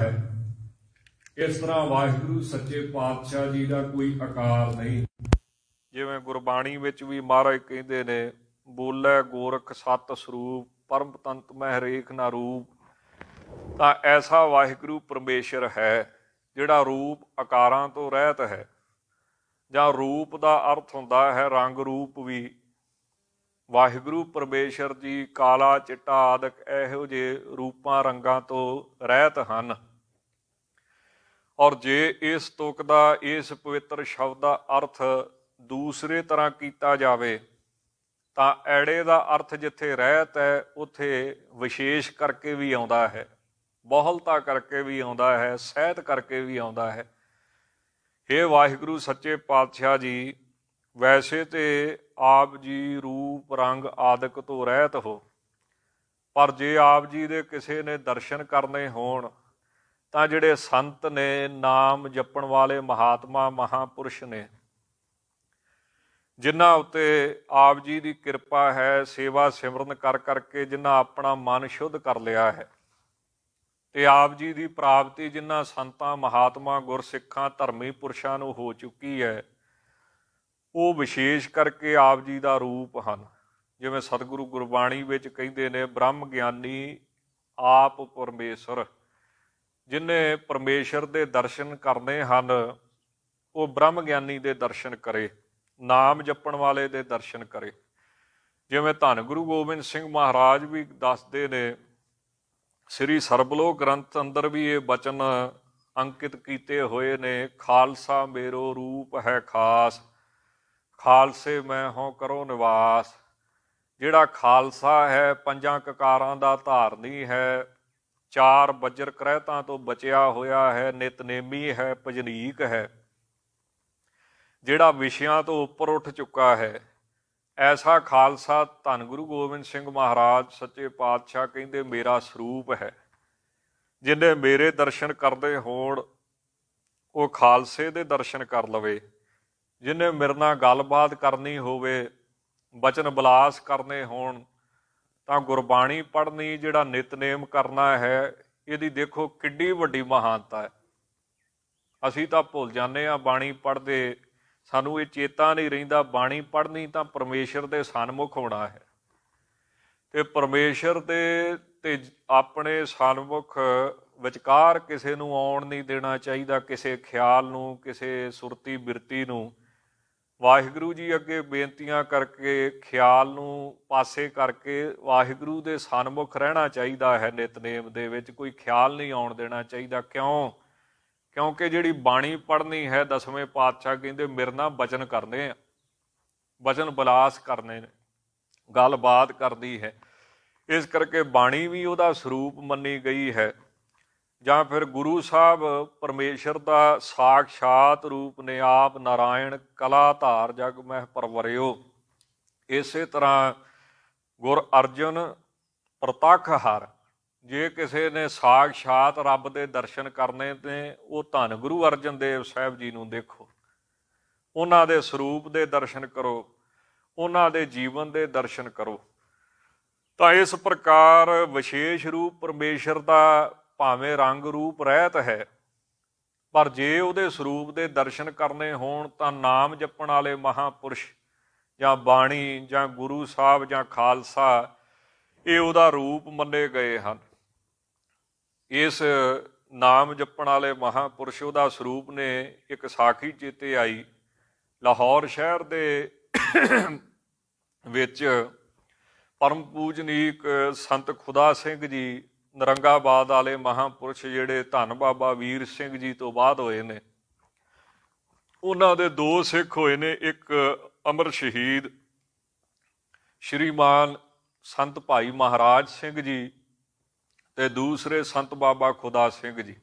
ਹੈ ਇਸ ਤਰ੍ਹਾਂ ਵਾਹਿਗੁਰੂ ਸੱਚੇ ਪਾਤਸ਼ਾਹ ਜੀ ਦਾ ਕੋਈ ਆਕਾਰ ਨਹੀਂ ਜਿਵੇਂ ਗੁਰਬਾਣੀ ਵਿੱਚ ਵੀ ਮਹਾਰਾਜ ਕਹਿੰਦੇ ਨੇ ਬੋਲੇ ਗੋਰਖ ਸਤ ਸਰੂਪ ਪਰਮ ਤੰਤ ਮਹਿ ਰੇਖ ਨਾ ਰੂਪ ਤਾਂ ਐਸਾ ਵਾਹਿਗੁਰੂ ਪਰਮੇਸ਼ਰ ਹੈ ਜਿਹੜਾ ਰੂਪ ਆਕਾਰਾਂ ਤੋਂ ਰਹਿਤ ਹੈ ਜਾਂ ਰੂਪ ਦਾ ਅਰਥ ਹੁੰਦਾ ਹੈ ਰੰਗ ਰੂਪ ਵੀ ਵਾਹਿਗੁਰੂ ਪਰਮੇਸ਼ਰ ਜੀ ਕਾਲਾ ਚਿੱਟਾ ਆਦਿਕ ਇਹੋ ਜੇ ਰੂਪਾਂ ਰੰਗਾਂ ਤੋਂ ਰਹਿਤ ਹਨ ਔਰ ਜੇ ਇਸ ਤੋਕ ਦਾ ਇਸ ਪਵਿੱਤਰ ਸ਼ਬਦ ਦਾ ਅਰਥ ਦੂਸਰੇ ਤਰ੍ਹਾਂ ਕੀਤਾ ਜਾਵੇ ਤਾਂ ਐੜੇ ਦਾ ਅਰਥ ਜਿੱਥੇ ਰਹਿਤ ਹੈ ਉਥੇ ਵਿਸ਼ੇਸ਼ ਕਰਕੇ ਵੀ ਆਉਂਦਾ ਹੈ ਬਹੁਲਤਾ ਕਰਕੇ ਵੀ ਆਉਂਦਾ ਹੈ ਸਹਿਤ ਕਰਕੇ ਵੀ ਆਉਂਦਾ ਹੈ ਇਹ ਵਾਹਿਗੁਰੂ ਸੱਚੇ ਪਾਤਸ਼ਾਹ ਜੀ ਵੈਸੇ ਤੇ ਆਪ ਜੀ ਰੂਪ ਰੰਗ ਆਦਿਕ ਤੋਂ ਰਹਿਤ ਹੋ ਪਰ ਜੇ ਆਪ ਜੀ ਦੇ ਕਿਸੇ ਨੇ ਦਰਸ਼ਨ ਕਰਨੇ ਹੋਣ ਤਾਂ ਜਿਹੜੇ ਸੰਤ ਨੇ ਨਾਮ ਜਪਣ ਵਾਲੇ ਮਹਾਤਮਾ ਮਹਾਪੁਰਸ਼ ਨੇ ਜਿਨ੍ਹਾਂ ਉੱਤੇ ਆਪ ਜੀ ਦੀ ਕਿਰਪਾ ਹੈ ਸੇਵਾ ਸਿਮਰਨ ਕਰ ਕਰਕੇ ਜਿਨ੍ਹਾਂ ਆਪਣਾ ਮਨ ਸ਼ੁੱਧ ਕਰ ਲਿਆ ਹੈ ਤੇ ਆਪ ਜੀ ਦੀ ਪ੍ਰਾਪਤੀ ਜਿਨ੍ਹਾਂ ਸੰਤਾਂ ਮਹਾਤਮਾ ਗੁਰਸਿੱਖਾਂ ਧਰਮੀ ਪੁਰਸ਼ਾਂ ਨੂੰ ਹੋ ਚੁੱਕੀ ਹੈ ਉਹ ਵਿਸ਼ੇਸ਼ ਕਰਕੇ ਆਪ ਜੀ ਦਾ ਰੂਪ ਹਨ ਜਿਵੇਂ ਸਤਿਗੁਰੂ ਗੁਰਬਾਣੀ ਵਿੱਚ ਕਹਿੰਦੇ ਨੇ ਬ੍ਰਹਮ ਗਿਆਨੀ ਆਪ ਪਰਮੇਸ਼ਰ ਜਿਨੇ ਪਰਮੇਸ਼ਰ ਦੇ ਦਰਸ਼ਨ ਕਰਨੇ ਹਨ ਉਹ ਬ੍ਰਹਮ ਗਿਆਨੀ ਦੇ ਦਰਸ਼ਨ ਕਰੇ ਨਾਮ ਜਪਣ ਵਾਲੇ ਦੇ ਦਰਸ਼ਨ ਕਰੇ ਜਿਵੇਂ ਧੰਨ ਗੁਰੂ ਗੋਬਿੰਦ ਸਿੰਘ ਮਹਾਰਾਜ ਵੀ ਦੱਸਦੇ ਨੇ ਸ੍ਰੀ ਸਰਬਲੋਕ ਗ੍ਰੰਥ ਅੰਦਰ ਵੀ ਇਹ ਬਚਨ ਅੰਕਿਤ ਕੀਤੇ ਹੋਏ ਨੇ ਖਾਲਸਾ ਮੇਰੋ ਰੂਪ ਹੈ ਖਾਸ ਖਾਲਸੇ ਮੈਂ ਹਾਂ ਕਰੋ ਨਿਵਾਸ ਜਿਹੜਾ ਖਾਲਸਾ ਹੈ ਪੰਜਾਂ ਕਕਾਰਾਂ ਦਾ ਧਾਰਨੀ ਹੈ ਚਾਰ ਬੱਜਰ ਕਰਹਿਤਾਂ ਤੋਂ ਬਚਿਆ ਹੋਇਆ ਹੈ ਨਿਤਨੇਮੀ ਹੈ ਭਜਨੀਕ ਹੈ ਜਿਹੜਾ ਵਿਸ਼ਿਆਂ ਤੋਂ ਉੱਪਰ ਉੱਠ ਚੁੱਕਾ ਹੈ ਐਸਾ ਖਾਲਸਾ ਧੰਨ ਗੁਰੂ ਗੋਬਿੰਦ ਸਿੰਘ ਮਹਾਰਾਜ ਸੱਚੇ ਪਾਤਸ਼ਾਹ ਕਹਿੰਦੇ ਮੇਰਾ ਸਰੂਪ ਹੈ ਜਿਹਨੇ ਮੇਰੇ ਦਰਸ਼ਨ ਕਰਦੇ ਹੋਣ ਉਹ ਖਾਲਸੇ ਦੇ ਦਰਸ਼ਨ ਕਰ ਲਵੇ ਜਿਨੇ ਮੇਰੇ ਨਾਲ ਗੱਲਬਾਤ ਕਰਨੀ ਹੋਵੇ ਬਚਨ ਬਲਾਸ ਕਰਨੇ ਹੋਣ ਤਾਂ ਗੁਰਬਾਣੀ ਪੜ੍ਹਨੀ ਜਿਹੜਾ ਨਿਤਨੇਮ ਕਰਨਾ ਹੈ ਇਹਦੀ ਦੇਖੋ ਕਿੱਡੀ ਵੱਡੀ ਮਹਾਨਤਾ ਹੈ ਅਸੀਂ ਤਾਂ ਭੁੱਲ ਜਾਂਦੇ ਆ ਬਾਣੀ ਪੜ੍ਹਦੇ ਸਾਨੂੰ ਇਹ ਚੇਤਾ ਨਹੀਂ ਰਹਿੰਦਾ ਬਾਣੀ ਪੜ੍ਹਨੀ ਤਾਂ ਪਰਮੇਸ਼ਰ ਦੇ ਸਨਮੁਖ ਹੋਣਾ ਹੈ ਤੇ ਪਰਮੇਸ਼ਰ ਦੇ ਤੇ ਆਪਣੇ ਸਨਮੁਖ ਵਿਚਕਾਰ ਕਿਸੇ ਨੂੰ ਆਉਣ ਨਹੀਂ ਦੇਣਾ ਚਾਹੀਦਾ ਕਿਸੇ ਖਿਆਲ ਨੂੰ ਕਿਸੇ ਸੁਰਤੀ ਬਿਰਤੀ ਨੂੰ ਵਾਹਿਗੁਰੂ ਜੀ ਅੱਗੇ ਬੇਨਤੀਆਂ ਕਰਕੇ ਖਿਆਲ ਨੂੰ ਪਾਸੇ ਕਰਕੇ ਵਾਹਿਗੁਰੂ ਦੇ ਸਨਮੁਖ ਰਹਿਣਾ ਚਾਹੀਦਾ ਹੈ ਨਿਤਨੇਮ ਦੇ ਵਿੱਚ ਕੋਈ ਖਿਆਲ ਨਹੀਂ ਆਉਣ ਦੇਣਾ ਚਾਹੀਦਾ ਕਿਉਂ ਕਿਉਂਕਿ ਜਿਹੜੀ ਬਾਣੀ ਪੜ੍ਹਨੀ ਹੈ ਦਸਵੇਂ ਪਾਤਸ਼ਾਹ ਕਹਿੰਦੇ ਮੇਰੇ ਨਾਲ ਬਚਨ ਕਰਨੇ ਆ ਬਚਨ ਬਲਾਸ ਕਰਨੇ ਨੇ ਗੱਲਬਾਤ ਕਰਦੀ ਹੈ ਇਸ ਕਰਕੇ ਬਾਣੀ ਵੀ ਉਹਦਾ ਸਰੂਪ ਮੰਨੀ ਗਈ ਹੈ ਜਾਂ ਫਿਰ ਗੁਰੂ ਸਾਹਿਬ ਪਰਮੇਸ਼ਰ ਦਾ ਸਾਖਸ਼ਾਤ ਰੂਪ ਨੇ ਆਪ ਨਾਰਾਇਣ ਕਲਾ ਧਾਰ ਜਗ ਮਹਿ ਪਰਵਰਿਓ ਇਸੇ ਤਰ੍ਹਾਂ ਗੁਰ ਅਰਜਨ ਪ੍ਰਤੱਖ ਹਰ ਜੇ ਕਿਸੇ ਨੇ ਸਾਖਸ਼ਾਤ ਰੱਬ ਦੇ ਦਰਸ਼ਨ ਕਰਨੇ ਤੇ ਉਹ ਧੰਨ ਗੁਰੂ ਅਰਜਨ ਦੇਵ ਸਾਹਿਬ ਜੀ ਨੂੰ ਦੇਖੋ ਉਹਨਾਂ ਦੇ ਸਰੂਪ ਦੇ ਦਰਸ਼ਨ ਕਰੋ ਉਹਨਾਂ ਦੇ ਜੀਵਨ ਦੇ ਦਰਸ਼ਨ ਕਰੋ ਤਾਂ ਇਸ ਪ੍ਰਕਾਰ ਵਿਸ਼ੇਸ਼ ਰੂਪ ਪਰਮੇਸ਼ਰ ਦਾ ਭਾਵੇਂ ਰੰਗ ਰੂਪ ਰਹਿਤ ਹੈ ਪਰ ਜੇ ਉਹਦੇ ਸਰੂਪ ਦੇ ਦਰਸ਼ਨ ਕਰਨੇ ਹੋਣ ਤਾਂ ਨਾਮ ਜਪਣ ਵਾਲੇ ਮਹਾਪੁਰਸ਼ ਜਾਂ ਬਾਣੀ ਜਾਂ ਗੁਰੂ ਸਾਹਿਬ ਜਾਂ ਖਾਲਸਾ ਇਹ ਉਹਦਾ ਰੂਪ ਮੰਨੇ ਗਏ ਹਨ ਇਸ ਨਾਮ ਜਪਣ ਵਾਲੇ ਮਹਾਪੁਰਸ਼ ਉਹਦਾ ਸਰੂਪ ਨੇ ਇੱਕ ਸਾਖੀ ਚੇਤੇ ਆਈ ਲਾਹੌਰ ਸ਼ਹਿਰ ਦੇ ਵਿੱਚ ਪਰਮ ਪੂਜਨੀਕ ਸੰਤ ਖੁਦਾ ਸਿੰਘ ਜੀ ਨਰੰਗਾਬਾਦ ਵਾਲੇ ਮਹਾਪੁਰਸ਼ ਜਿਹੜੇ ਧੰਨ ਬਾਬਾ ਵੀਰ ਸਿੰਘ ਜੀ ਤੋਂ ਬਾਅਦ ਹੋਏ ਨੇ ਉਹਨਾਂ ਦੇ ਦੋ ਸਿੱਖ ਹੋਏ ਨੇ ਇੱਕ ਅਮਰ ਸ਼ਹੀਦ ਸ਼੍ਰੀਮਾਨ ਸੰਤ ਭਾਈ ਮਹਾਰਾਜ ਸਿੰਘ ਜੀ ਤੇ ਦੂਸਰੇ ਸੰਤ ਬਾਬਾ ਖੁਦਾ ਸਿੰਘ ਜੀ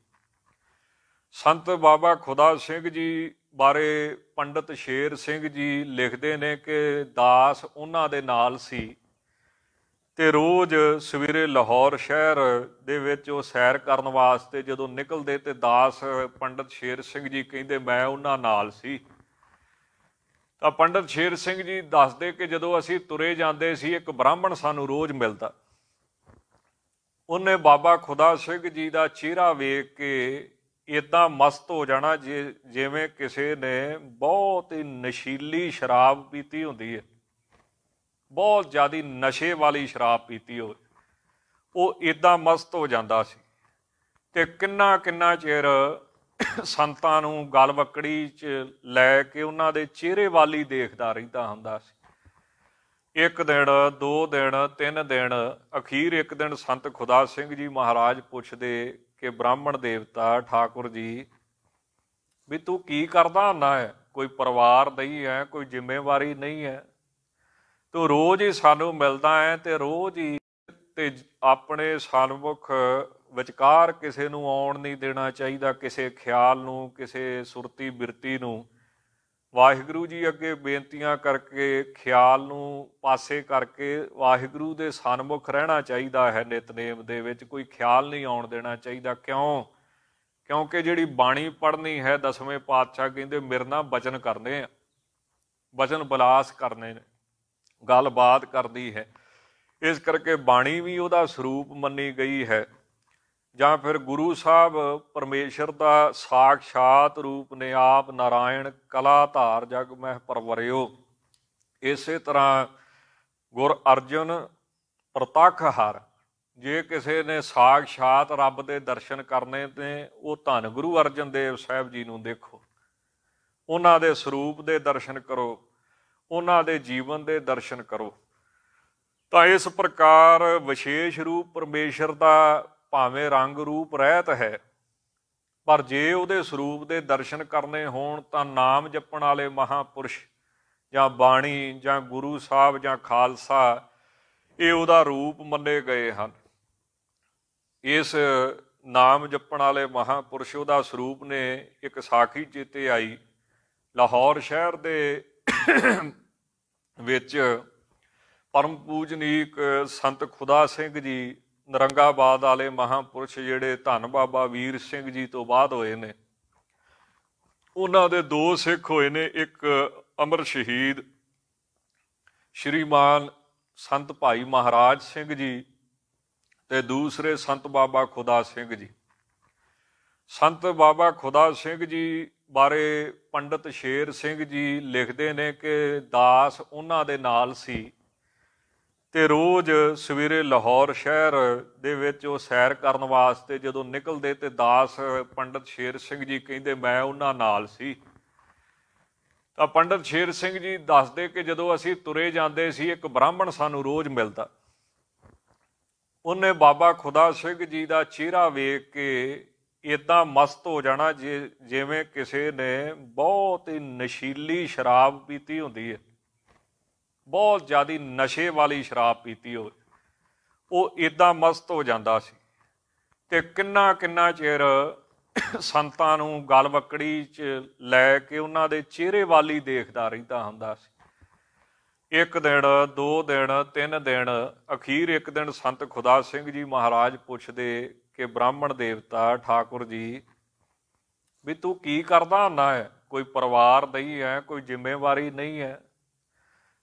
ਸੰਤ ਬਾਬਾ ਖੁਦਾ ਸਿੰਘ ਜੀ ਬਾਰੇ ਪੰਡਤ ਸ਼ੇਰ ਸਿੰਘ ਜੀ ਲਿਖਦੇ ਨੇ ਕਿ ਦਾਸ ਉਹਨਾਂ ਦੇ ਨਾਲ ਸੀ ਤੇ ਰੋਜ਼ ਸਵੇਰੇ ਲਾਹੌਰ ਸ਼ਹਿਰ ਦੇ ਵਿੱਚ ਉਹ ਸੈਰ ਕਰਨ ਵਾਸਤੇ ਜਦੋਂ ਨਿਕਲਦੇ ਤੇ ਦਾਸ ਪੰਡਤ ਸ਼ੇਰ ਸਿੰਘ ਜੀ ਕਹਿੰਦੇ ਮੈਂ ਉਹਨਾਂ ਨਾਲ ਸੀ ਤਾਂ ਪੰਡਤ ਸ਼ੇਰ ਸਿੰਘ ਜੀ ਦੱਸਦੇ ਕਿ ਜਦੋਂ ਅਸੀਂ ਤੁਰੇ ਜਾਂਦੇ ਸੀ ਇੱਕ ਬ੍ਰਾਹਮਣ ਸਾਨੂੰ ਰੋਜ਼ ਮਿਲਦਾ ਉਹਨੇ ਬਾਬਾ ਖੁਦਾ ਸਿੰਘ ਜੀ ਦਾ ਚਿਹਰਾ ਵੇਖ ਕੇ ਇਦਾਂ ਮਸਤ ਹੋ ਜਾਣਾ ਜਿਵੇਂ ਕਿਸੇ ਨੇ ਬਹੁਤ ਹੀ ਨਸ਼ੀਲੀ ਸ਼ਰਾਬ ਪੀਤੀ ਹੁੰਦੀ ਹੈ ਬਹੁਤ ਜ਼ਿਆਦੀ ਨਸ਼ੇ ਵਾਲੀ ਸ਼ਰਾਬ ਪੀਤੀ ਹੋਵੇ ਉਹ ਇਦਾਂ ਮਸਤ ਹੋ ਜਾਂਦਾ ਸੀ ਤੇ ਕਿੰਨਾ ਕਿੰਨਾ ਚਿਰ ਸੰਤਾਂ ਨੂੰ ਗਲ ਵਕੜੀ ਚ ਲੈ ਕੇ ਉਹਨਾਂ ਦੇ ਚਿਹਰੇ ਵਾਲੀ ਦੇਖਦਾ ਰਹਿੰਦਾ ਹੁੰਦਾ ਸੀ ਇੱਕ ਦਿਨ ਦੋ ਦਿਨ ਤਿੰਨ ਦਿਨ ਅਖੀਰ ਇੱਕ ਦਿਨ ਸੰਤ ਖੁਦਾ ਸਿੰਘ ਜੀ ਮਹਾਰਾਜ ਪੁੱਛਦੇ ਕਿ ਬ੍ਰਾਹਮਣ ਦੇਵਤਾ ਠਾਕੁਰ ਜੀ ਵੀ ਤੂੰ ਕੀ ਕਰਦਾ ਹੁੰਦਾ ਹੈ ਕੋਈ ਪਰਿਵਾਰ ਨਹੀਂ ਹੈ ਕੋਈ ਜ਼ਿੰਮੇਵਾਰੀ ਨਹੀਂ ਹੈ ਤੋ ਰੋਜ਼ ਹੀ ਸਾਨੂੰ ਮਿਲਦਾ ਹੈ ਤੇ ਰੋਜ਼ ਹੀ ਤੇ ਆਪਣੇ ਸਨਮੁਖ ਵਿਚਕਾਰ ਕਿਸੇ ਨੂੰ ਆਉਣ ਨਹੀਂ ਦੇਣਾ ਚਾਹੀਦਾ ਕਿਸੇ ਖਿਆਲ ਨੂੰ ਕਿਸੇ ਸੁਰਤੀ ਬਿਰਤੀ ਨੂੰ ਵਾਹਿਗੁਰੂ ਜੀ ਅੱਗੇ ਬੇਨਤੀਆਂ ਕਰਕੇ ਖਿਆਲ ਨੂੰ ਪਾਸੇ ਕਰਕੇ ਵਾਹਿਗੁਰੂ ਦੇ ਸਨਮੁਖ ਰਹਿਣਾ ਚਾਹੀਦਾ ਹੈ ਨਿਤਨੇਮ ਦੇ ਵਿੱਚ ਕੋਈ ਖਿਆਲ ਨਹੀਂ ਆਉਣ ਦੇਣਾ ਚਾਹੀਦਾ ਕਿਉਂ ਕਿਉਂਕਿ ਜਿਹੜੀ ਬਾਣੀ ਪੜ੍ਹਨੀ ਹੈ ਦਸਵੇਂ ਪਾਤਸ਼ਾਹ ਕਹਿੰਦੇ ਮਿਰਨਾ ਬਚਨ ਕਰਨੇ ਆ ਬਚਨ ਬਲਾਸ ਕਰਨੇ ਨੇ ਗੱਲਬਾਤ ਕਰਦੀ ਹੈ ਇਸ ਕਰਕੇ ਬਾਣੀ ਵੀ ਉਹਦਾ ਸਰੂਪ ਮੰਨੀ ਗਈ ਹੈ ਜਾਂ ਫਿਰ ਗੁਰੂ ਸਾਹਿਬ ਪਰਮੇਸ਼ਰ ਦਾ ਸਾਖਸ਼ਾਤ ਰੂਪ ਨੇ ਆਪ ਨਾਰਾਇਣ ਕਲਾ ਧਾਰ ਜਗ ਮਹਿ ਪਰਵਰਿਓ ਇਸੇ ਤਰ੍ਹਾਂ ਗੁਰ ਅਰਜਨ ਪ੍ਰਤੱਖ ਹਰ ਜੇ ਕਿਸੇ ਨੇ ਸਾਖਸ਼ਾਤ ਰੱਬ ਦੇ ਦਰਸ਼ਨ ਕਰਨੇ ਤੇ ਉਹ ਧੰਨ ਗੁਰੂ ਅਰਜਨ ਦੇਵ ਸਾਹਿਬ ਜੀ ਨੂੰ ਦੇਖੋ ਉਹਨਾਂ ਦੇ ਸਰੂਪ ਦੇ ਦਰਸ਼ਨ ਕਰੋ ਉਹਨਾਂ ਦੇ ਜੀਵਨ ਦੇ ਦਰਸ਼ਨ ਕਰੋ ਤਾਂ ਇਸ ਪ੍ਰਕਾਰ ਵਿਸ਼ੇਸ਼ ਰੂਪ ਪਰਮੇਸ਼ਰ ਦਾ ਭਾਵੇਂ ਰੰਗ ਰੂਪ ਰਹਿਤ ਹੈ ਪਰ ਜੇ ਉਹਦੇ ਸਰੂਪ ਦੇ ਦਰਸ਼ਨ ਕਰਨੇ ਹੋਣ ਤਾਂ ਨਾਮ ਜਪਣ ਵਾਲੇ ਮਹਾਪੁਰਸ਼ ਜਾਂ ਬਾਣੀ ਜਾਂ ਗੁਰੂ ਸਾਹਿਬ ਜਾਂ ਖਾਲਸਾ ਇਹ ਉਹਦਾ ਰੂਪ ਮੰਨੇ ਗਏ ਹਨ ਇਸ ਨਾਮ ਜਪਣ ਵਾਲੇ ਮਹਾਪੁਰਸ਼ ਉਹਦਾ ਸਰੂਪ ਨੇ ਇੱਕ ਸਾਖੀ ਚੇਤੇ ਆਈ ਲਾਹੌਰ ਸ਼ਹਿਰ ਦੇ ਵਿੱਚ ਪਰਮ ਪੂਜਨੀਕ ਸੰਤ ਖੁਦਾ ਸਿੰਘ ਜੀ ਨਰੰਗਾਬਾਦ ਵਾਲੇ ਮਹਾਪੁਰਸ਼ ਜਿਹੜੇ ਧੰਨ ਬਾਬਾ ਵੀਰ ਸਿੰਘ ਜੀ ਤੋਂ ਬਾਅਦ ਹੋਏ ਨੇ ਉਹਨਾਂ ਦੇ ਦੋ ਸਿੱਖ ਹੋਏ ਨੇ ਇੱਕ ਅਮਰ ਸ਼ਹੀਦ ਸ਼੍ਰੀਮਾਨ ਸੰਤ ਭਾਈ ਮਹਾਰਾਜ ਸਿੰਘ ਜੀ ਤੇ ਦੂਸਰੇ ਸੰਤ ਬਾਬਾ ਖੁਦਾ ਸਿੰਘ ਜੀ ਸੰਤ ਬਾਬਾ ਖੁਦਾ ਸਿੰਘ ਜੀ ਬਾਰੇ ਪੰਡਤ ਸ਼ੇਰ ਸਿੰਘ ਜੀ ਲਿਖਦੇ ਨੇ ਕਿ ਦਾਸ ਉਹਨਾਂ ਦੇ ਨਾਲ ਸੀ ਤੇ ਰੋਜ਼ ਸਵੇਰੇ ਲਾਹੌਰ ਸ਼ਹਿਰ ਦੇ ਵਿੱਚ ਉਹ ਸੈਰ ਕਰਨ ਵਾਸਤੇ ਜਦੋਂ ਨਿਕਲਦੇ ਤੇ ਦਾਸ ਪੰਡਤ ਸ਼ੇਰ ਸਿੰਘ ਜੀ ਕਹਿੰਦੇ ਮੈਂ ਉਹਨਾਂ ਨਾਲ ਸੀ ਤਾਂ ਪੰਡਤ ਸ਼ੇਰ ਸਿੰਘ ਜੀ ਦੱਸਦੇ ਕਿ ਜਦੋਂ ਅਸੀਂ ਤੁਰੇ ਜਾਂਦੇ ਸੀ ਇੱਕ ਬ੍ਰਾਹਮਣ ਸਾਨੂੰ ਰੋਜ਼ ਮਿਲਦਾ ਉਹਨੇ ਬਾਬਾ ਖੁਦਾ ਸਿੰਘ ਜੀ ਦਾ ਚਿਹਰਾ ਵੇਖ ਕੇ ਇਦਾਂ ਮਸਤ ਹੋ ਜਾਣਾ ਜਿਵੇਂ ਕਿਸੇ ਨੇ ਬਹੁਤ ਹੀ ਨਸ਼ੀਲੀ ਸ਼ਰਾਬ ਪੀਤੀ ਹੁੰਦੀ ਹੈ ਬਹੁਤ ਜ਼ਿਆਦੀ ਨਸ਼ੇ ਵਾਲੀ ਸ਼ਰਾਬ ਪੀਤੀ ਹੋ ਉਹ ਇਦਾਂ ਮਸਤ ਹੋ ਜਾਂਦਾ ਸੀ ਤੇ ਕਿੰਨਾ ਕਿੰਨਾ ਚਿਰ ਸੰਤਾਂ ਨੂੰ ਗਲ ਬੱਕੜੀ ਚ ਲੈ ਕੇ ਉਹਨਾਂ ਦੇ ਚਿਹਰੇ ਵਾਲੀ ਦੇਖਦਾ ਰਹਿੰਦਾ ਹੁੰਦਾ ਸੀ ਇੱਕ ਦਿਨ ਦੋ ਦਿਨ ਤਿੰਨ ਦਿਨ ਅਖੀਰ ਇੱਕ ਦਿਨ ਸੰਤ ਖੁਦਾ ਸਿੰਘ ਜੀ ਮਹਾਰਾਜ ਪੁੱਛਦੇ ਕਿ ਬ੍ਰਾਹਮਣ ਦੇਵਤਾ ਠਾਕੁਰ ਜੀ ਵੀ ਤੂੰ ਕੀ ਕਰਦਾ ਹੁੰਦਾ ਹੈ ਕੋਈ ਪਰਿਵਾਰ ਨਹੀਂ ਹੈ ਕੋਈ ਜ਼ਿੰਮੇਵਾਰੀ ਨਹੀਂ ਹੈ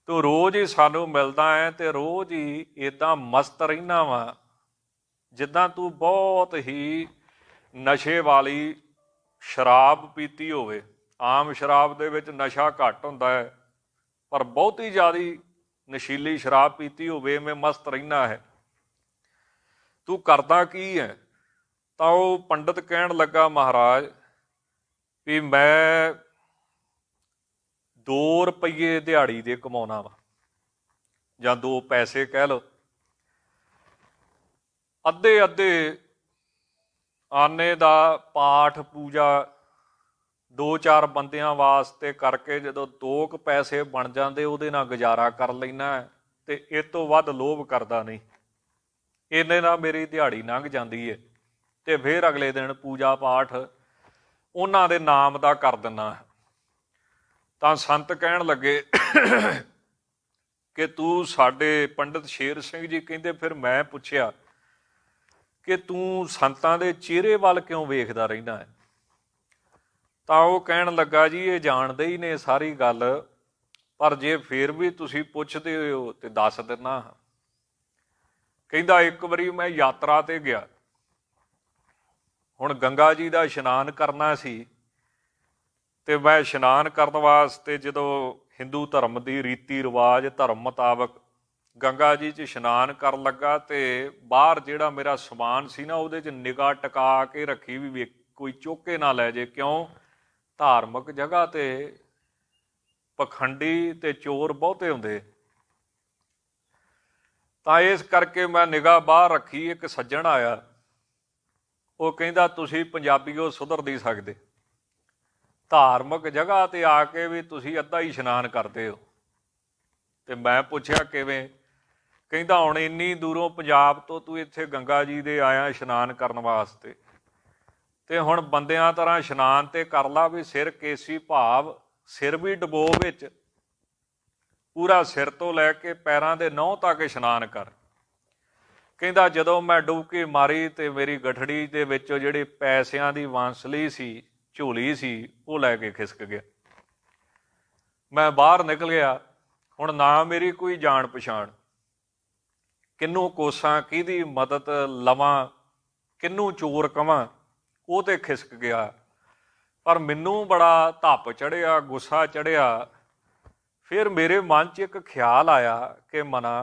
ਤੂੰ ਰੋਜ਼ ਹੀ ਸਾਨੂੰ ਮਿਲਦਾ ਹੈ ਤੇ ਰੋਜ਼ ਹੀ ਇਦਾਂ ਮਸਤ ਰਹਿਣਾ ਵਾ ਜਿੱਦਾਂ ਤੂੰ ਬਹੁਤ ਹੀ ਨਸ਼ੇ ਵਾਲੀ ਸ਼ਰਾਬ ਪੀਤੀ ਹੋਵੇ ਆਮ ਸ਼ਰਾਬ ਦੇ ਵਿੱਚ ਨਸ਼ਾ ਘੱਟ ਹੁੰਦਾ ਹੈ ਪਰ ਬਹੁਤੀ ਜ਼ਿਆਦੀ ਨਸ਼ੀਲੀ ਸ਼ਰਾਬ ਪੀਤੀ ਹੋਵੇ ਮੈਂ ਮਸਤ ਰਹਿਣਾ ਹੈ ਤੂੰ ਕਰਦਾ ਕੀ ਹੈ ਤਾਂ ਉਹ ਪੰਡਤ ਕਹਿਣ ਲੱਗਾ ਮਹਾਰਾਜ ਵੀ ਮੈਂ 2 ਰੁਪਏ ਦਿਹਾੜੀ ਦੇ ਕਮਾਉਣਾ ਵਾ ਜਾਂ 2 ਪੈਸੇ ਕਹਿ ਲਓ ਅੱਧੇ ਅੱਧੇ ਆਨੇ ਦਾ ਪਾਠ ਪੂਜਾ 2-4 ਬੰਦਿਆਂ ਵਾਸਤੇ ਕਰਕੇ ਜਦੋਂ 2 ਪੈਸੇ ਬਣ ਜਾਂਦੇ ਉਹਦੇ ਨਾਲ ਗੁਜ਼ਾਰਾ ਕਰ ਲੈਣਾ ਤੇ ਇਹ ਤੋਂ ਵੱਧ ਲੋਭ ਕਰਦਾ ਨਹੀਂ ਇਹਨੇ ਨਾਲ ਮੇਰੀ ਦਿਹਾੜੀ ਲੰਘ ਜਾਂਦੀ ਏ ਤੇ ਫਿਰ ਅਗਲੇ ਦਿਨ ਪੂਜਾ ਪਾਠ ਉਹਨਾਂ ਦੇ ਨਾਮ ਦਾ ਕਰ ਦਿੰਨਾ ਤਾਂ ਸੰਤ ਕਹਿਣ ਲੱਗੇ ਕਿ ਤੂੰ ਸਾਡੇ ਪੰਡਿਤ ਸ਼ੇਰ ਸਿੰਘ ਜੀ ਕਹਿੰਦੇ ਫਿਰ ਮੈਂ ਪੁੱਛਿਆ ਕਿ ਤੂੰ ਸੰਤਾਂ ਦੇ ਚਿਹਰੇ ਵੱਲ ਕਿਉਂ ਵੇਖਦਾ ਰਹਿੰਦਾ ਹੈ ਤਾਂ ਉਹ ਕਹਿਣ ਲੱਗਾ ਜੀ ਇਹ ਜਾਣਦੇ ਹੀ ਨੇ ਸਾਰੀ ਗੱਲ ਪਰ ਜੇ ਫੇਰ ਵੀ ਤੁਸੀਂ ਪੁੱਛਦੇ ਹੋ ਤੇ ਦੱਸ ਦਿੰਨਾ ਕਹਿੰਦਾ ਇੱਕ ਵਾਰੀ ਮੈਂ ਯਾਤਰਾ ਤੇ ਗਿਆ ਹੁਣ ਗੰਗਾ ਜੀ ਦਾ ਇਸ਼ਨਾਨ ਕਰਨਾ ਸੀ ਤੇ ਮੈਂ ਇਸ਼ਨਾਨ ਕਰਨ ਵਾਸਤੇ ਜਦੋਂ Hindu ਧਰਮ ਦੀ ਰੀਤੀ ਰਿਵਾਜ ਧਰਮ ਮੁਤਾਬਕ ਗੰਗਾ ਜੀ 'ਚ ਇਸ਼ਨਾਨ ਕਰਨ ਲੱਗਾ ਤੇ ਬਾਹਰ ਜਿਹੜਾ ਮੇਰਾ ਸਮਾਨ ਸੀ ਨਾ ਉਹਦੇ 'ਚ ਨਿਗਾ ਟਿਕਾ ਕੇ ਰੱਖੀ ਵੀ ਕੋਈ ਚੋਕੇ ਨਾ ਲੈ ਜੇ ਕਿਉਂ ਧਾਰਮਿਕ ਜਗ੍ਹਾ ਤੇ ਪਖੰਡੀ ਤੇ ਚੋਰ ਬਹੁਤੇ ਹੁੰਦੇ ਤਾਂ ਇਸ ਕਰਕੇ ਮੈਂ ਨਿਗਾ ਬਾਹਰ ਰੱਖੀ ਇੱਕ ਸੱਜਣ ਆਇਆ ਉਹ ਕਹਿੰਦਾ ਤੁਸੀਂ ਪੰਜਾਬੀਓ ਸੁਧਰ ਨਹੀਂ ਸਕਦੇ ਧਾਰਮਿਕ ਜਗ੍ਹਾ ਤੇ ਆ ਕੇ ਵੀ ਤੁਸੀਂ ਅੱਧਾ ਹੀ ਇਸ਼ਨਾਨ ਕਰਦੇ ਹੋ ਤੇ ਮੈਂ ਪੁੱਛਿਆ ਕਿਵੇਂ ਕਹਿੰਦਾ ਹੁਣ ਇੰਨੀ ਦੂਰੋਂ ਪੰਜਾਬ ਤੋਂ ਤੂੰ ਇੱਥੇ ਗੰਗਾ ਜੀ ਦੇ ਆਇਆ ਇਸ਼ਨਾਨ ਕਰਨ ਵਾਸਤੇ ਤੇ ਹੁਣ ਬੰਦਿਆਂ ਤਰ੍ਹਾਂ ਇਸ਼ਨਾਨ ਤੇ ਕਰ ਲਾ ਵੀ ਸਿਰ ਕੇਸੀ ਭਾਵ ਸਿਰ ਵੀ ਡਬੋ ਵਿੱਚ ਪੂਰਾ ਸਿਰ ਤੋਂ ਲੈ ਕੇ ਪੈਰਾਂ ਦੇ ਨਹੁੰ ਤੱਕ ਇਸ਼ਨਾਨ ਕਰ ਕਹਿੰਦਾ ਜਦੋਂ ਮੈਂ ਡੁਬਕੀ ਮਾਰੀ ਤੇ ਮੇਰੀ ਗਠੜੀ ਦੇ ਵਿੱਚ ਜਿਹੜੇ ਪੈਸਿਆਂ ਦੀ ਵਾਂਸਲੀ ਸੀ ਝੋਲੀ ਸੀ ਉਹ ਲੈ ਕੇ ਖਿਸਕ ਗਿਆ ਮੈਂ ਬਾਹਰ ਨਿਕਲ ਗਿਆ ਹੁਣ ਨਾ ਮੇਰੀ ਕੋਈ ਜਾਣ ਪਛਾਣ ਕਿੰਨੂ ਕੋਸਾਂ ਕਿਹਦੀ ਮਦਦ ਲਵਾਂ ਕਿੰਨੂ ਚੋਰ ਕਵਾਂ ਉਹ ਤੇ ਖਿਸਕ ਗਿਆ ਪਰ ਮੈਨੂੰ ਬੜਾ ਧੱਪ ਚੜਿਆ ਗੁੱਸਾ ਚੜਿਆ ਫਿਰ ਮੇਰੇ ਮਨ 'ਚ ਇੱਕ ਖਿਆਲ ਆਇਆ ਕਿ ਮਨਾ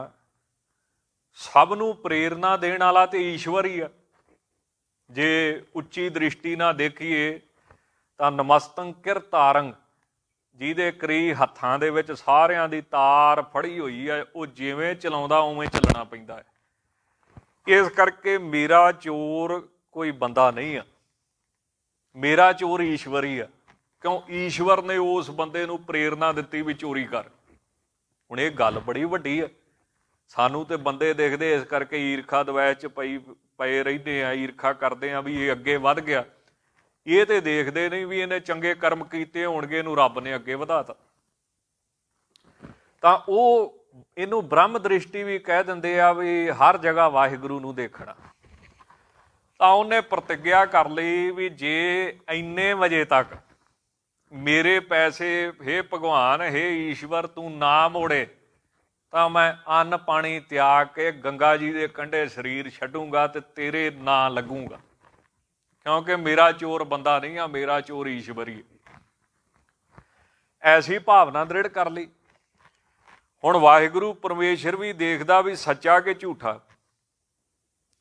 ਸਭ ਨੂੰ ਪ੍ਰੇਰਣਾ ਦੇਣ ਵਾਲਾ ਤੇ ਈਸ਼ਵਰ ਹੀ ਆ ਜੇ ਉੱਚੀ ਦ੍ਰਿਸ਼ਟੀ ਨਾਲ ਦੇਖੀਏ ਤਾਂ ਨਮਸਤੰ ਕਿਰਤਾਰੰ ਜਿਹਦੇ ਕਰੀ ਹੱਥਾਂ ਦੇ ਵਿੱਚ ਸਾਰਿਆਂ ਦੀ ਤਾਰ ਫੜੀ ਹੋਈ ਹੈ ਉਹ ਜਿਵੇਂ ਚਲਾਉਂਦਾ ਉਵੇਂ ਚੱਲਣਾ ਪੈਂਦਾ ਹੈ ਇਸ ਕਰਕੇ ਮੇਰਾ ਚੋਰ ਕੋਈ ਬੰਦਾ ਨਹੀਂ ਆ ਮੇਰਾ ਚੋਰ ਈਸ਼ਵਰ ਹੀ ਆ ਕਿਉਂ ਈਸ਼ਵਰ ਨੇ ਉਸ ਬੰਦੇ ਨੂੰ ਪ੍ਰੇਰਣਾ ਦਿੱਤੀ ਵੀ ਚੋਰੀ ਕਰ ਹੁਣ ਇਹ ਗੱਲ ਬੜੀ ਵੱਡੀ ਹੈ ਸਾਨੂੰ ਤੇ ਬੰਦੇ ਦੇਖਦੇ ਇਸ ਕਰਕੇ ਈਰਖਾ ਦਵਾਇਚ ਪਈ ਪਏ ਰਹਿੰਦੇ ਆ ਈਰਖਾ ਕਰਦੇ ਆ ਵੀ ਇਹ ਅੱਗੇ ਵੱਧ ਗਿਆ ਇਹ ਤੇ ਦੇਖਦੇ ਨਹੀਂ ਵੀ ਇਹਨੇ ਚੰਗੇ ਕਰਮ ਕੀਤੇ ਹੋਣਗੇ ਇਹਨੂੰ ਰੱਬ ਨੇ ਅੱਗੇ ਵਧਾਤਾ ਤਾਂ ਉਹ ਇਹਨੂੰ ਬ੍ਰਹਮ ਦ੍ਰਿਸ਼ਟੀ ਵੀ ਕਹਿ ਦਿੰਦੇ ਆ ਵੀ ਹਰ ਜਗ੍ਹਾ ਵਾਹਿਗੁਰੂ ਨੂੰ ਦੇਖਣਾ ਤਾਂ ਉਹਨੇ ਪ੍ਰਤੀਗਿਆ ਕਰ ਲਈ ਵੀ ਜੇ ਇੰਨੇ ਵਜੇ ਤੱਕ ਮੇਰੇ ਪੈਸੇ हे ਭਗਵਾਨ हे ਈਸ਼ਵਰ ਤੂੰ ਨਾ ਮੋੜੇ ਤਾਂ ਮੈਂ ਅੰਨ ਪਾਣੀ ਤਿਆਗ ਕੇ ਗੰਗਾ ਜੀ ਦੇ ਕੰਢੇ ਸਰੀਰ ਛੱਡੂੰਗਾ ਤੇ ਤੇਰੇ ਨਾਂ ਲੱਗੂੰਗਾ ਕਿਉਂਕਿ ਮੇਰਾ ਚੋਰ ਬੰਦਾ ਨਹੀਂ ਆ ਮੇਰਾ ਚੋਰ ਈਸ਼ਵਰੀ ਐਸੀ ਭਾਵਨਾ ਦ੍ਰਿੜ ਕਰ ਲਈ ਹੁਣ ਵਾਹਿਗੁਰੂ ਪਰਮੇਸ਼ਰ ਵੀ ਦੇਖਦਾ ਵੀ ਸੱਚਾ ਕਿ ਝੂਠਾ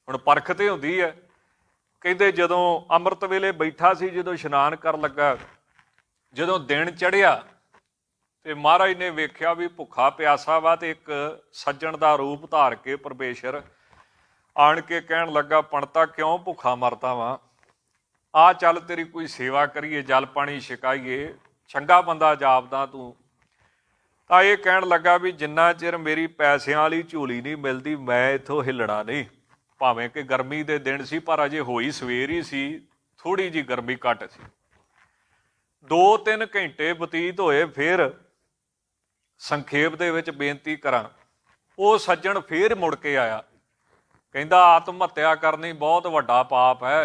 ਹੁਣ ਪਰਖ ਤੇ ਹੁੰਦੀ ਹੈ ਕਹਿੰਦੇ ਜਦੋਂ ਅੰਮ੍ਰਿਤ ਵੇਲੇ ਬੈਠਾ ਸੀ ਜਦੋਂ ਇਸ਼ਨਾਨ ਕਰਨ ਲੱਗਾ ਜਦੋਂ ਦਿਨ ਚੜਿਆ ਤੇ ਮਹਾਰਾਜ ਨੇ ਵੇਖਿਆ ਵੀ ਭੁੱਖਾ ਪਿਆਸਾ ਵਾ ਤੇ ਇੱਕ ਸੱਜਣ ਦਾ ਰੂਪ ਧਾਰ ਕੇ ਪਰਮੇਸ਼ਰ ਆਣ ਕੇ ਕਹਿਣ ਲੱਗਾ ਪਣਤਾ ਕਿਉਂ ਭੁੱਖਾ ਮਰਦਾ ਵਾ ਆ ਚੱਲ ਤੇਰੀ ਕੋਈ ਸੇਵਾ ਕਰੀਏ ਜਲ ਪਾਣੀ ਛਕਾਈਏ ਚੰਗਾ ਬੰਦਾ ਜਾਪਦਾ ਤੂੰ ਤਾਂ ਇਹ ਕਹਿਣ ਲੱਗਾ ਵੀ ਜਿੰਨਾ ਚਿਰ ਮੇਰੀ ਪੈਸਿਆਂ ਵਾਲੀ ਝੋਲੀ ਨਹੀਂ ਮਿਲਦੀ ਮੈਂ ਇੱਥੋਂ ਹਿੱਲਣਾ ਨਹੀਂ ਭਾਵੇਂ ਕਿ ਗਰਮੀ ਦੇ ਦਿਨ ਸੀ ਪਰ ਅਜੇ ਹੋਈ ਸਵੇਰ ਹੀ ਸੀ ਥੋੜੀ ਜੀ ਗਰਮੀ ਘਟ ਸੀ 2-3 ਘੰਟੇ ਬਤੀਤ ਹੋਏ ਫਿਰ ਸੰਖੇਪ ਦੇ ਵਿੱਚ ਬੇਨਤੀ ਕਰਾਂ ਉਹ ਸੱਜਣ ਫੇਰ ਮੁੜ ਕੇ ਆਇਆ ਕਹਿੰਦਾ ਆਤਮ ਹੱਤਿਆ ਕਰਨੀ ਬਹੁਤ ਵੱਡਾ ਪਾਪ ਹੈ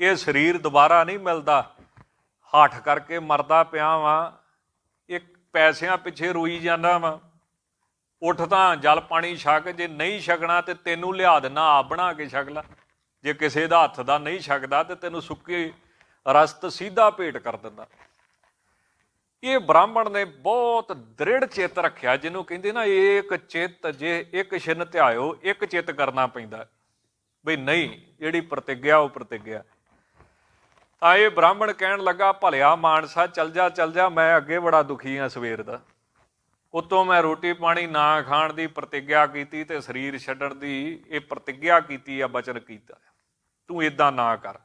ਇਹ ਸਰੀਰ ਦੁਬਾਰਾ ਨਹੀਂ ਮਿਲਦਾ ਹੱਠ ਕਰਕੇ ਮਰਦਾ ਪਿਆ ਵਾਂ ਇੱਕ ਪੈਸਿਆਂ ਪਿੱਛੇ ਰੋਈ ਜਾਂਦਾ ਵਾਂ ਉੱਠ ਤਾਂ ਜਲ ਪਾਣੀ ਛਕ ਜੇ ਨਹੀਂ ਛਕਣਾ ਤੇ ਤੈਨੂੰ ਲਿਆ ਦੇਣਾ ਆਪ ਬਣਾ ਕੇ ਛਕ ਲੈ ਜੇ ਕਿਸੇ ਦਾ ਹੱਥ ਦਾ ਨਹੀਂ ਛਕਦਾ ਤੇ ਤੈਨੂੰ ਸੁੱਕੀ ਰਸਤ ਸਿੱਧਾ ਭੇਟ ਕਰ ਦਿੰਦਾ ਇਹ ਬ੍ਰਾਹਮਣ ਨੇ ਬਹੁਤ ਦ੍ਰਿੜ ਚੇਤ ਰੱਖਿਆ ਜਿਹਨੂੰ ਕਹਿੰਦੇ ਨਾ ਇੱਕ ਚੇਤ ਜੇ ਇੱਕ ਛਿਨ ਧਿਆਇਓ ਇੱਕ ਚੇਤ ਕਰਨਾ ਪੈਂਦਾ ਬਈ ਨਹੀਂ ਜਿਹੜੀ ਪ੍ਰਤੀਗਿਆ ਉਹ ਪ੍ਰਤੀਗਿਆ ਤਾਂ ਇਹ ਬ੍ਰਾਹਮਣ ਕਹਿਣ ਲੱਗਾ ਭਲਿਆ ਮਾਨਸਾ ਚਲ ਜਾ ਚਲ ਜਾ ਮੈਂ ਅੱਗੇ ਬੜਾ ਦੁਖੀ ਹਾਂ ਸਵੇਰ ਦਾ ਉਤੋਂ ਮੈਂ ਰੋਟੀ ਪਾਣੀ ਨਾ ਖਾਣ ਦੀ ਪ੍ਰਤੀਗਿਆ ਕੀਤੀ ਤੇ ਸਰੀਰ ਛੱਡਣ ਦੀ ਇਹ ਪ੍ਰਤੀਗਿਆ ਕੀਤੀ ਆ ਬਚਨ ਕੀਤਾ ਤੂੰ ਇਦਾਂ ਨਾ ਕਰ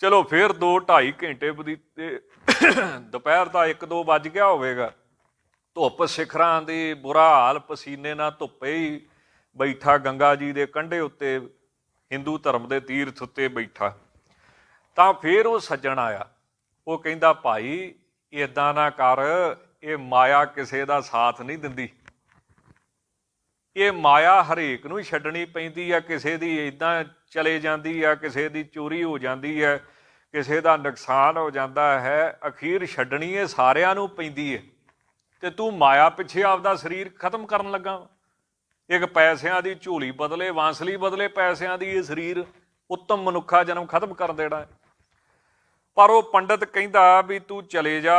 ਚਲੋ ਫਿਰ 2 2.5 ਘੰਟੇ ਬਦੀਤੇ ਦੁਪਹਿਰ ਦਾ 1-2 ਵੱਜ ਗਿਆ ਹੋਵੇਗਾ ਧੁੱਪ ਸਿਖਰਾਂ ਦੀ ਬੁਰਾ ਹਾਲ ਪਸੀਨੇ ਨਾਲ ਧੁੱਪੇ ਹੀ ਬੈਠਾ ਗੰਗਾ ਜੀ ਦੇ ਕੰਢੇ ਉੱਤੇ Hindu ਧਰਮ ਦੇ ਤੀਰਥ ਉੱਤੇ ਬੈਠਾ ਤਾਂ ਫਿਰ ਉਹ ਸੱਜਣ ਆਇਆ ਉਹ ਕਹਿੰਦਾ ਭਾਈ ਇਦਾਂ ਨਾ ਕਰ ਇਹ ਮਾਇਆ ਕਿਸੇ ਦਾ ਸਾਥ ਨਹੀਂ ਦਿੰਦੀ ਇਹ ਮਾਇਆ ਹਰੇਕ ਨੂੰ ਛੱਡਣੀ ਪੈਂਦੀ ਆ ਕਿਸੇ ਦੀ ਇਦਾਂ ਚਲੇ ਜਾਂਦੀ ਆ ਕਿਸੇ ਦੀ ਚੋਰੀ ਹੋ ਜਾਂਦੀ ਹੈ ਕਿਸੇ ਦਾ ਨੁਕਸਾਨ ਹੋ ਜਾਂਦਾ ਹੈ ਅਖੀਰ ਛੱਡਣੀ ਇਹ ਸਾਰਿਆਂ ਨੂੰ ਪੈਂਦੀ ਹੈ ਤੇ ਤੂੰ ਮਾਇਆ ਪਿੱਛੇ ਆਪਦਾ ਸਰੀਰ ਖਤਮ ਕਰਨ ਲੱਗਾ ਇੱਕ ਪੈਸਿਆਂ ਦੀ ਝੋਲੀ ਬਦਲੇ ਵਾਂਸਲੀ ਬਦਲੇ ਪੈਸਿਆਂ ਦੀ ਇਹ ਸਰੀਰ ਉੱਤਮ ਮਨੁੱਖਾ ਜਨਮ ਖਤਮ ਕਰ ਦੇਣਾ ਪਰ ਉਹ ਪੰਡਤ ਕਹਿੰਦਾ ਵੀ ਤੂੰ ਚਲੇ ਜਾ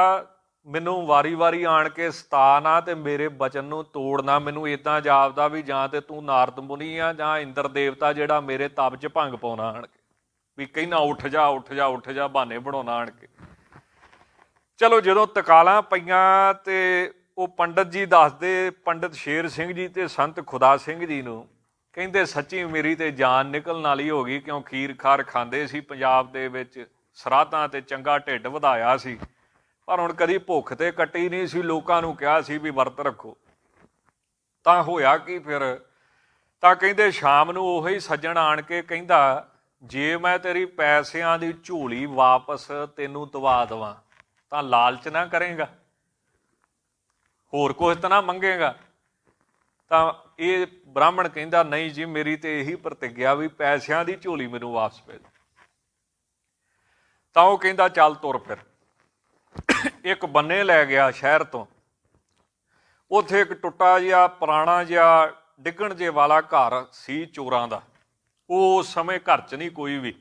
ਮੈਨੂੰ ਵਾਰੀ-ਵਾਰੀ ਆਣ ਕੇ ਸਤਾਨਾ ਤੇ ਮੇਰੇ ਬਚਨ ਨੂੰ ਤੋੜਨਾ ਮੈਨੂੰ ਇਦਾਂ ਜਾਪਦਾ ਵੀ ਜਾਂ ਤੇ ਤੂੰ ਨਾਰਦ ਮੁਨੀ ਆ ਜਾਂ ਇੰਦਰ ਦੇਵਤਾ ਜਿਹੜਾ ਮੇਰੇ ਤਪ 'ਚ ਭੰਗ ਪਾਉਣਾ ਆਣ ਕੇ ਵੀ ਕਹਿੰਦਾ ਉੱਠ ਜਾ ਉੱਠ ਜਾ ਉੱਠ ਜਾ ਬਾਨੇ ਬਣਾਉਣਾ ਆਣ ਕੇ ਚਲੋ ਜਦੋਂ ਤਕਾਲਾਂ ਪਈਆਂ ਤੇ ਉਹ ਪੰਡਤ ਜੀ ਦੱਸਦੇ ਪੰਡਤ ਸ਼ੇਰ ਸਿੰਘ ਜੀ ਤੇ ਸੰਤ ਖੁਦਾ ਸਿੰਘ ਜੀ ਨੂੰ ਕਹਿੰਦੇ ਸੱਚੀ ਮੇਰੀ ਤੇ ਜਾਨ ਨਿਕਲਣ ਵਾਲੀ ਹੋ ਗਈ ਕਿਉਂ ਖੀਰ ਖਾਰ ਖਾਂਦੇ ਸੀ ਪੰਜਾਬ ਦੇ ਵਿੱਚ ਸਰਾਧਾਂ ਤੇ ਚੰਗਾ ਢਿੱਡ ਵਧਾਇਆ ਸੀ ਪਰ ਹੁਣ ਕਦੀ ਭੁੱਖ ਤੇ ਕੱਟੀ ਨਹੀਂ ਸੀ ਲੋਕਾਂ ਨੂੰ ਕਿਹਾ ਸੀ ਵੀ ਵਰਤ ਰੱਖੋ ਤਾਂ ਹੋਇਆ ਕੀ ਫਿਰ ਤਾਂ ਕਹਿੰਦੇ ਸ਼ਾਮ ਨੂੰ ਉਹ ਹੀ ਸੱਜਣ ਆਣ ਕੇ ਕਹਿੰਦਾ ਜੇ ਮੈਂ ਤੇਰੀ ਪੈਸਿਆਂ ਦੀ ਝੋਲੀ ਵਾਪਸ ਤੈਨੂੰ ਦਵਾ ਦਵਾਂ ਤਾਂ ਲਾਲਚ ਨਾ ਕਰੇਗਾ ਹੋਰ ਕੁਝ ਤਾਂ ਨਾ ਮੰਗੇਗਾ ਤਾਂ ਇਹ ਬ੍ਰਾਹਮਣ ਕਹਿੰਦਾ ਨਹੀਂ ਜੀ ਮੇਰੀ ਤੇ ਇਹੀ ਪ੍ਰਤੀਗਿਆ ਵੀ ਪੈਸਿਆਂ ਦੀ ਝੋਲੀ ਮੈਨੂੰ ਵਾਪਸ ਪੈ ਤਾਂ ਉਹ ਕਹਿੰਦਾ ਚੱਲ ਤੁਰ ਫਿਰ ਇੱਕ ਬੰਨੇ ਲੈ ਗਿਆ ਸ਼ਹਿਰ ਤੋਂ ਉੱਥੇ ਇੱਕ ਟੁੱਟਾ ਜਿਹਾ ਪੁਰਾਣਾ ਜਿਹਾ ਡਿੱਗਣ ਜੇ ਵਾਲਾ ਘਰ ਸੀ ਚੋਰਾਂ ਦਾ ਉਹ ਸਮੇਂ ਘਰ 'ਚ ਨਹੀਂ ਕੋਈ ਵੀ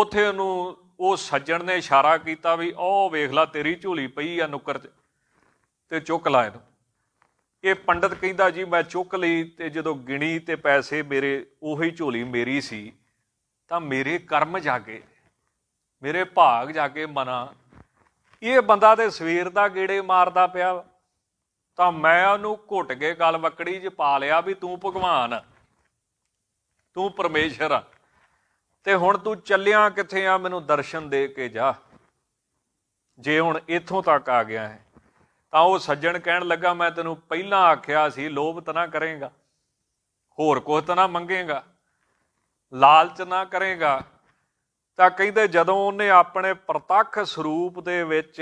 ਉੱਥੇ ਉਹਨੂੰ ਉਹ ਸੱਜਣ ਨੇ ਇਸ਼ਾਰਾ ਕੀਤਾ ਵੀ ਉਹ ਵੇਖ ਲੈ ਤੇਰੀ ਝੋਲੀ ਪਈ ਆ ਨੁੱਕਰ 'ਚ ਤੇ ਚੁੱਕ ਲਾ ਇਹਨੂੰ ਇਹ ਪੰਡਤ ਕਹਿੰਦਾ ਜੀ ਮੈਂ ਚੁੱਕ ਲਈ ਤੇ ਜਦੋਂ ਗਿਣੀ ਤੇ ਪੈਸੇ ਮੇਰੇ ਉਹੀ ਝੋਲੀ ਮੇਰੀ ਸੀ ਤਾਂ ਮੇਰੇ ਕਰਮ ਜਾਗੇ ਮੇਰੇ ਭਾਗ ਜਾਗੇ ਮਨਾ ਇਹ ਬੰਦਾ ਤੇ ਸਵੇਰ ਦਾ ਗੇੜੇ ਮਾਰਦਾ ਪਿਆ ਤਾਂ ਮੈਂ ਉਹਨੂੰ ਘੁੱਟ ਕੇ ਗੱਲ ਬੱਕੜੀ 'ਚ ਪਾ ਲਿਆ ਵੀ ਤੂੰ ਭਗਵਾਨ ਤੂੰ ਪਰਮੇਸ਼ਰ ਆ ਤੇ ਹੁਣ ਤੂੰ ਚੱਲਿਆ ਕਿੱਥੇ ਆ ਮੈਨੂੰ ਦਰਸ਼ਨ ਦੇ ਕੇ ਜਾ ਜੇ ਹੁਣ ਇੱਥੋਂ ਤੱਕ ਆ ਗਿਆ ਹੈ ਤਾਂ ਉਹ ਸੱਜਣ ਕਹਿਣ ਲੱਗਾ ਮੈਂ ਤੈਨੂੰ ਪਹਿਲਾਂ ਆਖਿਆ ਸੀ ਲੋਭ ਤਾਂ ਨਾ ਕਰੇਗਾ ਹੋਰ ਕੁਝ ਤਾਂ ਨਾ ਮੰਗੇਗਾ ਲਾਲਚ ਨਾ ਕਰੇਗਾ ਤਾਂ ਕਹਿੰਦੇ ਜਦੋਂ ਉਹਨੇ ਆਪਣੇ ਪ੍ਰਤੱਖ ਸਰੂਪ ਦੇ ਵਿੱਚ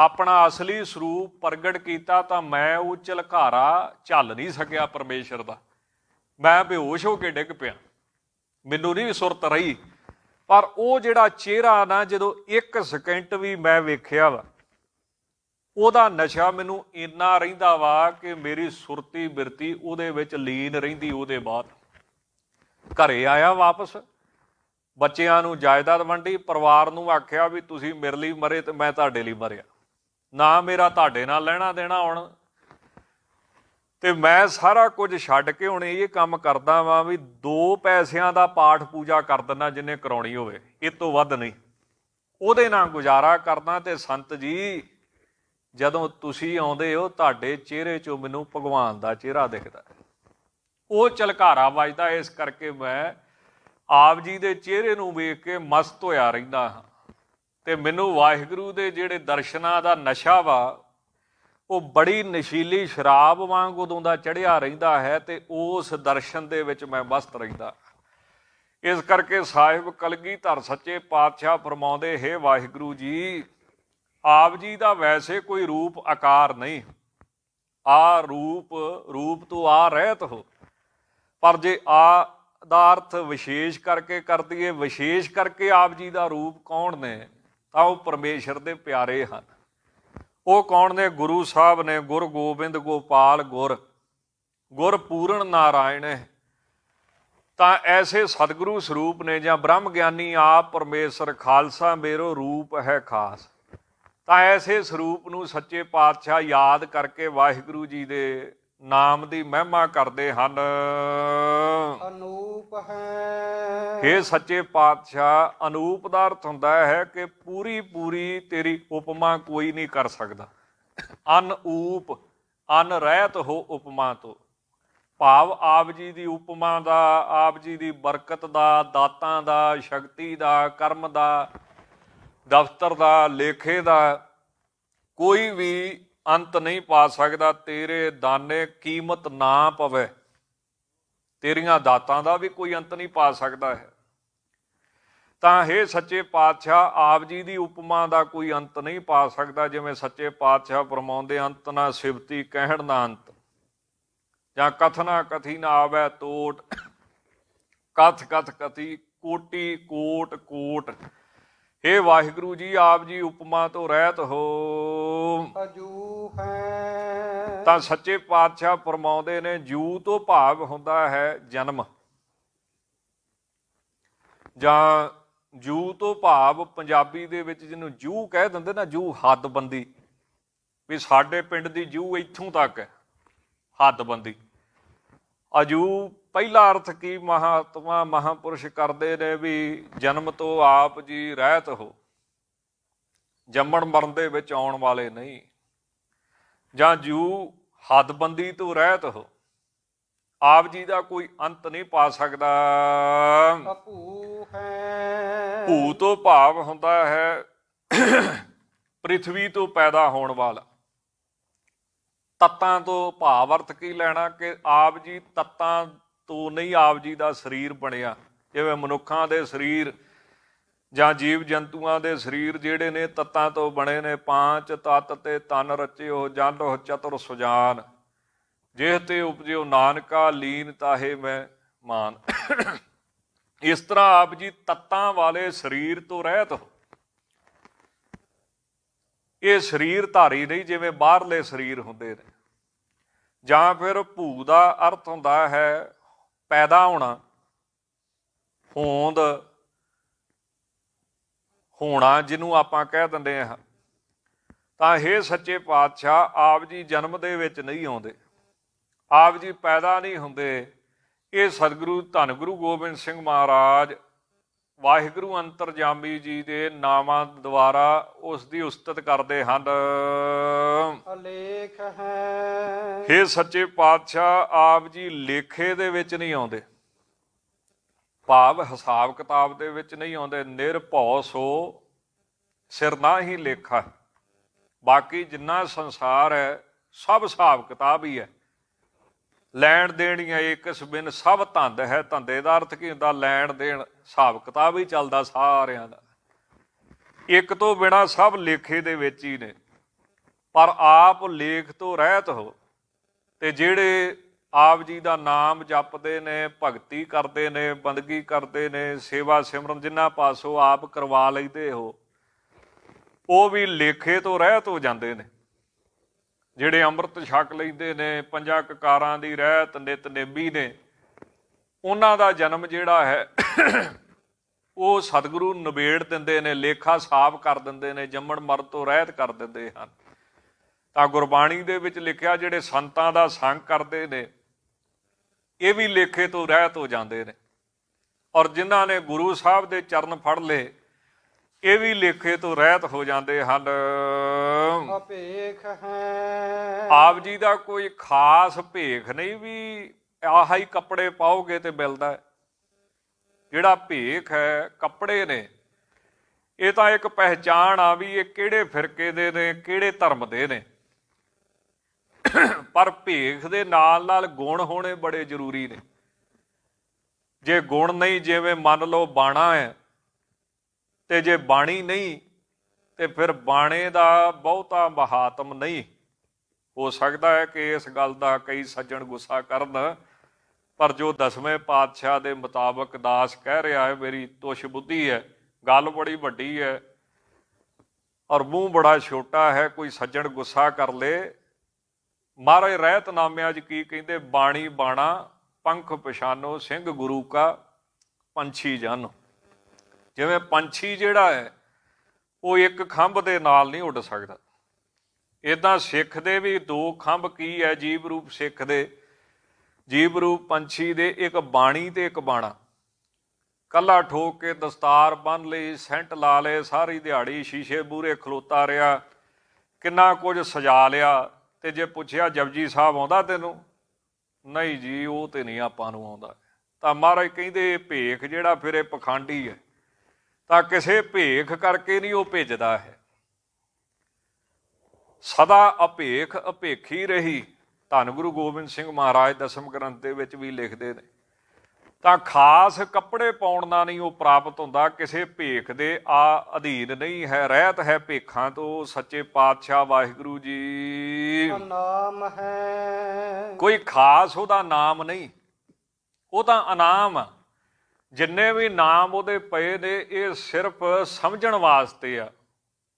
ਆਪਣਾ ਅਸਲੀ ਸਰੂਪ ਪ੍ਰਗਟ ਕੀਤਾ ਤਾਂ ਮੈਂ ਉਹ ਚਲਕਾਰਾ ਝੱਲ ਨਹੀਂ ਸਕਿਆ ਪਰਮੇਸ਼ਰ ਦਾ ਮੈਂ ਬੇਹੋਸ਼ ਹੋ ਕੇ ਡਿੱਗ ਪਿਆ ਮੈਨੂੰ ਨਹੀਂ ਸੁਰਤ ਰਹੀ ਪਰ ਉਹ ਜਿਹੜਾ ਚਿਹਰਾ ਨਾ ਜਦੋਂ 1 ਸਕਿੰਟ ਵੀ ਮੈਂ ਵੇਖਿਆ ਵਾ ਉਹਦਾ ਨਸ਼ਾ ਮੈਨੂੰ ਇੰਨਾ ਰਹਿੰਦਾ ਵਾ ਕਿ ਮੇਰੀ ਸੁਰਤੀ ਬਿਰਤੀ ਉਹਦੇ ਵਿੱਚ ਲੀਨ ਰਹਿੰਦੀ ਉਹਦੇ ਬਾਅਦ ਘਰੇ ਆਇਆ ਵਾਪਸ ਬੱਚਿਆਂ ਨੂੰ ਜਾਇਦਾਦ ਵੰਡੀ ਪਰਿਵਾਰ ਨੂੰ ਆਖਿਆ ਵੀ ਤੁਸੀਂ ਮੇਰੇ ਲਈ ਮਰੇ ਤੇ ਮੈਂ ਤੁਹਾਡੇ ਲਈ ਮਰਿਆ ਨਾ ਮੇਰਾ ਤੁਹਾਡੇ ਨਾਲ ਲੈਣਾ ਦੇਣਾ ਹੁਣ ਤੇ ਮੈਂ ਸਾਰਾ ਕੁਝ ਛੱਡ ਕੇ ਹੁਣ ਇਹ ਕੰਮ ਕਰਦਾ ਵਾਂ ਵੀ ਦੋ ਪੈਸਿਆਂ ਦਾ ਪਾਠ ਪੂਜਾ ਕਰ ਦਿੰਦਾ ਜਿੰਨੇ ਕਰਾਉਣੀ ਹੋਵੇ ਇਹ ਤੋਂ ਵੱਧ ਨਹੀਂ ਉਹਦੇ ਨਾਲ ਗੁਜ਼ਾਰਾ ਕਰਦਾ ਤੇ ਸੰਤ ਜੀ ਜਦੋਂ ਤੁਸੀਂ ਆਉਂਦੇ ਹੋ ਤੁਹਾਡੇ ਚਿਹਰੇ 'ਚੋਂ ਮੈਨੂੰ ਭਗਵਾਨ ਦਾ ਚਿਹਰਾ ਦਿਖਦਾ ਉਹ ਚਲਕਾਰਾ ਵੱਜਦਾ ਇਸ ਕਰਕੇ ਮੈਂ ਆਪ ਜੀ ਦੇ ਚਿਹਰੇ ਨੂੰ ਵੇਖ ਕੇ ਮਸਤ ਹੋਇਆ ਰਹਿੰਦਾ ਹਾਂ ਤੇ ਮੈਨੂੰ ਵਾਹਿਗੁਰੂ ਦੇ ਜਿਹੜੇ ਦਰਸ਼ਨਾਂ ਦਾ ਨਸ਼ਾ ਵਾ ਉਹ ਬੜੀ ਨਸ਼ੀਲੀ ਸ਼ਰਾਬ ਵਾਂਗ ਉਦੋਂ ਦਾ ਚੜਿਆ ਰਹਿੰਦਾ ਹੈ ਤੇ ਉਸ ਦਰਸ਼ਨ ਦੇ ਵਿੱਚ ਮੈਂ ਮਸਤ ਰਹਿੰਦਾ ਇਸ ਕਰਕੇ ਸਾਹਿਬ ਕਲਗੀਧਰ ਸੱਚੇ ਪਾਤਸ਼ਾਹ ਫਰਮਾਉਂਦੇ ਹੈ ਵਾਹਿਗੁਰੂ ਜੀ ਆਪ ਜੀ ਦਾ ਵੈਸੇ ਕੋਈ ਰੂਪ ਆਕਾਰ ਨਹੀਂ ਆ ਰੂਪ ਰੂਪ ਤੋਂ ਆ ਰਹਿਤ ਹੋ ਪਰ ਜੇ ਆ ਦਾ ਅਰਥ ਵਿਸ਼ੇਸ਼ ਕਰਕੇ ਕਰਦੀ ਏ ਵਿਸ਼ੇਸ਼ ਕਰਕੇ ਆਪ ਜੀ ਦਾ ਰੂਪ ਕੌਣ ਨੇ ਤਾਂ ਉਹ ਪਰਮੇਸ਼ਰ ਦੇ ਪਿਆਰੇ ਹਨ ਉਹ ਕੌਣ ਨੇ ਗੁਰੂ ਸਾਹਿਬ ਨੇ ਗੁਰ ਗੋਬਿੰਦ ਗੋਪਾਲ ਗੁਰ ਗੁਰ ਪੂਰਨ ਨਾਰਾਇਣ ਤਾਂ ਐਸੇ ਸਤਿਗੁਰੂ ਸਰੂਪ ਨੇ ਜਾਂ ਬ੍ਰਹਮ ਗਿਆਨੀ ਆਪ ਪਰਮੇਸ਼ਰ ਖਾਲਸਾ ਮੇਰੋ ਰੂਪ ਹੈ ਖਾਸ ਤਾਂ ਐਸੇ ਸਰੂਪ ਨੂੰ ਸੱਚੇ ਪਾਤਸ਼ਾਹ ਯਾਦ ਕਰਕੇ ਵਾਹਿਗੁਰੂ ਜੀ ਦੇ ਨਾਮ ਦੀ ਮਹਿਮਾ ਕਰਦੇ ਹਨ ਅਨੂਪ ਹੈ ਏ ਸੱਚੇ ਪਾਤਸ਼ਾਹ ਅਨੂਪ ਦਾ ਅਰਥ ਹੁੰਦਾ ਹੈ ਕਿ ਪੂਰੀ ਪੂਰੀ ਤੇਰੀ ਉਪਮਾ ਕੋਈ ਨਹੀਂ ਕਰ ਸਕਦਾ ਅਨੂਪ ਅਨ ਰਹਿਤ ਹੋ ਉਪਮਾ ਤੋਂ ਭਾਵ ਆਪ ਜੀ ਦੀ ਉਪਮਾ ਦਾ ਆਪ ਜੀ ਦੀ ਬਰਕਤ ਦਾ ਦਾਤਾਂ ਦਾ ਸ਼ਕਤੀ ਦਾ ਕਰਮ ਦਾ ਦਫ਼ਤਰ ਦਾ ਲੇਖੇ ਦਾ ਕੋਈ ਵੀ ਅੰਤ ਨਹੀਂ ਪਾ ਸਕਦਾ ਤੇਰੇ ਦਾਨੇ ਕੀਮਤ ਨਾ ਪਵੇ ਤੇਰੀਆਂ ਦਾਤਾਂ ਦਾ ਵੀ ਕੋਈ ਅੰਤ ਨਹੀਂ ਪਾ ਸਕਦਾ ਹੈ ਤਾਂ हे ਸੱਚੇ ਪਾਤਸ਼ਾਹ ਆਪ ਜੀ ਦੀ ਉਪਮਾ ਦਾ ਕੋਈ ਅੰਤ ਨਹੀਂ ਪਾ ਸਕਦਾ ਜਿਵੇਂ ਸੱਚੇ ਪਾਤਸ਼ਾਹ ਪਰਮਾਉਂਦੇ ਅੰਤ ਨਾ ਸਿਵਤੀ ਕਹਿਣ ਦਾ ਅੰਤ ਜਾਂ ਕਥਨਾ ਕਥੀ ਨਾ ਆਵੇ ਤੋਟ ਕਥ ਕਥ ਕਥੀ ਕੋਟੀ ਕੋਟ ਕੋਟ ਏ ਵਾਹਿਗੁਰੂ ਜੀ ਆਪ ਜੀ ਉਪਮਾ ਤੋਂ ਰਹਿਤ ਹੋ ਅਜੂ ਤਾਂ ਸੱਚੇ ਪਾਤਸ਼ਾਹ ਪਰਮਾਉਂਦੇ ਨੇ ਜੂ ਤੋਂ ਭਾਵ ਹੁੰਦਾ ਹੈ ਜਨਮ ਜਾਂ ਜੂ ਤੋਂ ਭਾਵ ਪੰਜਾਬੀ ਦੇ ਵਿੱਚ ਜਿਹਨੂੰ ਜੂ ਕਹਿ ਦਿੰਦੇ ਨਾ ਜੂ ਹੱਦਬੰਦੀ ਵੀ ਸਾਡੇ ਪਿੰਡ ਦੀ ਜੂ ਇੱਥੋਂ ਤੱਕ ਹੈ ਹੱਦਬੰਦੀ ਅਜੂ ਪਹਿਲਾ ਅਰਥ ਕੀ ਮਹਾਤਮਾ ਮਹਾਪੁਰਸ਼ ਕਰਦੇ ਨੇ ਵੀ ਜਨਮ ਤੋਂ ਆਪ ਜੀ ਰਹਿਤ ਹੋ ਜੰਮਣ ਮਰਨ ਦੇ ਵਿੱਚ ਆਉਣ ਵਾਲੇ ਨਹੀਂ ਜਾਂ ਜੂ ਹੱਦਬੰਦੀ ਤੋਂ ਰਹਿਤ ਹੋ ਆਪ ਜੀ ਦਾ ਕੋਈ ਅੰਤ ਨਹੀਂ ਪਾ ਸਕਦਾ ਭੂ ਹੈ ਭੂ ਤੋਂ ਭਾਵ ਹੁੰਦਾ ਹੈ ਪ੍ਰithvi ਤੋਂ ਪੈਦਾ ਹੋਣ ਵਾਲਾ ਤਤਾਂ ਤੋਂ ਭਾਵ ਅਰਥ ਕੀ ਲੈਣਾ ਕਿ ਆਪ ਜੀ ਤਤਾਂ ਤੋਂ ਨਹੀਂ ਆਪ ਜੀ ਦਾ ਸਰੀਰ ਬਣਿਆ ਜਿਵੇਂ ਮਨੁੱਖਾਂ ਦੇ ਸਰੀਰ ਜਾਂ ਜੀਵ ਜੰਤੂਆਂ ਦੇ ਸਰੀਰ ਜਿਹੜੇ ਨੇ ਤਤਾਂ ਤੋਂ ਬਣੇ ਨੇ ਪੰਜ ਤਤ ਤੇ ਤਨ ਰਚਿਓ ਜਲ ਉਹ ਚਤੁਰ ਸੁਜਾਨ ਜਿਹ ਤੇ ਉਪਜਿਓ ਨਾਨਕਾ ਲੀਨ ਤਾਹੇ ਮੈਂ ਮਾਨ ਇਸ ਤਰ੍ਹਾਂ ਆਪ ਜੀ ਤਤਾਂ ਵਾਲੇ ਸਰੀਰ ਤੋਂ ਰਹਿਤ ਹੋ ਇਹ ਸਰੀਰ ਧਾਰੀ ਨਹੀਂ ਜਿਵੇਂ ਬਾਹਰਲੇ ਸਰੀਰ ਹੁੰਦੇ ਨੇ ਜਾਂ ਫਿਰ ਭੂ ਦਾ ਅਰਥ ਹੁੰਦਾ ਹੈ ਪੈਦਾ ਹੋਣਾ ਹੋਂਦ ਹੋਣਾ ਜਿਹਨੂੰ ਆਪਾਂ ਕਹਿ ਦਿੰਦੇ ਹਾਂ ਤਾਂ ਇਹ ਸੱਚੇ ਪਾਤਸ਼ਾਹ ਆਪ ਜੀ ਜਨਮ ਦੇ ਵਿੱਚ ਨਹੀਂ ਆਉਂਦੇ ਆਪ ਜੀ ਪੈਦਾ ਨਹੀਂ ਹੁੰਦੇ ਇਹ ਸਤਿਗੁਰੂ ਧੰਨ ਗੁਰੂ ਗੋਬਿੰਦ ਸਿੰਘ ਮਹਾਰਾਜ ਵਾਹਿਗੁਰੂ ਅੰਤਰਜਾਮੀ ਜੀ ਦੇ ਨਾਮਾਂ ਦੁਆਰਾ ਉਸ ਦੀ ਉਸਤਤ ਕਰਦੇ ਹਨ ਲੇਖ ਹੈ ਇਹ ਸੱਚੇ ਪਾਤਸ਼ਾਹ ਆਪ ਜੀ ਲੇਖੇ ਦੇ ਵਿੱਚ ਨਹੀਂ ਆਉਂਦੇ ਭਾਵ ਹਿਸਾਬ ਕਿਤਾਬ ਦੇ ਵਿੱਚ ਨਹੀਂ ਆਉਂਦੇ ਨਿਰਭਉ ਸੋ ਸਿਰ ਨਾ ਹੀ ਲੇਖਾ ਬਾਕੀ ਜਿੰਨਾ ਸੰਸਾਰ ਹੈ ਸਭ ਹਿਸਾਬ ਕਿਤਾਬ ਹੀ ਹੈ ਲੈਣ ਦੇਣੀਆਂ ਇੱਕਸ ਬਿਨ ਸਭ ਧੰਦ ਹੈ ਧੰਦੇ ਦਾ ਅਰਥ ਕੀ ਹੁੰਦਾ ਲੈਣ ਦੇਣ ਹਿਸਾਬ ਕਿਤਾਬ ਹੀ ਚੱਲਦਾ ਸਾਰਿਆਂ ਦਾ ਇੱਕ ਤੋਂ ਬਿਨਾ ਸਭ ਲੇਖੇ ਦੇ ਵਿੱਚ ਹੀ ਨੇ ਪਰ ਆਪ ਲੇਖ ਤੋਂ ਰਹਿਤ ਹੋ ਤੇ ਜਿਹੜੇ ਆਪ ਜੀ ਦਾ ਨਾਮ ਜਪਦੇ ਨੇ ਭਗਤੀ ਕਰਦੇ ਨੇ ਬੰਦਗੀ ਕਰਦੇ ਨੇ ਸੇਵਾ ਸਿਮਰਨ ਜਿੰਨਾ ਪਾਸੋਂ ਆਪ ਕਰਵਾ ਲੈਂਦੇ ਹੋ ਉਹ ਵੀ ਲੇਖੇ ਤੋਂ ਰਹਿਤ ਹੋ ਜਾਂਦੇ ਨੇ ਜਿਹੜੇ ਅੰਮ੍ਰਿਤ ਛਕ ਲੈਂਦੇ ਨੇ ਪੰਜਾਂ ਕਕਾਰਾਂ ਦੀ ਰਹਿਤ ਨਿਤ ਨੇਬੀ ਨੇ ਉਹਨਾਂ ਦਾ ਜਨਮ ਜਿਹੜਾ ਹੈ ਉਹ ਸਤਿਗੁਰੂ ਨਵੇੜ ਦਿੰਦੇ ਨੇ ਲੇਖਾ ਸਾਫ਼ ਕਰ ਦਿੰਦੇ ਨੇ ਜੰਮਣ ਮਰ ਤੋਂ ਰਹਿਤ ਕਰ ਦਿੰਦੇ ਹਨ ਤਾਂ ਗੁਰਬਾਣੀ ਦੇ ਵਿੱਚ ਲਿਖਿਆ ਜਿਹੜੇ ਸੰਤਾਂ ਦਾ ਸੰਗ ਕਰਦੇ ਨੇ ਇਹ ਵੀ ਲੇਖੇ ਤੋਂ ਰਹਿਤ ਹੋ ਜਾਂਦੇ ਨੇ ਔਰ ਜਿਨ੍ਹਾਂ ਨੇ ਗੁਰੂ ਸਾਹਿਬ ਦੇ ਚਰਨ ਫੜ ਲਏ ਇਹ ਵੀ ਲੇਖੇ ਤੋਂ ਰਹਿਤ ਹੋ ਜਾਂਦੇ ਹਨ ਆਪੇਖ ਹੈ ਆਪ ਜੀ ਦਾ ਕੋਈ ਖਾਸ ਭੇਖ ਨਹੀਂ ਵੀ ਆਹ ਹੀ ਕੱਪੜੇ ਪਾਓਗੇ ਤੇ ਮਿਲਦਾ ਜਿਹੜਾ ਭੇਖ ਹੈ ਕੱਪੜੇ ਨੇ ਇਹ ਤਾਂ ਇੱਕ ਪਹਿਚਾਣ ਆ ਵੀ ਇਹ ਕਿਹੜੇ ਫਿਰਕੇ ਦੇ ਨੇ ਕਿਹੜੇ ਧਰਮ ਦੇ ਨੇ ਪਰ ਭੇਖ ਦੇ ਨਾਲ ਨਾਲ ਗੁਣ ਹੋਣੇ ਬੜੇ ਜ਼ਰੂਰੀ ਨੇ ਜੇ ਗੁਣ ਨਹੀਂ ਜਿਵੇਂ ਮੰਨ ਲਓ ਬਾਣਾ ਹੈ ਤੇ ਜੇ ਬਾਣੀ ਨਹੀਂ ਤੇ ਫਿਰ ਬਾਣੇ ਦਾ ਬਹੁਤਾ ਮਹਾਤਮ ਨਹੀਂ ਹੋ ਸਕਦਾ ਹੈ ਕਿ ਇਸ ਗੱਲ ਦਾ ਕਈ ਸੱਜਣ ਗੁੱਸਾ ਕਰਨ ਪਰ ਜੋ ਦਸਵੇਂ ਪਾਤਸ਼ਾਹ ਦੇ ਮੁਤਾਬਕ ਦਾਸ ਕਹਿ ਰਿਹਾ ਹੈ ਮੇਰੀ ਤੁਸ਼ ਬੁੱਧੀ ਹੈ ਗੱਲ ਬੜੀ ਵੱਡੀ ਹੈ ਔਰ ਮੂੰਹ ਬੜਾ ਛੋਟਾ ਹੈ ਕੋਈ ਸੱਜਣ ਗੁੱਸਾ ਕਰ ਲੇ ਮਹਾਰਾਜ ਰਹਿਤ ਨਾਮਿਆਂ 'ਚ ਕੀ ਕਹਿੰਦੇ ਬਾਣੀ ਬਾਣਾ ਪੰਖ ਪਛਾਨੋ ਸਿੰਘ ਗੁਰੂ ਕਾ ਪੰਛੀ ਜਨ ਜਿਵੇਂ ਪੰਛੀ ਜਿਹੜਾ ਹੈ ਉਹ ਇੱਕ ਖੰਭ ਦੇ ਨਾਲ ਨਹੀਂ ਉੱਡ ਸਕਦਾ ਇਦਾਂ ਸਿੱਖ ਦੇ ਵੀ ਦੋ ਖੰਭ ਕੀ ਹੈ ਜੀਵ ਰੂਪ ਸਿੱਖ ਦੇ ਜੀਵ ਰੂਪ ਪੰਛੀ ਦੇ ਇੱਕ ਬਾਣੀ ਤੇ ਇੱਕ ਬਾਣਾ ਕੱਲਾ ਠੋਕ ਕੇ ਦਸਤਾਰ ਬੰਨ ਲਈ ਸੈਂਟ ਲਾ ਲਏ ਸਾਰੀ ਦਿਹਾੜੀ ਸ਼ੀਸ਼ੇ ਬੂਰੇ ਖਲੋਤਾ ਰਿਹਾ ਕਿੰਨਾ ਕੁਝ ਸਜਾ ਲਿਆ ਤੇ ਜੇ ਪੁੱਛਿਆ ਜਪਜੀ ਸਾਹਿਬ ਆਉਂਦਾ ਤੈਨੂੰ ਨਹੀਂ ਜੀ ਉਹ ਤੇ ਨਹੀਂ ਆਪਾਂ ਨੂੰ ਆਉਂਦਾ ਤਾਂ ਮਹਾਰਾਜ ਕਹਿੰਦੇ ਇਹ ਭੇਖ ਜਿਹੜਾ ਫਿਰ ਇਹ ਪਖੰਡੀ ਹੈ ਤਾਂ ਕਿਸੇ ਭੇਖ ਕਰਕੇ ਨਹੀਂ ਉਹ ਭੇਜਦਾ ਹੈ ਸਦਾ ਅਪੇਖ ਅਪੇਖੀ ਰਹੀ ਧੰਗੁਰੂ ਗੋਬਿੰਦ ਸਿੰਘ ਮਹਾਰਾਜ ਦਸਮ ਗ੍ਰੰਥ ਦੇ ਵਿੱਚ ਵੀ ਲਿਖਦੇ ਨੇ ਤਾਂ ਖਾਸ ਕੱਪੜੇ ਪਾਉਣ ਨਾਲ ਨਹੀਂ ਉਹ ਪ੍ਰਾਪਤ ਹੁੰਦਾ ਕਿਸੇ ਭੇਖ ਦੇ ਆ ਅਧੀਨ ਨਹੀਂ ਹੈ ਰਹਿਤ ਹੈ ਭੇਖਾਂ ਤੋਂ ਸੱਚੇ ਪਾਤਸ਼ਾਹ ਵਾਹਿਗੁਰੂ ਜੀ ਨਾਮ ਹੈ ਕੋਈ ਖਾਸ ਉਹਦਾ ਨਾਮ ਨਹੀਂ ਉਹ ਤਾਂ ਅਨਾਮ ਜਿੰਨੇ ਵੀ ਨਾਮ ਉਹਦੇ ਪਏ ਨੇ ਇਹ ਸਿਰਫ ਸਮਝਣ ਵਾਸਤੇ ਆ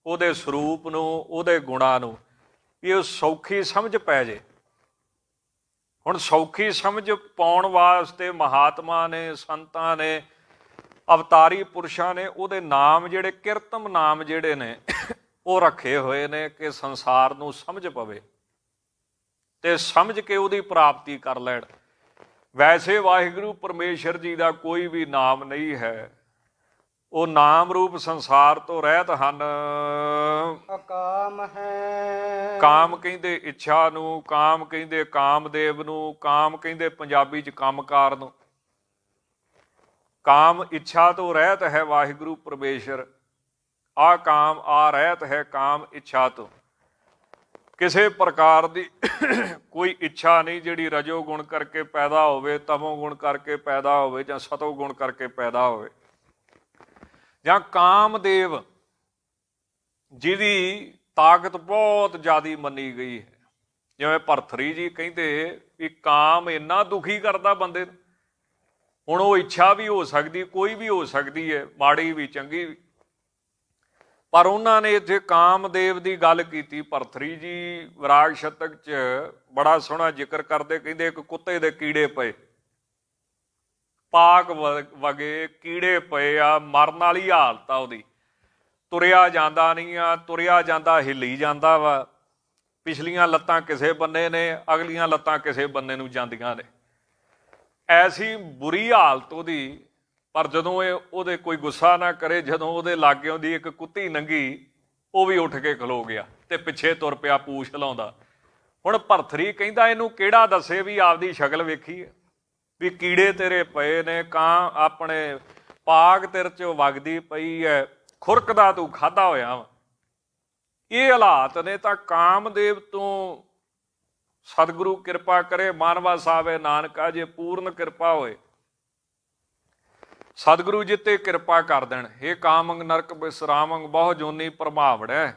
ਉਹਦੇ ਸਰੂਪ ਨੂੰ ਉਹਦੇ ਗੁਣਾਂ ਨੂੰ ਇਹ ਸੌਖੀ ਸਮਝ ਪੈ ਜੇ ਹੁਣ ਸੌਖੀ ਸਮਝ ਪਾਉਣ ਵਾਸਤੇ ਮਹਾਤਮਾ ਨੇ ਸੰਤਾਂ ਨੇ ਅਵਤਾਰੀ ਪੁਰਸ਼ਾਂ ਨੇ ਉਹਦੇ ਨਾਮ ਜਿਹੜੇ ਕਿਰਤਮ ਨਾਮ ਜਿਹੜੇ ਨੇ ਉਹ ਰੱਖੇ ਹੋਏ ਨੇ ਕਿ ਸੰਸਾਰ ਨੂੰ ਸਮਝ ਪਵੇ ਤੇ ਸਮਝ ਕੇ ਉਹਦੀ ਪ੍ਰਾਪਤੀ ਕਰ ਲੈਣ ਵੈਸੇ ਵਾਹਿਗੁਰੂ ਪਰਮੇਸ਼ਰ ਜੀ ਦਾ ਕੋਈ ਵੀ ਨਾਮ ਨਹੀਂ ਹੈ ਉਹ ਨਾਮ ਰੂਪ ਸੰਸਾਰ ਤੋਂ ਰਹਿਤ ਹਨ ਅਕਾਮ ਹੈ ਕਾਮ ਕਹਿੰਦੇ ਇੱਛਾ ਨੂੰ ਕਾਮ ਕਹਿੰਦੇ ਕਾਮਦੇਵ ਨੂੰ ਕਾਮ ਕਹਿੰਦੇ ਪੰਜਾਬੀ ਚ ਕੰਮਕਾਰ ਨੂੰ ਕਾਮ ਇੱਛਾ ਤੋਂ ਰਹਿਤ ਹੈ ਵਾਹਿਗੁਰੂ ਪਰਮੇਸ਼ਰ ਆ ਕਾਮ ਆ ਰਹਿਤ ਹੈ ਕਾਮ ਇੱਛਾ ਤੋਂ ਕਿਸੇ ਪ੍ਰਕਾਰ ਦੀ ਕੋਈ ਇੱਛਾ ਨਹੀਂ ਜਿਹੜੀ ਰਜੋ ਗੁਣ ਕਰਕੇ ਪੈਦਾ ਹੋਵੇ ਤਮੋ ਗੁਣ ਕਰਕੇ ਪੈਦਾ ਹੋਵੇ ਜਾਂ ਸਤੋ ਗੁਣ ਕਰਕੇ ਪੈਦਾ ਹੋਵੇ ਜਾਂ ਕਾਮਦੇਵ ਜਿਹਦੀ ਤਾਕਤ ਬਹੁਤ ਜ਼ਿਆਦੀ ਮੰਨੀ ਗਈ ਹੈ ਜਿਵੇਂ ਪਰਥਰੀ ਜੀ ਕਹਿੰਦੇ ਵੀ ਕਾਮ ਇੰਨਾ ਦੁਖੀ ਕਰਦਾ ਬੰਦੇ ਨੂੰ ਹੁਣ ਉਹ ਇੱਛਾ ਵੀ ਹੋ ਸਕਦੀ ਕੋਈ ਵੀ ਹੋ ਸਕਦੀ ਹੈ ਮਾੜੀ ਵੀ ਚੰਗੀ ਵੀ ਪਰ ਉਹਨਾਂ ਨੇ ਇੱਥੇ ਕਾਮਦੇਵ ਦੀ ਗੱਲ ਕੀਤੀ ਪਰਥਰੀ ਜੀ ਵਿਰਾਗ ਸ਼ਤਕ 'ਚ ਬੜਾ ਸੋਹਣਾ ਜ਼ਿਕਰ ਕਰਦੇ ਕਹਿੰਦੇ ਇੱਕ ਕੁੱਤੇ ਦੇ ਕੀੜੇ ਪਏ ਪਾਕ ਵਗੇ ਕੀੜੇ ਪਏ ਆ ਮਰਨ ਵਾਲੀ ਹਾਲਤ ਆ ਉਹਦੀ ਤੁਰਿਆ ਜਾਂਦਾ ਨਹੀਂ ਆ ਤੁਰਿਆ ਜਾਂਦਾ ਹਿੱਲੀ ਜਾਂਦਾ ਵਾ ਪਿਛਲੀਆਂ ਲੱਤਾਂ ਕਿਸੇ ਬੰਨੇ ਨੇ ਅਗਲੀਆਂ ਲੱਤਾਂ ਕਿਸੇ ਬੰਨੇ ਨੂੰ ਜਾਂਦੀਆਂ ਨੇ ਐਸੀ ਬੁਰੀ ਹਾਲਤ ਉਹਦੀ ਪਰ ਜਦੋਂ ਇਹ ਉਹਦੇ ਕੋਈ ਗੁੱਸਾ ਨਾ ਕਰੇ ਜਦੋਂ ਉਹਦੇ ਲਾਗੇ ਦੀ ਇੱਕ ਕੁੱਤੀ ਨੰਗੀ ਉਹ ਵੀ ਉੱਠ ਕੇ ਖਲੋ ਗਿਆ ਤੇ ਪਿੱਛੇ ਤੁਰ ਪਿਆ ਪੂਛ ਲਾਉਂਦਾ ਹੁਣ ਭਰਥਰੀ ਕਹਿੰਦਾ ਇਹਨੂੰ ਕਿਹੜਾ ਦੱਸੇ ਵੀ ਆਪਦੀ ਸ਼ਕਲ ਵੇਖੀ ਹੈ ਵੀ ਕੀੜੇ ਤੇਰੇ ਪਏ ਨੇ ਕਾਂ ਆਪਣੇ ਪਾਗ ਤੇਰੇ ਚ ਵਗਦੀ ਪਈ ਐ ਖੁਰਕ ਦਾ ਤੂੰ ਖਾਦਾ ਹੋਇਆ ਵਾ ਇਹ ਹਾਲਾਤ ਨੇ ਤਾਂ ਕਾਮਦੇਵ ਤੋਂ ਸਤਿਗੁਰੂ ਕਿਰਪਾ ਕਰੇ ਮਾਨਵਾ ਸਾਹਿਬੇ ਨਾਨਕਾ ਜੇ ਪੂਰਨ ਕਿਰਪਾ ਹੋਏ ਸਤਿਗੁਰੂ ਜੀ ਤੇ ਕਿਰਪਾ ਕਰ ਦੇਣ ਇਹ ਕਾਮੰਗ ਨਰਕ ਬਿਸਰਾਮੰਗ ਬਹੁ ਜੋਨੀ ਪ੍ਰਭਾਵੜਾ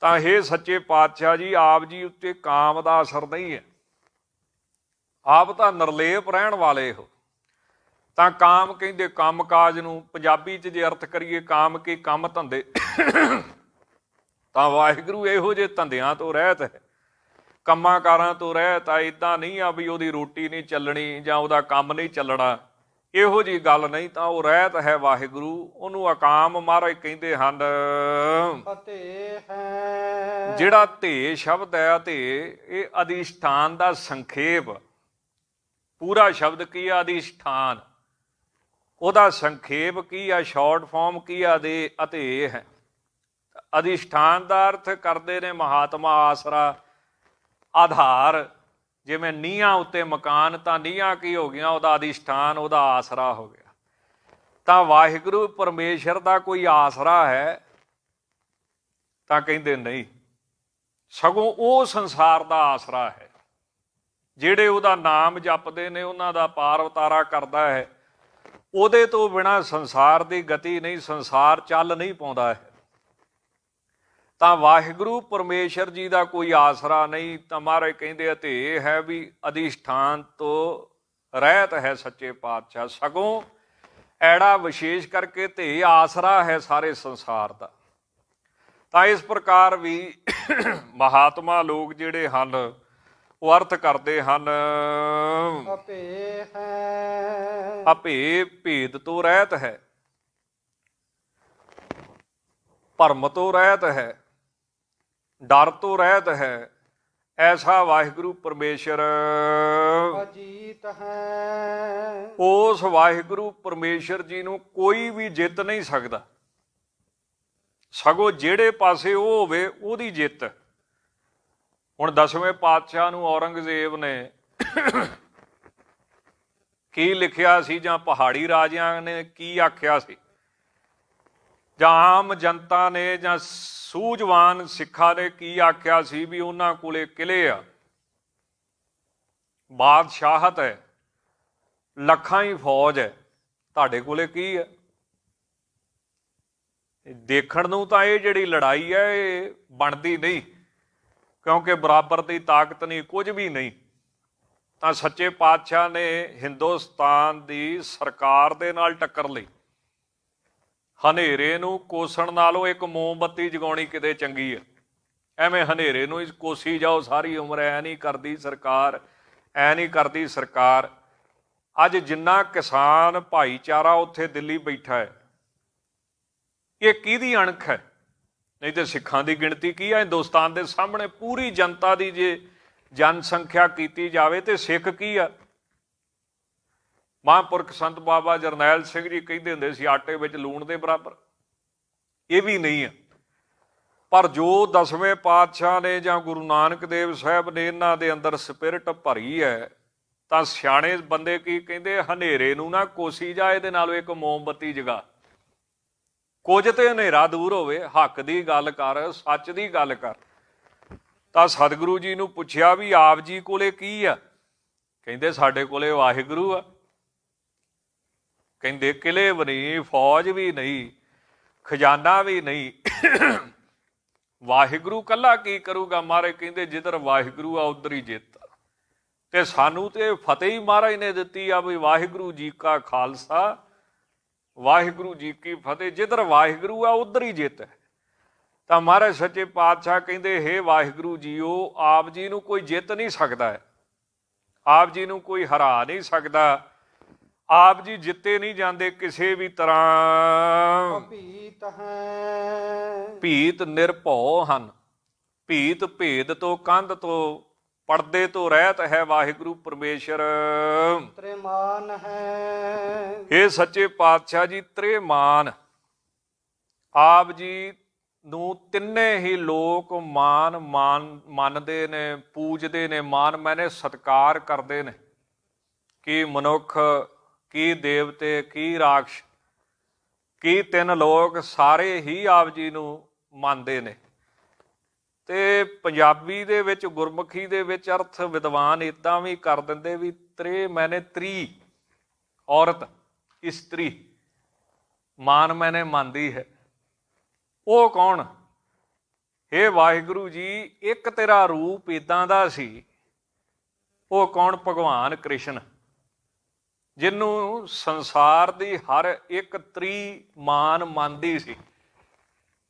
ਤਾਂ ਇਹ ਸੱਚੇ ਪਾਤਸ਼ਾਹ ਜੀ ਆਪ ਜੀ ਉੱਤੇ ਕਾਮ ਦਾ ਅਸਰ ਨਹੀਂ ਹੈ ਆਪ ਤਾਂ ਨਿਰਲੇਪ ਰਹਿਣ ਵਾਲੇ ਹੋ ਤਾਂ ਕਾਮ ਕਹਿੰਦੇ ਕੰਮਕਾਜ ਨੂੰ ਪੰਜਾਬੀ 'ਚ ਜੇ ਅਰਥ ਕਰੀਏ ਕਾਮ ਕੇ ਕੰਮ ਧੰਦੇ ਤਾਂ ਵਾਹਿਗੁਰੂ ਇਹੋ ਜੇ ਧੰਦਿਆਂ ਤੋਂ ਰਹਿਤ ਹੈ ਕੰਮਾਂਕਾਰਾਂ ਤੋਂ ਰਹਿਤ ਆ ਇਦਾਂ ਨਹੀਂ ਆ ਵੀ ਉਹਦੀ ਰੋਟੀ ਨਹੀਂ ਚੱਲਣੀ ਜਾਂ ਉਹਦਾ ਕੰਮ ਨਹੀਂ ਚੱਲਣਾ ਇਹੋ ਜੀ ਗੱਲ ਨਹੀਂ ਤਾਂ ਉਹ ਰਹਿਤ ਹੈ ਵਾਹਿਗੁਰੂ ਉਹਨੂੰ ਆਕਾਮ ਮਹਾਰਾਜ ਕਹਿੰਦੇ ਹਨ ਹੈ ਜਿਹੜਾ ਧੇ ਸ਼ਬਦ ਹੈ ਤੇ ਇਹ ਅਧਿਸ਼ਠਾਨ ਦਾ ਸੰਖੇਪ ਪੂਰਾ ਸ਼ਬਦ ਕੀ ਆ ਦੀ ਸਥਾਨ ਉਹਦਾ ਸੰਖੇਪ ਕੀ ਆ ਸ਼ਾਰਟ ਫਾਰਮ ਕੀ ਆ ਦੇ ਅਤੇ ਹੈ ਅਧਿਸ਼ਠਾਨ ਦਾ ਅਰਥ ਕਰਦੇ ਨੇ ਮਹਾਤਮਾ ਆਸਰਾ ਆਧਾਰ ਜਿਵੇਂ ਨੀਹਾਂ ਉੱਤੇ ਮਕਾਨ ਤਾਂ ਨੀਹਾਂ ਕੀ ਹੋ ਗਈਆਂ ਉਹਦਾ ਅਧਿਸ਼ਠਾਨ ਉਹਦਾ ਆਸਰਾ ਹੋ ਗਿਆ ਤਾਂ ਵਾਹਿਗੁਰੂ ਪਰਮੇਸ਼ਰ ਦਾ ਕੋਈ ਆਸਰਾ ਹੈ ਤਾਂ ਕਹਿੰਦੇ ਨਹੀਂ ਸਗੋਂ ਉਹ ਸੰਸਾਰ ਦਾ ਆਸਰਾ ਹੈ ਜਿਹੜੇ ਉਹਦਾ ਨਾਮ ਜਪਦੇ ਨੇ ਉਹਨਾਂ ਦਾ ਪਾਰ ਉਤਾਰਾ ਕਰਦਾ ਹੈ ਉਹਦੇ ਤੋਂ ਬਿਨਾ ਸੰਸਾਰ ਦੀ ਗਤੀ ਨਹੀਂ ਸੰਸਾਰ ਚੱਲ ਨਹੀਂ ਪਾਉਂਦਾ ਹੈ ਤਾਂ ਵਾਹਿਗੁਰੂ ਪਰਮੇਸ਼ਰ ਜੀ ਦਾ ਕੋਈ ਆਸਰਾ ਨਹੀਂ ਤੁਹਾਰੇ ਕਹਿੰਦੇ ਅਤੇ ਹੈ ਵੀ ਅਧਿਸ਼ਠਾਨ ਤੋਂ ਰਹਿਤ ਹੈ ਸੱਚੇ ਪਾਤਸ਼ਾਹ ਸਗੋਂ ਐੜਾ ਵਿਸ਼ੇਸ਼ ਕਰਕੇ ਤੇ ਆਸਰਾ ਹੈ ਸਾਰੇ ਸੰਸਾਰ ਦਾ ਤਾਂ ਇਸ ਪ੍ਰਕਾਰ ਵੀ ਮਹਾਤਮਾ ਲੋਕ ਜਿਹੜੇ ਹਨ ਉਹ ਅਰਥ ਕਰਦੇ ਹਨ ਅਭੇ ਹੈ ਅਭੇ ਭੇਦ ਤੋਂ ਰਹਿਤ ਹੈ ਪਰਮ ਤੋਂ ਰਹਿਤ ਹੈ ਡਰ ਤੋਂ ਰਹਿਤ ਹੈ ਐਸਾ ਵਾਹਿਗੁਰੂ ਪਰਮੇਸ਼ਰ ਅਜੀਤ ਹੈ ਉਸ ਵਾਹਿਗੁਰੂ ਪਰਮੇਸ਼ਰ ਜੀ ਨੂੰ ਕੋਈ ਵੀ ਜਿੱਤ ਨਹੀਂ ਸਕਦਾ ਸਗੋ ਜਿਹੜੇ ਪਾਸੇ ਉਹ ਹੋਵੇ ਉਹਦੀ ਜਿੱਤ ਹੈ ਹੁਣ ਦਸਵੇਂ ਪਾਤਸ਼ਾਹ ਨੂੰ ਔਰੰਗਜ਼ੇਬ ਨੇ ਕੀ ਲਿਖਿਆ ਸੀ ਜਾਂ ਪਹਾੜੀ ਰਾਜਿਆਂ ਨੇ ਕੀ ਆਖਿਆ ਸੀ ਜਾਂ ਆਮ ਜਨਤਾ ਨੇ ਜਾਂ ਸੂਝਵਾਨ ਸਿੱਖਾਂ ਨੇ ਕੀ ਆਖਿਆ ਸੀ ਵੀ ਉਹਨਾਂ ਕੋਲੇ ਕਿਲੇ ਆ ਬਾਦਸ਼ਾਹਤ ਹੈ ਲੱਖਾਂ ਹੀ ਫੌਜ ਹੈ ਤੁਹਾਡੇ ਕੋਲੇ ਕੀ ਹੈ ਦੇਖਣ ਨੂੰ ਤਾਂ ਇਹ ਜਿਹੜੀ ਲੜਾਈ ਹੈ ਇਹ ਬਣਦੀ ਨਹੀਂ ਕਿਉਂਕਿ ਬਰਾਬਰ ਦੀ ਤਾਕਤ ਨਹੀਂ ਕੁਝ ਵੀ ਨਹੀਂ ਤਾਂ ਸੱਚੇ ਪਾਤਸ਼ਾਹ ਨੇ ਹਿੰਦੁਸਤਾਨ ਦੀ ਸਰਕਾਰ ਦੇ ਨਾਲ ਟੱਕਰ ਲਈ ਹਨੇਰੇ ਨੂੰ ਕੋਸਣ ਨਾਲੋਂ ਇੱਕ ਮੋਮਬੱਤੀ ਜਗਾਉਣੀ ਕਿਤੇ ਚੰਗੀ ਹੈ ਐਵੇਂ ਹਨੇਰੇ ਨੂੰ ਕੋਸੀ ਜਾਓ ਸਾਰੀ ਉਮਰ ਐ ਨਹੀਂ ਕਰਦੀ ਸਰਕਾਰ ਐ ਨਹੀਂ ਕਰਦੀ ਸਰਕਾਰ ਅੱਜ ਜਿੰਨਾ ਕਿਸਾਨ ਭਾਈਚਾਰਾ ਉੱਥੇ ਦਿੱਲੀ ਬੈਠਾ ਹੈ ਇਹ ਕਿਹਦੀ ਅਣਖ ਹੈ ਨਹੀਂ ਤੇ ਸਿੱਖਾਂ ਦੀ ਗਿਣਤੀ ਕੀ ਆ ਹਿੰਦੁਸਤਾਨ ਦੇ ਸਾਹਮਣੇ ਪੂਰੀ ਜਨਤਾ ਦੀ ਜੇ ਜਨਸੰਖਿਆ ਕੀਤੀ ਜਾਵੇ ਤੇ ਸਿੱਖ ਕੀ ਆ ਮਹਾਂਪੁਰਖ ਸੰਤ ਬਾਬਾ ਜਰਨੈਲ ਸਿੰਘ ਜੀ ਕਹਿੰਦੇ ਹੁੰਦੇ ਸੀ ਆਟੇ ਵਿੱਚ ਲੂਣ ਦੇ ਬਰਾਬਰ ਇਹ ਵੀ ਨਹੀਂ ਆ ਪਰ ਜੋ ਦਸਵੇਂ ਪਾਤਸ਼ਾਹ ਨੇ ਜਾਂ ਗੁਰੂ ਨਾਨਕ ਦੇਵ ਸਾਹਿਬ ਨੇ ਇਹਨਾਂ ਦੇ ਅੰਦਰ ਸਪਿਰਟ ਭਰੀ ਹੈ ਤਾਂ ਸਿਆਣੇ ਬੰਦੇ ਕੀ ਕਹਿੰਦੇ ਹਨੇਰੇ ਨੂੰ ਨਾ ਕੋਸੀ ਜਾ ਇਹਦੇ ਨਾਲ ਇੱਕ ਮੋਮਬਤੀ ਜਗਾ ਕੁਝ ਤੇ ਹਨੇਰਾ ਦੂਰ ਹੋਵੇ ਹੱਕ ਦੀ ਗੱਲ ਕਰ ਸੱਚ ਦੀ ਗੱਲ ਕਰ ਤਾਂ ਸਤਿਗੁਰੂ ਜੀ ਨੂੰ ਪੁੱਛਿਆ ਵੀ ਆਪ ਜੀ ਕੋਲੇ ਕੀ ਆ ਕਹਿੰਦੇ ਸਾਡੇ ਕੋਲੇ ਵਾਹਿਗੁਰੂ ਆ ਕਹਿੰਦੇ ਕਿਲੇ ਬਣੀ ਫੌਜ ਵੀ ਨਹੀਂ ਖਜ਼ਾਨਾ ਵੀ ਨਹੀਂ ਵਾਹਿਗੁਰੂ ਕੱਲਾ ਕੀ ਕਰੂਗਾ ਮਾਰੇ ਕਹਿੰਦੇ ਜਿੱਧਰ ਵਾਹਿਗੁਰੂ ਆ ਉਧਰ ਹੀ ਜਿੱਤ ਤੇ ਸਾਨੂੰ ਤੇ ਫਤਿਹ ਹੀ ਮਹਾਰਾਜ ਨੇ ਦਿੱਤੀ ਆ ਵੀ ਵਾਹਿਗੁਰੂ ਜੀ ਕਾ ਖਾਲਸਾ ਵਾਹਿਗੁਰੂ ਜੀ ਕੀ ਫਤਿਹ ਜਿੱਧਰ ਵਾਹਿਗੁਰੂ ਆ ਉਧਰ ਹੀ ਜਿੱਤ ਹੈ ਤਾਂ ਮਹਾਰਾਜ ਸੱਚੇ ਪਾਤਸ਼ਾਹ ਕਹਿੰਦੇ ਹੈ ਵਾਹਿਗੁਰੂ ਜੀਓ ਆਪ ਜੀ ਨੂੰ ਕੋਈ ਜਿੱਤ ਨਹੀਂ ਸਕਦਾ ਆਪ ਜੀ ਨੂੰ ਕੋਈ ਹਰਾ ਨਹੀਂ ਸਕਦਾ ਆਪ ਜੀ ਜਿੱਤੇ ਨਹੀਂ ਜਾਂਦੇ ਕਿਸੇ ਵੀ ਤਰ੍ਹਾਂ ਭੀਤ ਹੈ ਭੀਤ ਨਿਰਭਉ ਹਨ ਭੀਤ ਭੇਦ ਤੋਂ ਕੰਧ ਤੋਂ ਪਰਦੇ ਤੋਂ ਰਹਿਤ ਹੈ ਵਾਹਿਗੁਰੂ ਪਰਮੇਸ਼ਰ ਤ੍ਰਿਮਾਨ ਹੈ ਇਹ ਸੱਚੇ ਪਾਤਸ਼ਾਹ ਜੀ ਤ੍ਰੇਮਾਨ ਆਪ ਜੀ ਨੂੰ ਤਿੰਨੇ ਹੀ ਲੋਕ ਮਾਨ ਮਾਨ ਮੰਨਦੇ ਨੇ ਪੂਜਦੇ ਨੇ ਮਾਨ ਮੈਨੇ ਸਤਕਾਰ ਕਰਦੇ ਨੇ ਕੀ ਮਨੁੱਖ ਕੀ ਦੇਵਤੇ ਕੀ ਰਾਖਸ਼ ਕੀ ਤਿੰਨ ਲੋਕ ਸਾਰੇ ਹੀ ਆਪ ਜੀ ਨੂੰ ਮੰਨਦੇ ਨੇ ਤੇ ਪੰਜਾਬੀ ਦੇ ਵਿੱਚ ਗੁਰਮੁਖੀ ਦੇ ਵਿੱਚ ਅਰਥ ਵਿਦਵਾਨ ਇਦਾਂ ਵੀ ਕਰ ਦਿੰਦੇ ਵੀ ਤ੍ਰੇ ਮੈਨੇ ਤ੍ਰੀ ਔਰਤ ਇਸਤਰੀ ਮਾਨ ਮੈਨੇ ਮੰਦੀ ਹੈ ਉਹ ਕੌਣ ਹੇ ਵਾਹਿਗੁਰੂ ਜੀ ਇੱਕ ਤੇਰਾ ਰੂਪ ਇਦਾਂ ਦਾ ਸੀ ਉਹ ਕੌਣ ਭਗਵਾਨ ਕ੍ਰਿਸ਼ਨ ਜਿਹਨੂੰ ਸੰਸਾਰ ਦੀ ਹਰ ਇੱਕ ਤਰੀ ਮਾਨ ਮੰਨਦੀ ਸੀ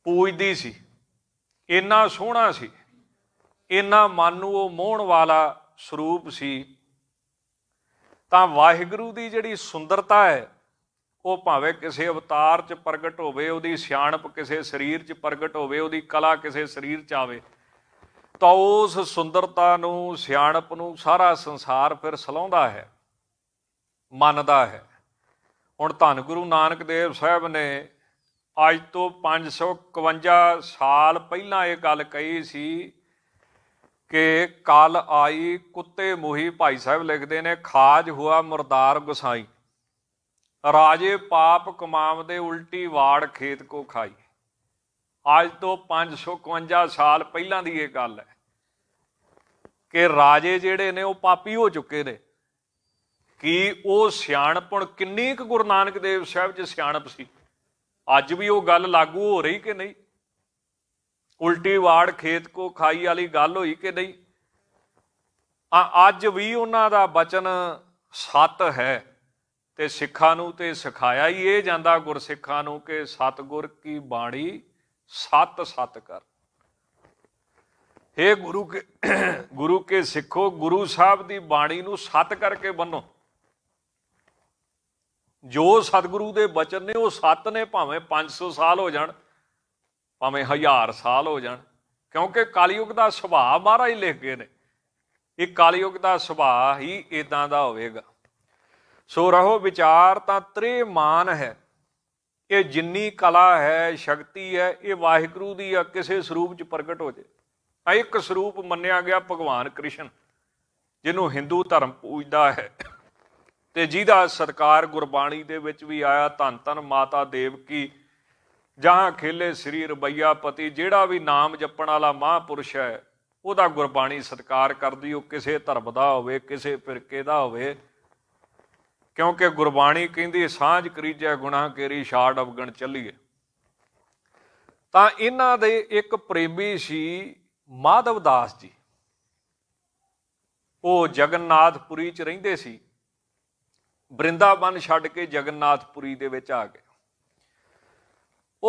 ਪੂਜਦੀ ਸੀ ਇੰਨਾ ਸੋਹਣਾ ਸੀ ਇੰਨਾ ਮਨ ਨੂੰ ਉਹ ਮੋਹਣ ਵਾਲਾ ਸਰੂਪ ਸੀ ਤਾਂ ਵਾਹਿਗੁਰੂ ਦੀ ਜਿਹੜੀ ਸੁੰਦਰਤਾ ਹੈ ਉਹ ਭਾਵੇਂ ਕਿਸੇ ਅਵਤਾਰ 'ਚ ਪ੍ਰਗਟ ਹੋਵੇ ਉਹਦੀ ਸਿਆਣਪ ਕਿਸੇ ਸਰੀਰ 'ਚ ਪ੍ਰਗਟ ਹੋਵੇ ਉਹਦੀ ਕਲਾ ਕਿਸੇ ਸਰੀਰ 'ਚ ਆਵੇ ਤਾਂ ਉਸ ਸੁੰਦਰਤਾ ਨੂੰ ਸਿਆਣਪ ਨੂੰ ਸਾਰਾ ਸੰਸਾਰ ਫਿਰ ਸਲਾਉਂਦਾ ਹੈ ਮੰਨਦਾ ਹੈ ਹੁਣ ਧੰਨ ਗੁਰੂ ਨਾਨਕ ਦੇਵ ਸਾਹਿਬ ਨੇ ਅੱਜ ਤੋਂ 551 ਸਾਲ ਪਹਿਲਾਂ ਇਹ ਗੱਲ ਕਹੀ ਸੀ ਕਿ ਕਾਲ ਆਈ ਕੁੱਤੇ ਮੋਹੀ ਭਾਈ ਸਾਹਿਬ ਲਿਖਦੇ ਨੇ ਖਾਜ ਹੋਆ ਮਰਦਾਰ ਗੁਸਾਈ ਰਾਜੇ ਪਾਪ ਦੇ ਉਲਟੀ ਵਾੜ ਖੇਤ ਕੋ ਖਾਈ ਅੱਜ ਤੋਂ 551 ਸਾਲ ਪਹਿਲਾਂ ਦੀ ਇਹ ਗੱਲ ਹੈ ਕਿ ਰਾਜੇ ਜਿਹੜੇ ਨੇ ਉਹ ਪਾਪੀ ਹੋ ਚੁੱਕੇ ਨੇ ਕਿ ਉਹ ਸਿਆਣਪਣ ਕਿੰਨੀ ਕੁ ਗੁਰੂ ਨਾਨਕ ਦੇਵ ਸਾਹਿਬ 'ਚ ਸਿਆਣਪ ਸੀ ਅੱਜ ਵੀ ਉਹ ਗੱਲ ਲਾਗੂ ਹੋ ਰਹੀ ਕਿ ਨਹੀਂ ਉਲਟੀ ਵਾੜ ਖੇਤ ਕੋ ਖਾਈ ਵਾਲੀ ਗੱਲ ਹੋਈ ਕਿ ਨਹੀਂ ਆ ਅੱਜ ਵੀ ਉਹਨਾਂ ਦਾ ਬਚਨ ਸੱਤ ਹੈ ਤੇ ਸਿੱਖਾਂ ਨੂੰ ਤੇ ਸਿਖਾਇਆ ਹੀ ਇਹ ਜਾਂਦਾ ਗੁਰਸਿੱਖਾਂ ਨੂੰ ਕਿ ਸਤਗੁਰ ਕੀ ਬਾਣੀ ਸਤ ਸਤ ਕਰ हे ਗੁਰੂ ਕੇ ਗੁਰੂ ਕੇ ਸਿੱਖੋ ਗੁਰੂ ਸਾਹਿਬ ਦੀ ਬਾਣੀ ਨੂੰ ਸਤ ਕਰਕੇ ਬੰਨੋ ਜੋ ਸਤਗੁਰੂ ਦੇ ਬਚਨ ਨੇ ਉਹ ਸਤ ਨੇ ਭਾਵੇਂ 500 ਸਾਲ ਹੋ ਜਾਣ ਭਾਵੇਂ 1000 ਸਾਲ ਹੋ ਜਾਣ ਕਿਉਂਕਿ ਕਾਲਯੁਗ ਦਾ ਸੁਭਾਅ ਮਹਾਰਾਜ ਲਿਖ ਗਏ ਨੇ ਇਹ ਕਾਲਯੁਗ ਦਾ ਸੁਭਾਅ ਹੀ ਇਦਾਂ ਦਾ ਹੋਵੇਗਾ ਸੋ ਰਹੋ ਵਿਚਾਰ ਤਾਂ ਤ੍ਰੇਮਾਨ ਹੈ ਇਹ ਜਿੰਨੀ ਕਲਾ ਹੈ ਸ਼ਕਤੀ ਹੈ ਇਹ ਵਾਹਿਗੁਰੂ ਦੀ ਆ ਕਿਸੇ ਸਰੂਪ 'ਚ ਪ੍ਰਗਟ ਹੋ ਜੇ ਆ ਇੱਕ ਸਰੂਪ ਮੰਨਿਆ ਗਿਆ ਭਗਵਾਨ ਕ੍ਰਿਸ਼ਨ ਜਿਹਨੂੰ Hindu ਧਰਮ ਪੂਜਦਾ ਹੈ ਤੇ ਜਿਹਦਾ ਸਰਕਾਰ ਗੁਰਬਾਣੀ ਦੇ ਵਿੱਚ ਵੀ ਆਇਆ ਧੰਨ ਧੰਨ ਮਾਤਾ ਦੇਵ ਕੀ ਜਹਾਂ ਖੇਲੇ ਸ੍ਰੀ ਰਬਈਆ ਪਤੀ ਜਿਹੜਾ ਵੀ ਨਾਮ ਜਪਣ ਵਾਲਾ ਮਹਾਪੁਰਸ਼ ਹੈ ਉਹਦਾ ਗੁਰਬਾਣੀ ਸਤਕਾਰ ਕਰਦੀ ਉਹ ਕਿਸੇ ਧਰਮ ਦਾ ਹੋਵੇ ਕਿਸੇ ਫਿਰਕੇ ਦਾ ਹੋਵੇ ਕਿਉਂਕਿ ਗੁਰਬਾਣੀ ਕਹਿੰਦੀ ਸਾਂਝ ਕਰੀਜੈ ਗੁਨਾਹ ਕੇਰੀ ਛਾੜ ਅਵਗਣ ਚੱਲੀਏ ਤਾਂ ਇਹਨਾਂ ਦੇ ਇੱਕ ਪ੍ਰੇਮੀ ਸੀ ਮਾਧਵ ਦਾਸ ਜੀ ਉਹ ਜਗਨਨਾਥਪੁਰੀ ਚ ਰਹਿੰਦੇ ਸੀ ਬ੍ਰਿੰਦਾਵਨ ਛੱਡ ਕੇ ਜਗਨਨਾਥਪੁਰੀ ਦੇ ਵਿੱਚ ਆ ਗਏ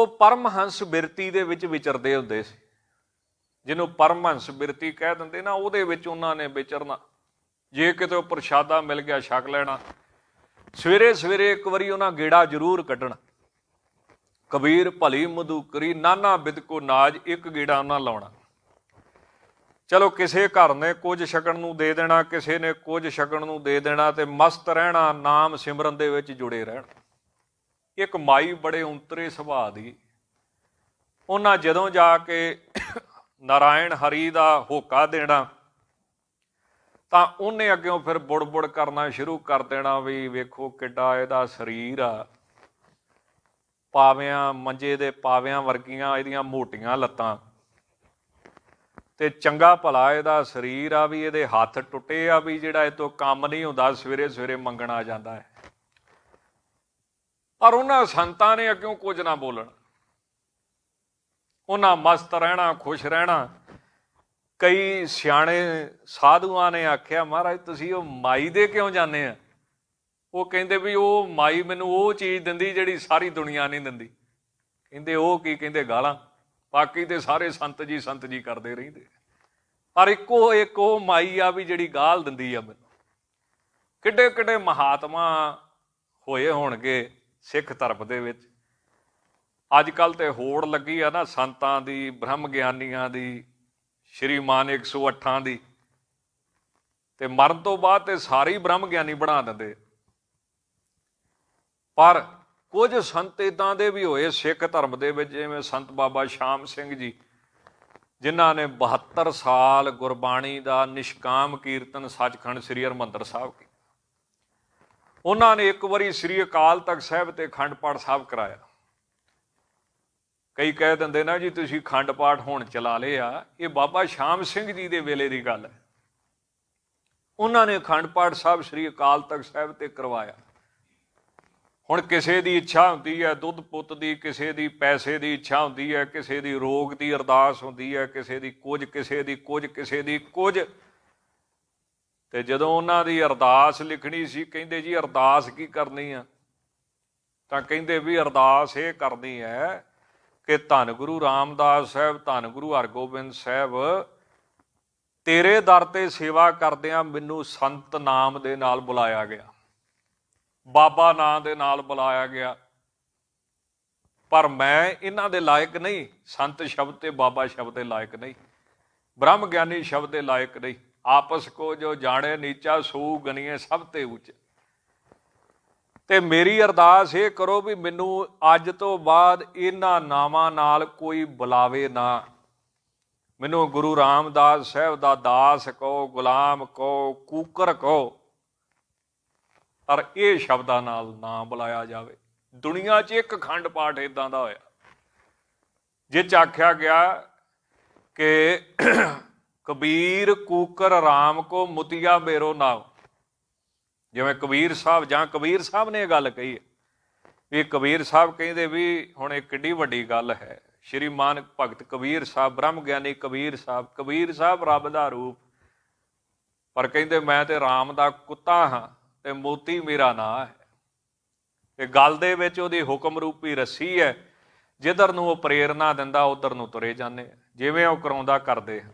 ਉਹ ਪਰਮਹੰਸ ਬਿਰਤੀ ਦੇ ਵਿੱਚ ਵਿਚਰਦੇ ਹੁੰਦੇ ਸੀ ਜਿਹਨੂੰ ਪਰਮਹੰਸ ਬਿਰਤੀ ਕਹਿ ਦਿੰਦੇ ਨਾ ਉਹਦੇ ਵਿੱਚ ਉਹਨਾਂ ਨੇ ਵਿਚਰਨਾ ਜੇ ਕਿਤੇ ਪ੍ਰਸ਼ਾਦਾ ਮਿਲ ਗਿਆ ਛਕ ਲੈਣਾ ਸਵੇਰੇ ਸਵੇਰੇ ਇੱਕ ਵਾਰੀ ਉਹਨਾਂ ਗੇੜਾ ਜ਼ਰੂਰ ਕੱਢਣਾ ਕਬੀਰ ਭਲੀ ਮਦੂਕਰੀ ਨਾਨਾ ਬਿਦ ਕੋ ਨਾਜ ਇੱਕ ਗੇੜਾ ਉਹਨਾਂ ਲਾਉਣਾ ਚਲੋ ਕਿਸੇ ਘਰ ਨੇ ਕੁਝ ਛਕਣ ਨੂੰ ਦੇ ਦੇਣਾ ਕਿਸੇ ਨੇ ਕੁਝ ਛਕਣ ਨੂੰ ਦੇ ਦੇਣਾ ਤੇ ਮਸਤ ਰਹਿਣਾ ਨਾਮ ਸਿਮਰਨ ਦੇ ਵਿੱਚ ਜੁੜੇ ਰਹਿਣ ਇੱਕ ਮਾਈ ਬੜੇ ਉੰਤਰੇ ਸੁਭਾਅ ਦੀ ਉਹਨਾਂ ਜਦੋਂ ਜਾ ਕੇ ਨਾਰਾਇਣ ਹਰੀ ਦਾ ਹੋਕਾ ਦੇਣਾ ਤਾਂ ਉਹਨੇ ਅੱਗੇ ਫਿਰ ਬੁੜਬੁੜ ਕਰਨਾ ਸ਼ੁਰੂ ਕਰ ਦੇਣਾ ਵੀ ਵੇਖੋ ਕਿੱਡਾ ਇਹਦਾ ਸਰੀਰ ਆ ਪਾਵਿਆਂ ਮੰਜੇ ਦੇ ਪਾਵਿਆਂ ਵਰਗੀਆਂ ਇਹਦੀਆਂ ਮੋਟੀਆਂ ਲੱਤਾਂ ਤੇ ਚੰਗਾ ਭਲਾ ਇਹਦਾ ਸਰੀਰ ਆ ਵੀ ਇਹਦੇ ਹੱਥ ਟੁੱਟੇ ਆ ਵੀ ਜਿਹੜਾ ਇਹ ਤੋਂ ਕੰਮ ਨਹੀਂ ਹੁੰਦਾ ਸਵੇਰੇ ਸਵੇਰੇ ਮੰਗਣ ਆ ਜਾਂਦਾ ਹੈ ਪਰ ਉਹਨਾਂ ਸੰਤਾਂ ਨੇ ਅੱਗੇ ਕੁਝ ਨਾ ਬੋਲਣਾ ਉਹਨਾਂ ਮਸਤ ਰਹਿਣਾ ਖੁਸ਼ ਰਹਿਣਾ ਕਈ ਸਿਆਣੇ ਸਾਧੂਆਂ ਨੇ ਆਖਿਆ ਮਹਾਰਾਜ ਤੁਸੀਂ ਉਹ ਮਾਈ ਦੇ ਕਿਉਂ ਜਾਂਦੇ ਆ ਉਹ ਕਹਿੰਦੇ ਵੀ ਉਹ ਮਾਈ ਮੈਨੂੰ ਉਹ ਚੀਜ਼ ਦਿੰਦੀ ਜਿਹੜੀ ਸਾਰੀ ਦੁਨੀਆ ਨਹੀਂ ਦਿੰਦੀ ਕਹਿੰਦੇ ਉਹ ਕੀ ਕਹਿੰਦੇ ਗਾਲਾਂ ਬਾਕੀ ਤੇ ਸਾਰੇ ਸੰਤ ਜੀ ਸੰਤ ਜੀ ਕਰਦੇ ਰਹਿੰਦੇ ਪਰ ਇੱਕੋ ਇੱਕ ਉਹ ਮਾਈ ਆ ਵੀ ਜਿਹੜੀ ਗਾਲ ਦਿੰਦੀ ਆ ਮੈਨੂੰ ਕਿੱਡੇ ਕਿੱਡੇ ਮਹਾਤਮਾ ਹੋਏ ਹੋਣਗੇ ਸਿੱਖ ਧਰਮ ਦੇ ਵਿੱਚ ਅੱਜ ਕੱਲ ਤੇ ਹੋੜ ਲੱਗੀ ਆ ਨਾ ਸੰਤਾਂ ਦੀ ਬ੍ਰਹਮ ਗਿਆਨੀਆਂ ਦੀ ਸ਼੍ਰੀ ਮਾਨ 108 ਦੀ ਤੇ ਮਰਨ ਤੋਂ ਬਾਅਦ ਤੇ ਸਾਰੇ ਬ੍ਰਹਮ ਗਿਆਨੀ ਬਣਾ ਦਿੰਦੇ ਪਰ ਕੁਝ ਸੰਤ ਇਦਾਂ ਦੇ ਵੀ ਹੋਏ ਸਿੱਖ ਧਰਮ ਦੇ ਵਿੱਚ ਜਿਵੇਂ ਸੰਤ ਬਾਬਾ ਸ਼ਾਮ ਸਿੰਘ ਜੀ ਜਿਨ੍ਹਾਂ ਨੇ 72 ਸਾਲ ਗੁਰਬਾਣੀ ਦਾ ਨਿਸ਼ਕਾਮ ਕੀਰਤਨ ਸੱਚਖੰਡ ਸ੍ਰੀ ਹਰਮੰਦਰ ਸਾਹਿਬ ਕੀ ਉਹਨਾਂ ਨੇ ਇੱਕ ਵਾਰੀ ਸ੍ਰੀ ਅਕਾਲ ਤਖਤ ਸਾਹਿਬ ਤੇ ਖੰਡ ਪਾਠ ਸਾਹਿਬ ਕਰਾਇਆ ਕਈ ਕਹਿ ਦਿੰਦੇ ਨਾ ਜੀ ਤੁਸੀਂ ਖੰਡ ਪਾਠ ਹੁਣ ਚਲਾ ਲਿਆ ਇਹ ਬਾਬਾ ਸ਼ਾਮ ਸਿੰਘ ਜੀ ਦੇ ਵੇਲੇ ਦੀ ਗੱਲ ਹੈ ਉਹਨਾਂ ਨੇ ਖੰਡ ਪਾਠ ਸਾਹਿਬ ਸ੍ਰੀ ਅਕਾਲ ਤਖਤ ਸਾਹਿਬ ਤੇ ਕਰਵਾਇਆ ਹੁਣ ਕਿਸੇ ਦੀ ਇੱਛਾ ਹੁੰਦੀ ਹੈ ਦੁੱਧ ਪੁੱਤ ਦੀ ਕਿਸੇ ਦੀ ਪੈਸੇ ਦੀ ਇੱਛਾ ਹੁੰਦੀ ਹੈ ਕਿਸੇ ਦੀ ਰੋਗ ਦੀ ਅਰਦਾਸ ਹੁੰਦੀ ਹੈ ਕਿਸੇ ਦੀ ਕੁਝ ਕਿਸੇ ਦੀ ਕੁਝ ਕਿਸੇ ਦੀ ਕੁਝ ਤੇ ਜਦੋਂ ਉਹਨਾਂ ਦੀ ਅਰਦਾਸ ਲਿਖਣੀ ਸੀ ਕਹਿੰਦੇ ਜੀ ਅਰਦਾਸ ਕੀ ਕਰਨੀ ਆ ਤਾਂ ਕਹਿੰਦੇ ਵੀ ਅਰਦਾਸ ਇਹ ਕਰਨੀ ਹੈ ਕਿ ਧੰਨ ਗੁਰੂ ਰਾਮਦਾਸ ਸਾਹਿਬ ਧੰਨ ਗੁਰੂ ਹਰਗੋਬਿੰਦ ਸਾਹਿਬ ਤੇਰੇ ਦਰ ਤੇ ਸੇਵਾ ਕਰਦਿਆਂ ਮੈਨੂੰ ਸੰਤ ਨਾਮ ਦੇ ਨਾਲ ਬੁਲਾਇਆ ਗਿਆ ਬਾਬਾ ਨਾਮ ਦੇ ਨਾਲ ਬੁਲਾਇਆ ਗਿਆ ਪਰ ਮੈਂ ਇਹਨਾਂ ਦੇ ਲਾਇਕ ਨਹੀਂ ਸੰਤ ਸ਼ਬਦ ਤੇ ਬਾਬਾ ਸ਼ਬਦ ਦੇ ਲਾਇਕ ਨਹੀਂ ਬ੍ਰਹਮ ਗਿਆਨੀ ਸ਼ਬਦ ਦੇ ਲਾਇਕ ਨਹੀਂ ਆਪਸ ਕੋ ਜੋ ਜਾਣੇ ਨੀਚਾ ਸੂ ਗਨੀਏ ਸਭ ਤੇ ਉੱਚ ਤੇ ਮੇਰੀ ਅਰਦਾਸ ਇਹ ਕਰੋ ਵੀ ਮੈਨੂੰ ਅੱਜ ਤੋਂ ਬਾਅਦ ਇਹਨਾਂ ਨਾਵਾਂ ਨਾਲ ਕੋਈ ਬੁਲਾਵੇ ਨਾ ਮੈਨੂੰ ਗੁਰੂ ਰਾਮਦਾਸ ਸਾਹਿਬ ਦਾ ਦਾਸ ਕਹੋ ਗੁਲਾਮ ਕਹੋ ਕੂਕਰ ਕਹੋ ਪਰ ਇਹ ਸ਼ਬਦਾਂ ਨਾਲ ਨਾ ਬੁਲਾਇਆ ਜਾਵੇ ਦੁਨੀਆ 'ਚ ਇੱਕ ਖੰਡ ਪਾਠ ਇਦਾਂ ਦਾ ਹੋਇਆ ਜੇ ਚ ਆਖਿਆ ਗਿਆ ਕਿ ਕਬੀਰ ਕੂਕਰ ਰਾਮ ਕੋ ਮੁਤੀਆ ਮੇਰੋ ਨਾਮ ਜਿਵੇਂ ਕਬੀਰ ਸਾਹਿਬ ਜਾਂ ਕਬੀਰ ਸਾਹਿਬ ਨੇ ਇਹ ਗੱਲ ਕਹੀ ਹੈ ਵੀ ਕਬੀਰ ਸਾਹਿਬ ਕਹਿੰਦੇ ਵੀ ਹੁਣ ਇਹ ਕਿੰਡੀ ਵੱਡੀ ਗੱਲ ਹੈ ਸ਼੍ਰੀ ਮਾਨਕ ਭਗਤ ਕਬੀਰ ਸਾਹਿਬ ਬ੍ਰਹਮ ਗਿਆਨੀ ਕਬੀਰ ਸਾਹਿਬ ਕਬੀਰ ਸਾਹਿਬ ਰੱਬ ਦਾ ਰੂਪ ਪਰ ਕਹਿੰਦੇ ਮੈਂ ਤੇ RAM ਦਾ ਕੁੱਤਾ ਹਾਂ ਤੇ ਮੋਤੀ ਮੇਰਾ ਨਾਂ ਹੈ ਇਹ ਗੱਲ ਦੇ ਵਿੱਚ ਉਹਦੀ ਹੁਕਮ ਰੂਪੀ ਰੱਸੀ ਹੈ ਜਿੱਧਰ ਨੂੰ ਉਹ ਪ੍ਰੇਰਣਾ ਦਿੰਦਾ ਉਧਰ ਨੂੰ ਤੁਰੇ ਜਾਂਦੇ ਜਿਵੇਂ ਉਹ ਕਰਾਉਂਦਾ ਕਰਦੇ ਹਨ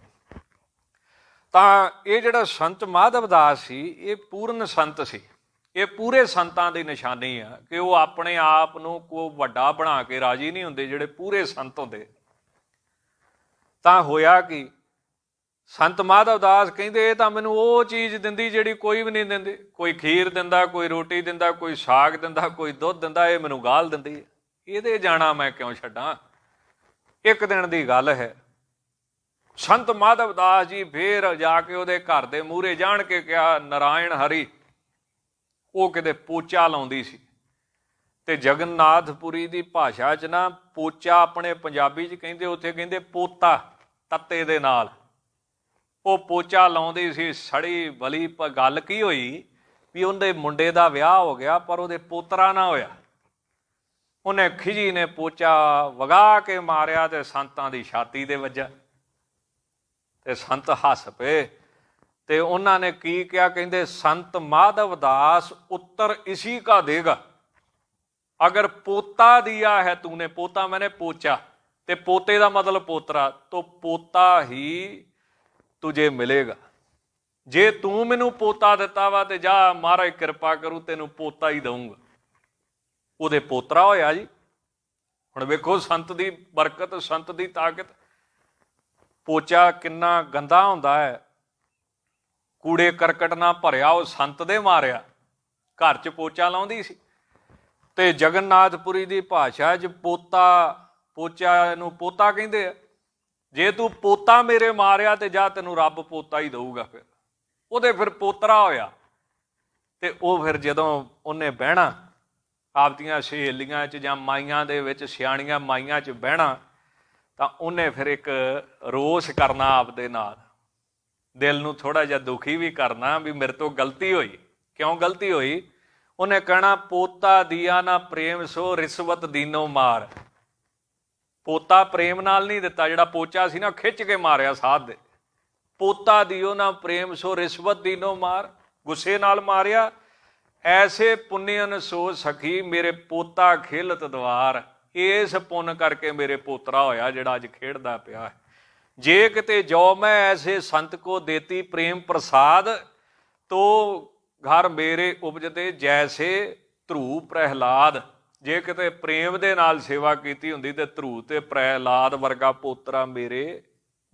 ਤਾਂ ਇਹ ਜਿਹੜਾ ਸੰਤ ਮਾਧਵ ਦਾਸ ਸੀ ਇਹ ਪੂਰਨ ਸੰਤ ਸੀ ਇਹ ਪੂਰੇ ਸੰਤਾਂ ਦੀ ਨਿਸ਼ਾਨੀ ਆ ਕਿ ਉਹ ਆਪਣੇ ਆਪ ਨੂੰ ਕੋ ਵੱਡਾ ਬਣਾ ਕੇ ਰਾਜੀ ਨਹੀਂ ਹੁੰਦੇ ਜਿਹੜੇ ਪੂਰੇ ਸੰਤ ਹੁੰਦੇ ਤਾਂ ਹੋਇਆ ਕਿ ਸੰਤ ਮਾਧਵ ਦਾਸ ਕਹਿੰਦੇ ਇਹ ਤਾਂ ਮੈਨੂੰ ਉਹ ਚੀਜ਼ ਦਿੰਦੀ ਜਿਹੜੀ ਕੋਈ ਵੀ ਨਹੀਂ ਦਿੰਦੇ ਕੋਈ ਖੀਰ ਦਿੰਦਾ ਕੋਈ ਰੋਟੀ ਦਿੰਦਾ ਕੋਈ ਸਾਗ ਦਿੰਦਾ ਕੋਈ ਦੁੱਧ ਦਿੰਦਾ ਇਹ ਮੈਨੂੰ ਗਾਲ ਦਿੰਦੀ ਇਹਦੇ ਜਾਣਾ ਮੈਂ ਕਿਉਂ ਛੱਡਾਂ ਇੱਕ ਦਿਨ ਦੀ ਗੱਲ ਹੈ ਸੰਤ ਮਾਧਵ ਦਾਸ ਜੀ ਫੇਰ ਜਾ ਕੇ ਉਹਦੇ ਘਰ ਦੇ ਮੂਹਰੇ ਜਾਣ ਕੇ ਕਿਹਾ ਨਰਾਇਣ ਹਰੀ ਉਹ ਕਿਤੇ ਪੋਚਾ ਲਾਉਂਦੀ ਸੀ ਤੇ ਜਗਨਨਾਥਪੁਰੀ ਦੀ ਭਾਸ਼ਾ 'ਚ ਨਾ ਪੋਚਾ ਆਪਣੇ ਪੰਜਾਬੀ 'ਚ ਕਹਿੰਦੇ ਉੱਥੇ ਕਹਿੰਦੇ ਪੋਤਾ ਤੱਤੇ ਦੇ ਨਾਲ ਉਹ ਪੋਚਾ ਲਾਉਂਦੀ ਸੀ ਸੜੀ ਬਲੀ ਗੱਲ ਕੀ ਹੋਈ ਵੀ ਉਹਦੇ ਮੁੰਡੇ ਦਾ ਵਿਆਹ ਹੋ ਗਿਆ ਪਰ ਉਹਦੇ ਪੋਤਰਾ ਨਾ ਹੋਇਆ ਉਹਨੇ ਖਿਜੀ ਨੇ ਪੋਚਾ ਵਗਾ ਕੇ ਮਾਰਿਆ ਤੇ ਸੰਤਾਂ ਦੀ ਛਾਤੀ ਦੇ ਵੱਜਾ ਤੇ ਸੰਤ ਹੱਸ ਪਏ ਤੇ ਉਹਨਾਂ ਨੇ ਕੀ ਕਿਹਾ ਕਹਿੰਦੇ ਸੰਤ ਮਾਧਵ ਦਾਸ ਉੱਤਰ ਇਸੀ ਕਾ ਦੇਗਾ ਅਗਰ ਪੋਤਾ ਦਿਆ ਹੈ ਤੂਨੇ ਪੋਤਾ ਮੈਨੇ ਪੋਚਾ ਤੇ ਪੋਤੇ ਦਾ ਮਤਲਬ ਪੋਤਰਾ ਤੋ ਪੋਤਾ ਹੀ ਤੁਝੇ ਮਿਲੇਗਾ ਜੇ ਤੂੰ ਮੈਨੂੰ ਪੋਤਾ ਦਿੱਤਾ ਵਾ ਤੇ ਜਾ ਮਹਾਰਾਜ ਕਿਰਪਾ ਕਰੂ ਤੈਨੂੰ ਪੋਤਾ ਹੀ ਦਊਂਗਾ ਉਹਦੇ ਪੋਤਰਾ ਹੋਇਆ ਜੀ ਹੁਣ ਵੇਖੋ ਸੰਤ ਦੀ ਬਰਕਤ ਸੰਤ ਦੀ ਤਾਕਤ ਪੋਚਾ ਕਿੰਨਾ ਗੰਦਾ ਹੁੰਦਾ ਹੈ ਕੂੜੇ ਕਰਕਟ ਨਾਲ ਭਰਿਆ ਉਹ ਸੰਤ ਦੇ ਮਾਰਿਆ ਘਰ 'ਚ ਪੋਚਾ ਲਾਉਂਦੀ ਸੀ ਤੇ ਜਗਨਨਾਥਪੁਰੀ ਦੀ ਭਾਸ਼ਾ 'ਚ ਪੋਤਾ ਪੋਚਾ ਨੂੰ ਪੋਤਾ ਕਹਿੰਦੇ ਆ ਜੇ ਤੂੰ ਪੋਤਾ ਮੇਰੇ ਮਾਰਿਆ ਤੇ ਜਾ ਤੈਨੂੰ ਰੱਬ ਪੋਤਾ ਹੀ ਦੇਊਗਾ ਫਿਰ ਉਹਦੇ ਫਿਰ ਪੋਤਰਾ ਹੋਇਆ ਤੇ ਉਹ ਫਿਰ ਜਦੋਂ ਉਹਨੇ ਬਹਿਣਾ ਆਪਦੀਆਂ ਸਹੇਲੀਆਂ 'ਚ ਜਾਂ ਮਾਈਆਂ ਦੇ ਵਿੱਚ ਸਿਆਣੀਆਂ ਮਾਈਆਂ 'ਚ ਬਹਿਣਾ ਤਾਂ ਉਹਨੇ ਫਿਰ ਇੱਕ ਰੋਸ ਕਰਨਾ ਆਪਦੇ ਨਾਲ ਦਿਲ ਨੂੰ ਥੋੜਾ ਜਿਹਾ ਦੁਖੀ ਵੀ ਕਰਨਾ ਵੀ ਮੇਰੇ ਤੋਂ ਗਲਤੀ ਹੋਈ ਕਿਉਂ ਗਲਤੀ ਹੋਈ ਉਹਨੇ ਕਹਿਣਾ ਪੋਤਾ ਦੀਆ ਨਾ ਪ੍ਰੇਮ ਸੋ ਰਿਸ਼ਵਤ ਦੀਨੋ ਮਾਰ ਪੋਤਾ ਪ੍ਰੇਮ ਨਾਲ ਨਹੀਂ ਦਿੱਤਾ ਜਿਹੜਾ ਪੋਚਾ ਸੀ ਨਾ ਖਿੱਚ ਕੇ ਮਾਰਿਆ ਸਾਧ ਦੇ ਪੋਤਾ ਦੀਓ ਨਾ ਪ੍ਰੇਮ ਸੋ ਰਿਸ਼ਵਤ ਦੀਨੋ ਮਾਰ ਗੁੱਸੇ ਨਾਲ ਮਾਰਿਆ ਐਸੇ ਪੁੰਨਿਅਨ ਸੋ ਸਖੀ ਮੇਰੇ ਪੋਤਾ ਖੇਲਤ ਦਵਾਰ ਇਸ ਪੁੰਨ ਕਰਕੇ ਮੇਰੇ ਪੋਤਰਾ ਹੋਇਆ ਜਿਹੜਾ ਅੱਜ ਖੇਡਦਾ ਪਿਆ ਹੈ ਜੇ ਕਿਤੇ ਜੋ ਮੈਂ ਐਸੇ ਸੰਤ ਕੋ ਦੇਤੀ ਪ੍ਰੇਮ ਪ੍ਰਸਾਦ ਤੋ ਘਰ ਮੇਰੇ ਉਪਜਤੇ ਜੈਸੇ ਧਰੂ ਪ੍ਰਹਿਲਾਦ ਜੇ ਕਿਤੇ ਪ੍ਰੇਮ ਦੇ ਨਾਲ ਸੇਵਾ ਕੀਤੀ ਹੁੰਦੀ ਤੇ ਧਰੂ ਤੇ ਪ੍ਰਹਿਲਾਦ ਵਰਗਾ ਪੋਤਰਾ ਮੇਰੇ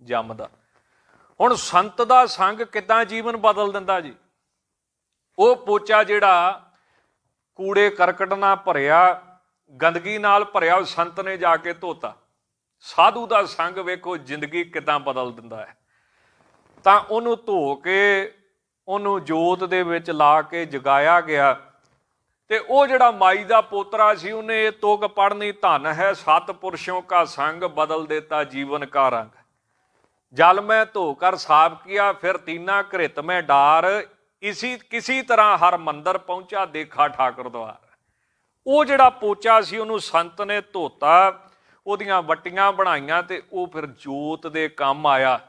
ਜੰਮਦਾ ਹੁਣ ਸੰਤ ਦਾ ਸੰਗ ਕਿਦਾਂ ਜੀਵਨ ਬਦਲ ਦਿੰਦਾ ਜੀ ਉਹ ਪੋਚਾ ਜਿਹੜਾ ਕੂੜੇ ਕਰਕਟ ਨਾਲ ਭਰਿਆ ਗੰਦਗੀ ਨਾਲ ਭਰਿਆ ਉਹ ਸੰਤ ਨੇ ਜਾ ਕੇ ਧੋਤਾ ਸਾਧੂ ਦਾ ਸੰਗ ਵੇਖੋ ਜ਼ਿੰਦਗੀ ਕਿਦਾਂ ਬਦਲ ਦਿੰਦਾ ਹੈ ਤਾਂ ਉਹਨੂੰ ਧੋ ਕੇ ਉਹਨੂੰ ਜੋਤ ਦੇ ਵਿੱਚ ਲਾ ਕੇ ਜਗਾਇਆ ਗਿਆ ਤੇ ਉਹ ਜਿਹੜਾ ਮਾਈ ਦਾ ਪੋਤਰਾ ਸੀ ਉਹਨੇ ਇਹ ਤੋਕ ਪੜਨੀ ਧਨ ਹੈ ਸਤ ਪੁਰਸ਼ੋਂ ਕਾ ਸੰਗ ਬਦਲ ਦੇਤਾ ਜੀਵਨ ਕਾ ਰੰਗ ਜਲ ਮੈਂ ਧੋ ਕਰ ਸਾਫ ਕੀਆ ਫਿਰ ਤੀਨਾ ਘ੍ਰਿਤ ਮੈਂ ਡਾਰ ਇਸੀ ਕਿਸੇ ਤਰ੍ਹਾਂ ਹਰ ਮੰਦਰ ਪਹੁੰਚਾ ਦੇਖਾ ਠਾਕੁਰ ਦਵਾਰ ਉਹ ਜਿਹੜਾ ਪੋਚਾ ਸੀ ਉਹਨੂੰ ਸੰਤ ਨੇ ਧੋਤਾ ਉਹਦੀਆਂ ਵਟੀਆਂ ਬਣਾਈਆਂ ਤੇ ਉਹ ਫਿਰ ਜੋਤ ਦੇ ਕੰਮ ਆਇਆ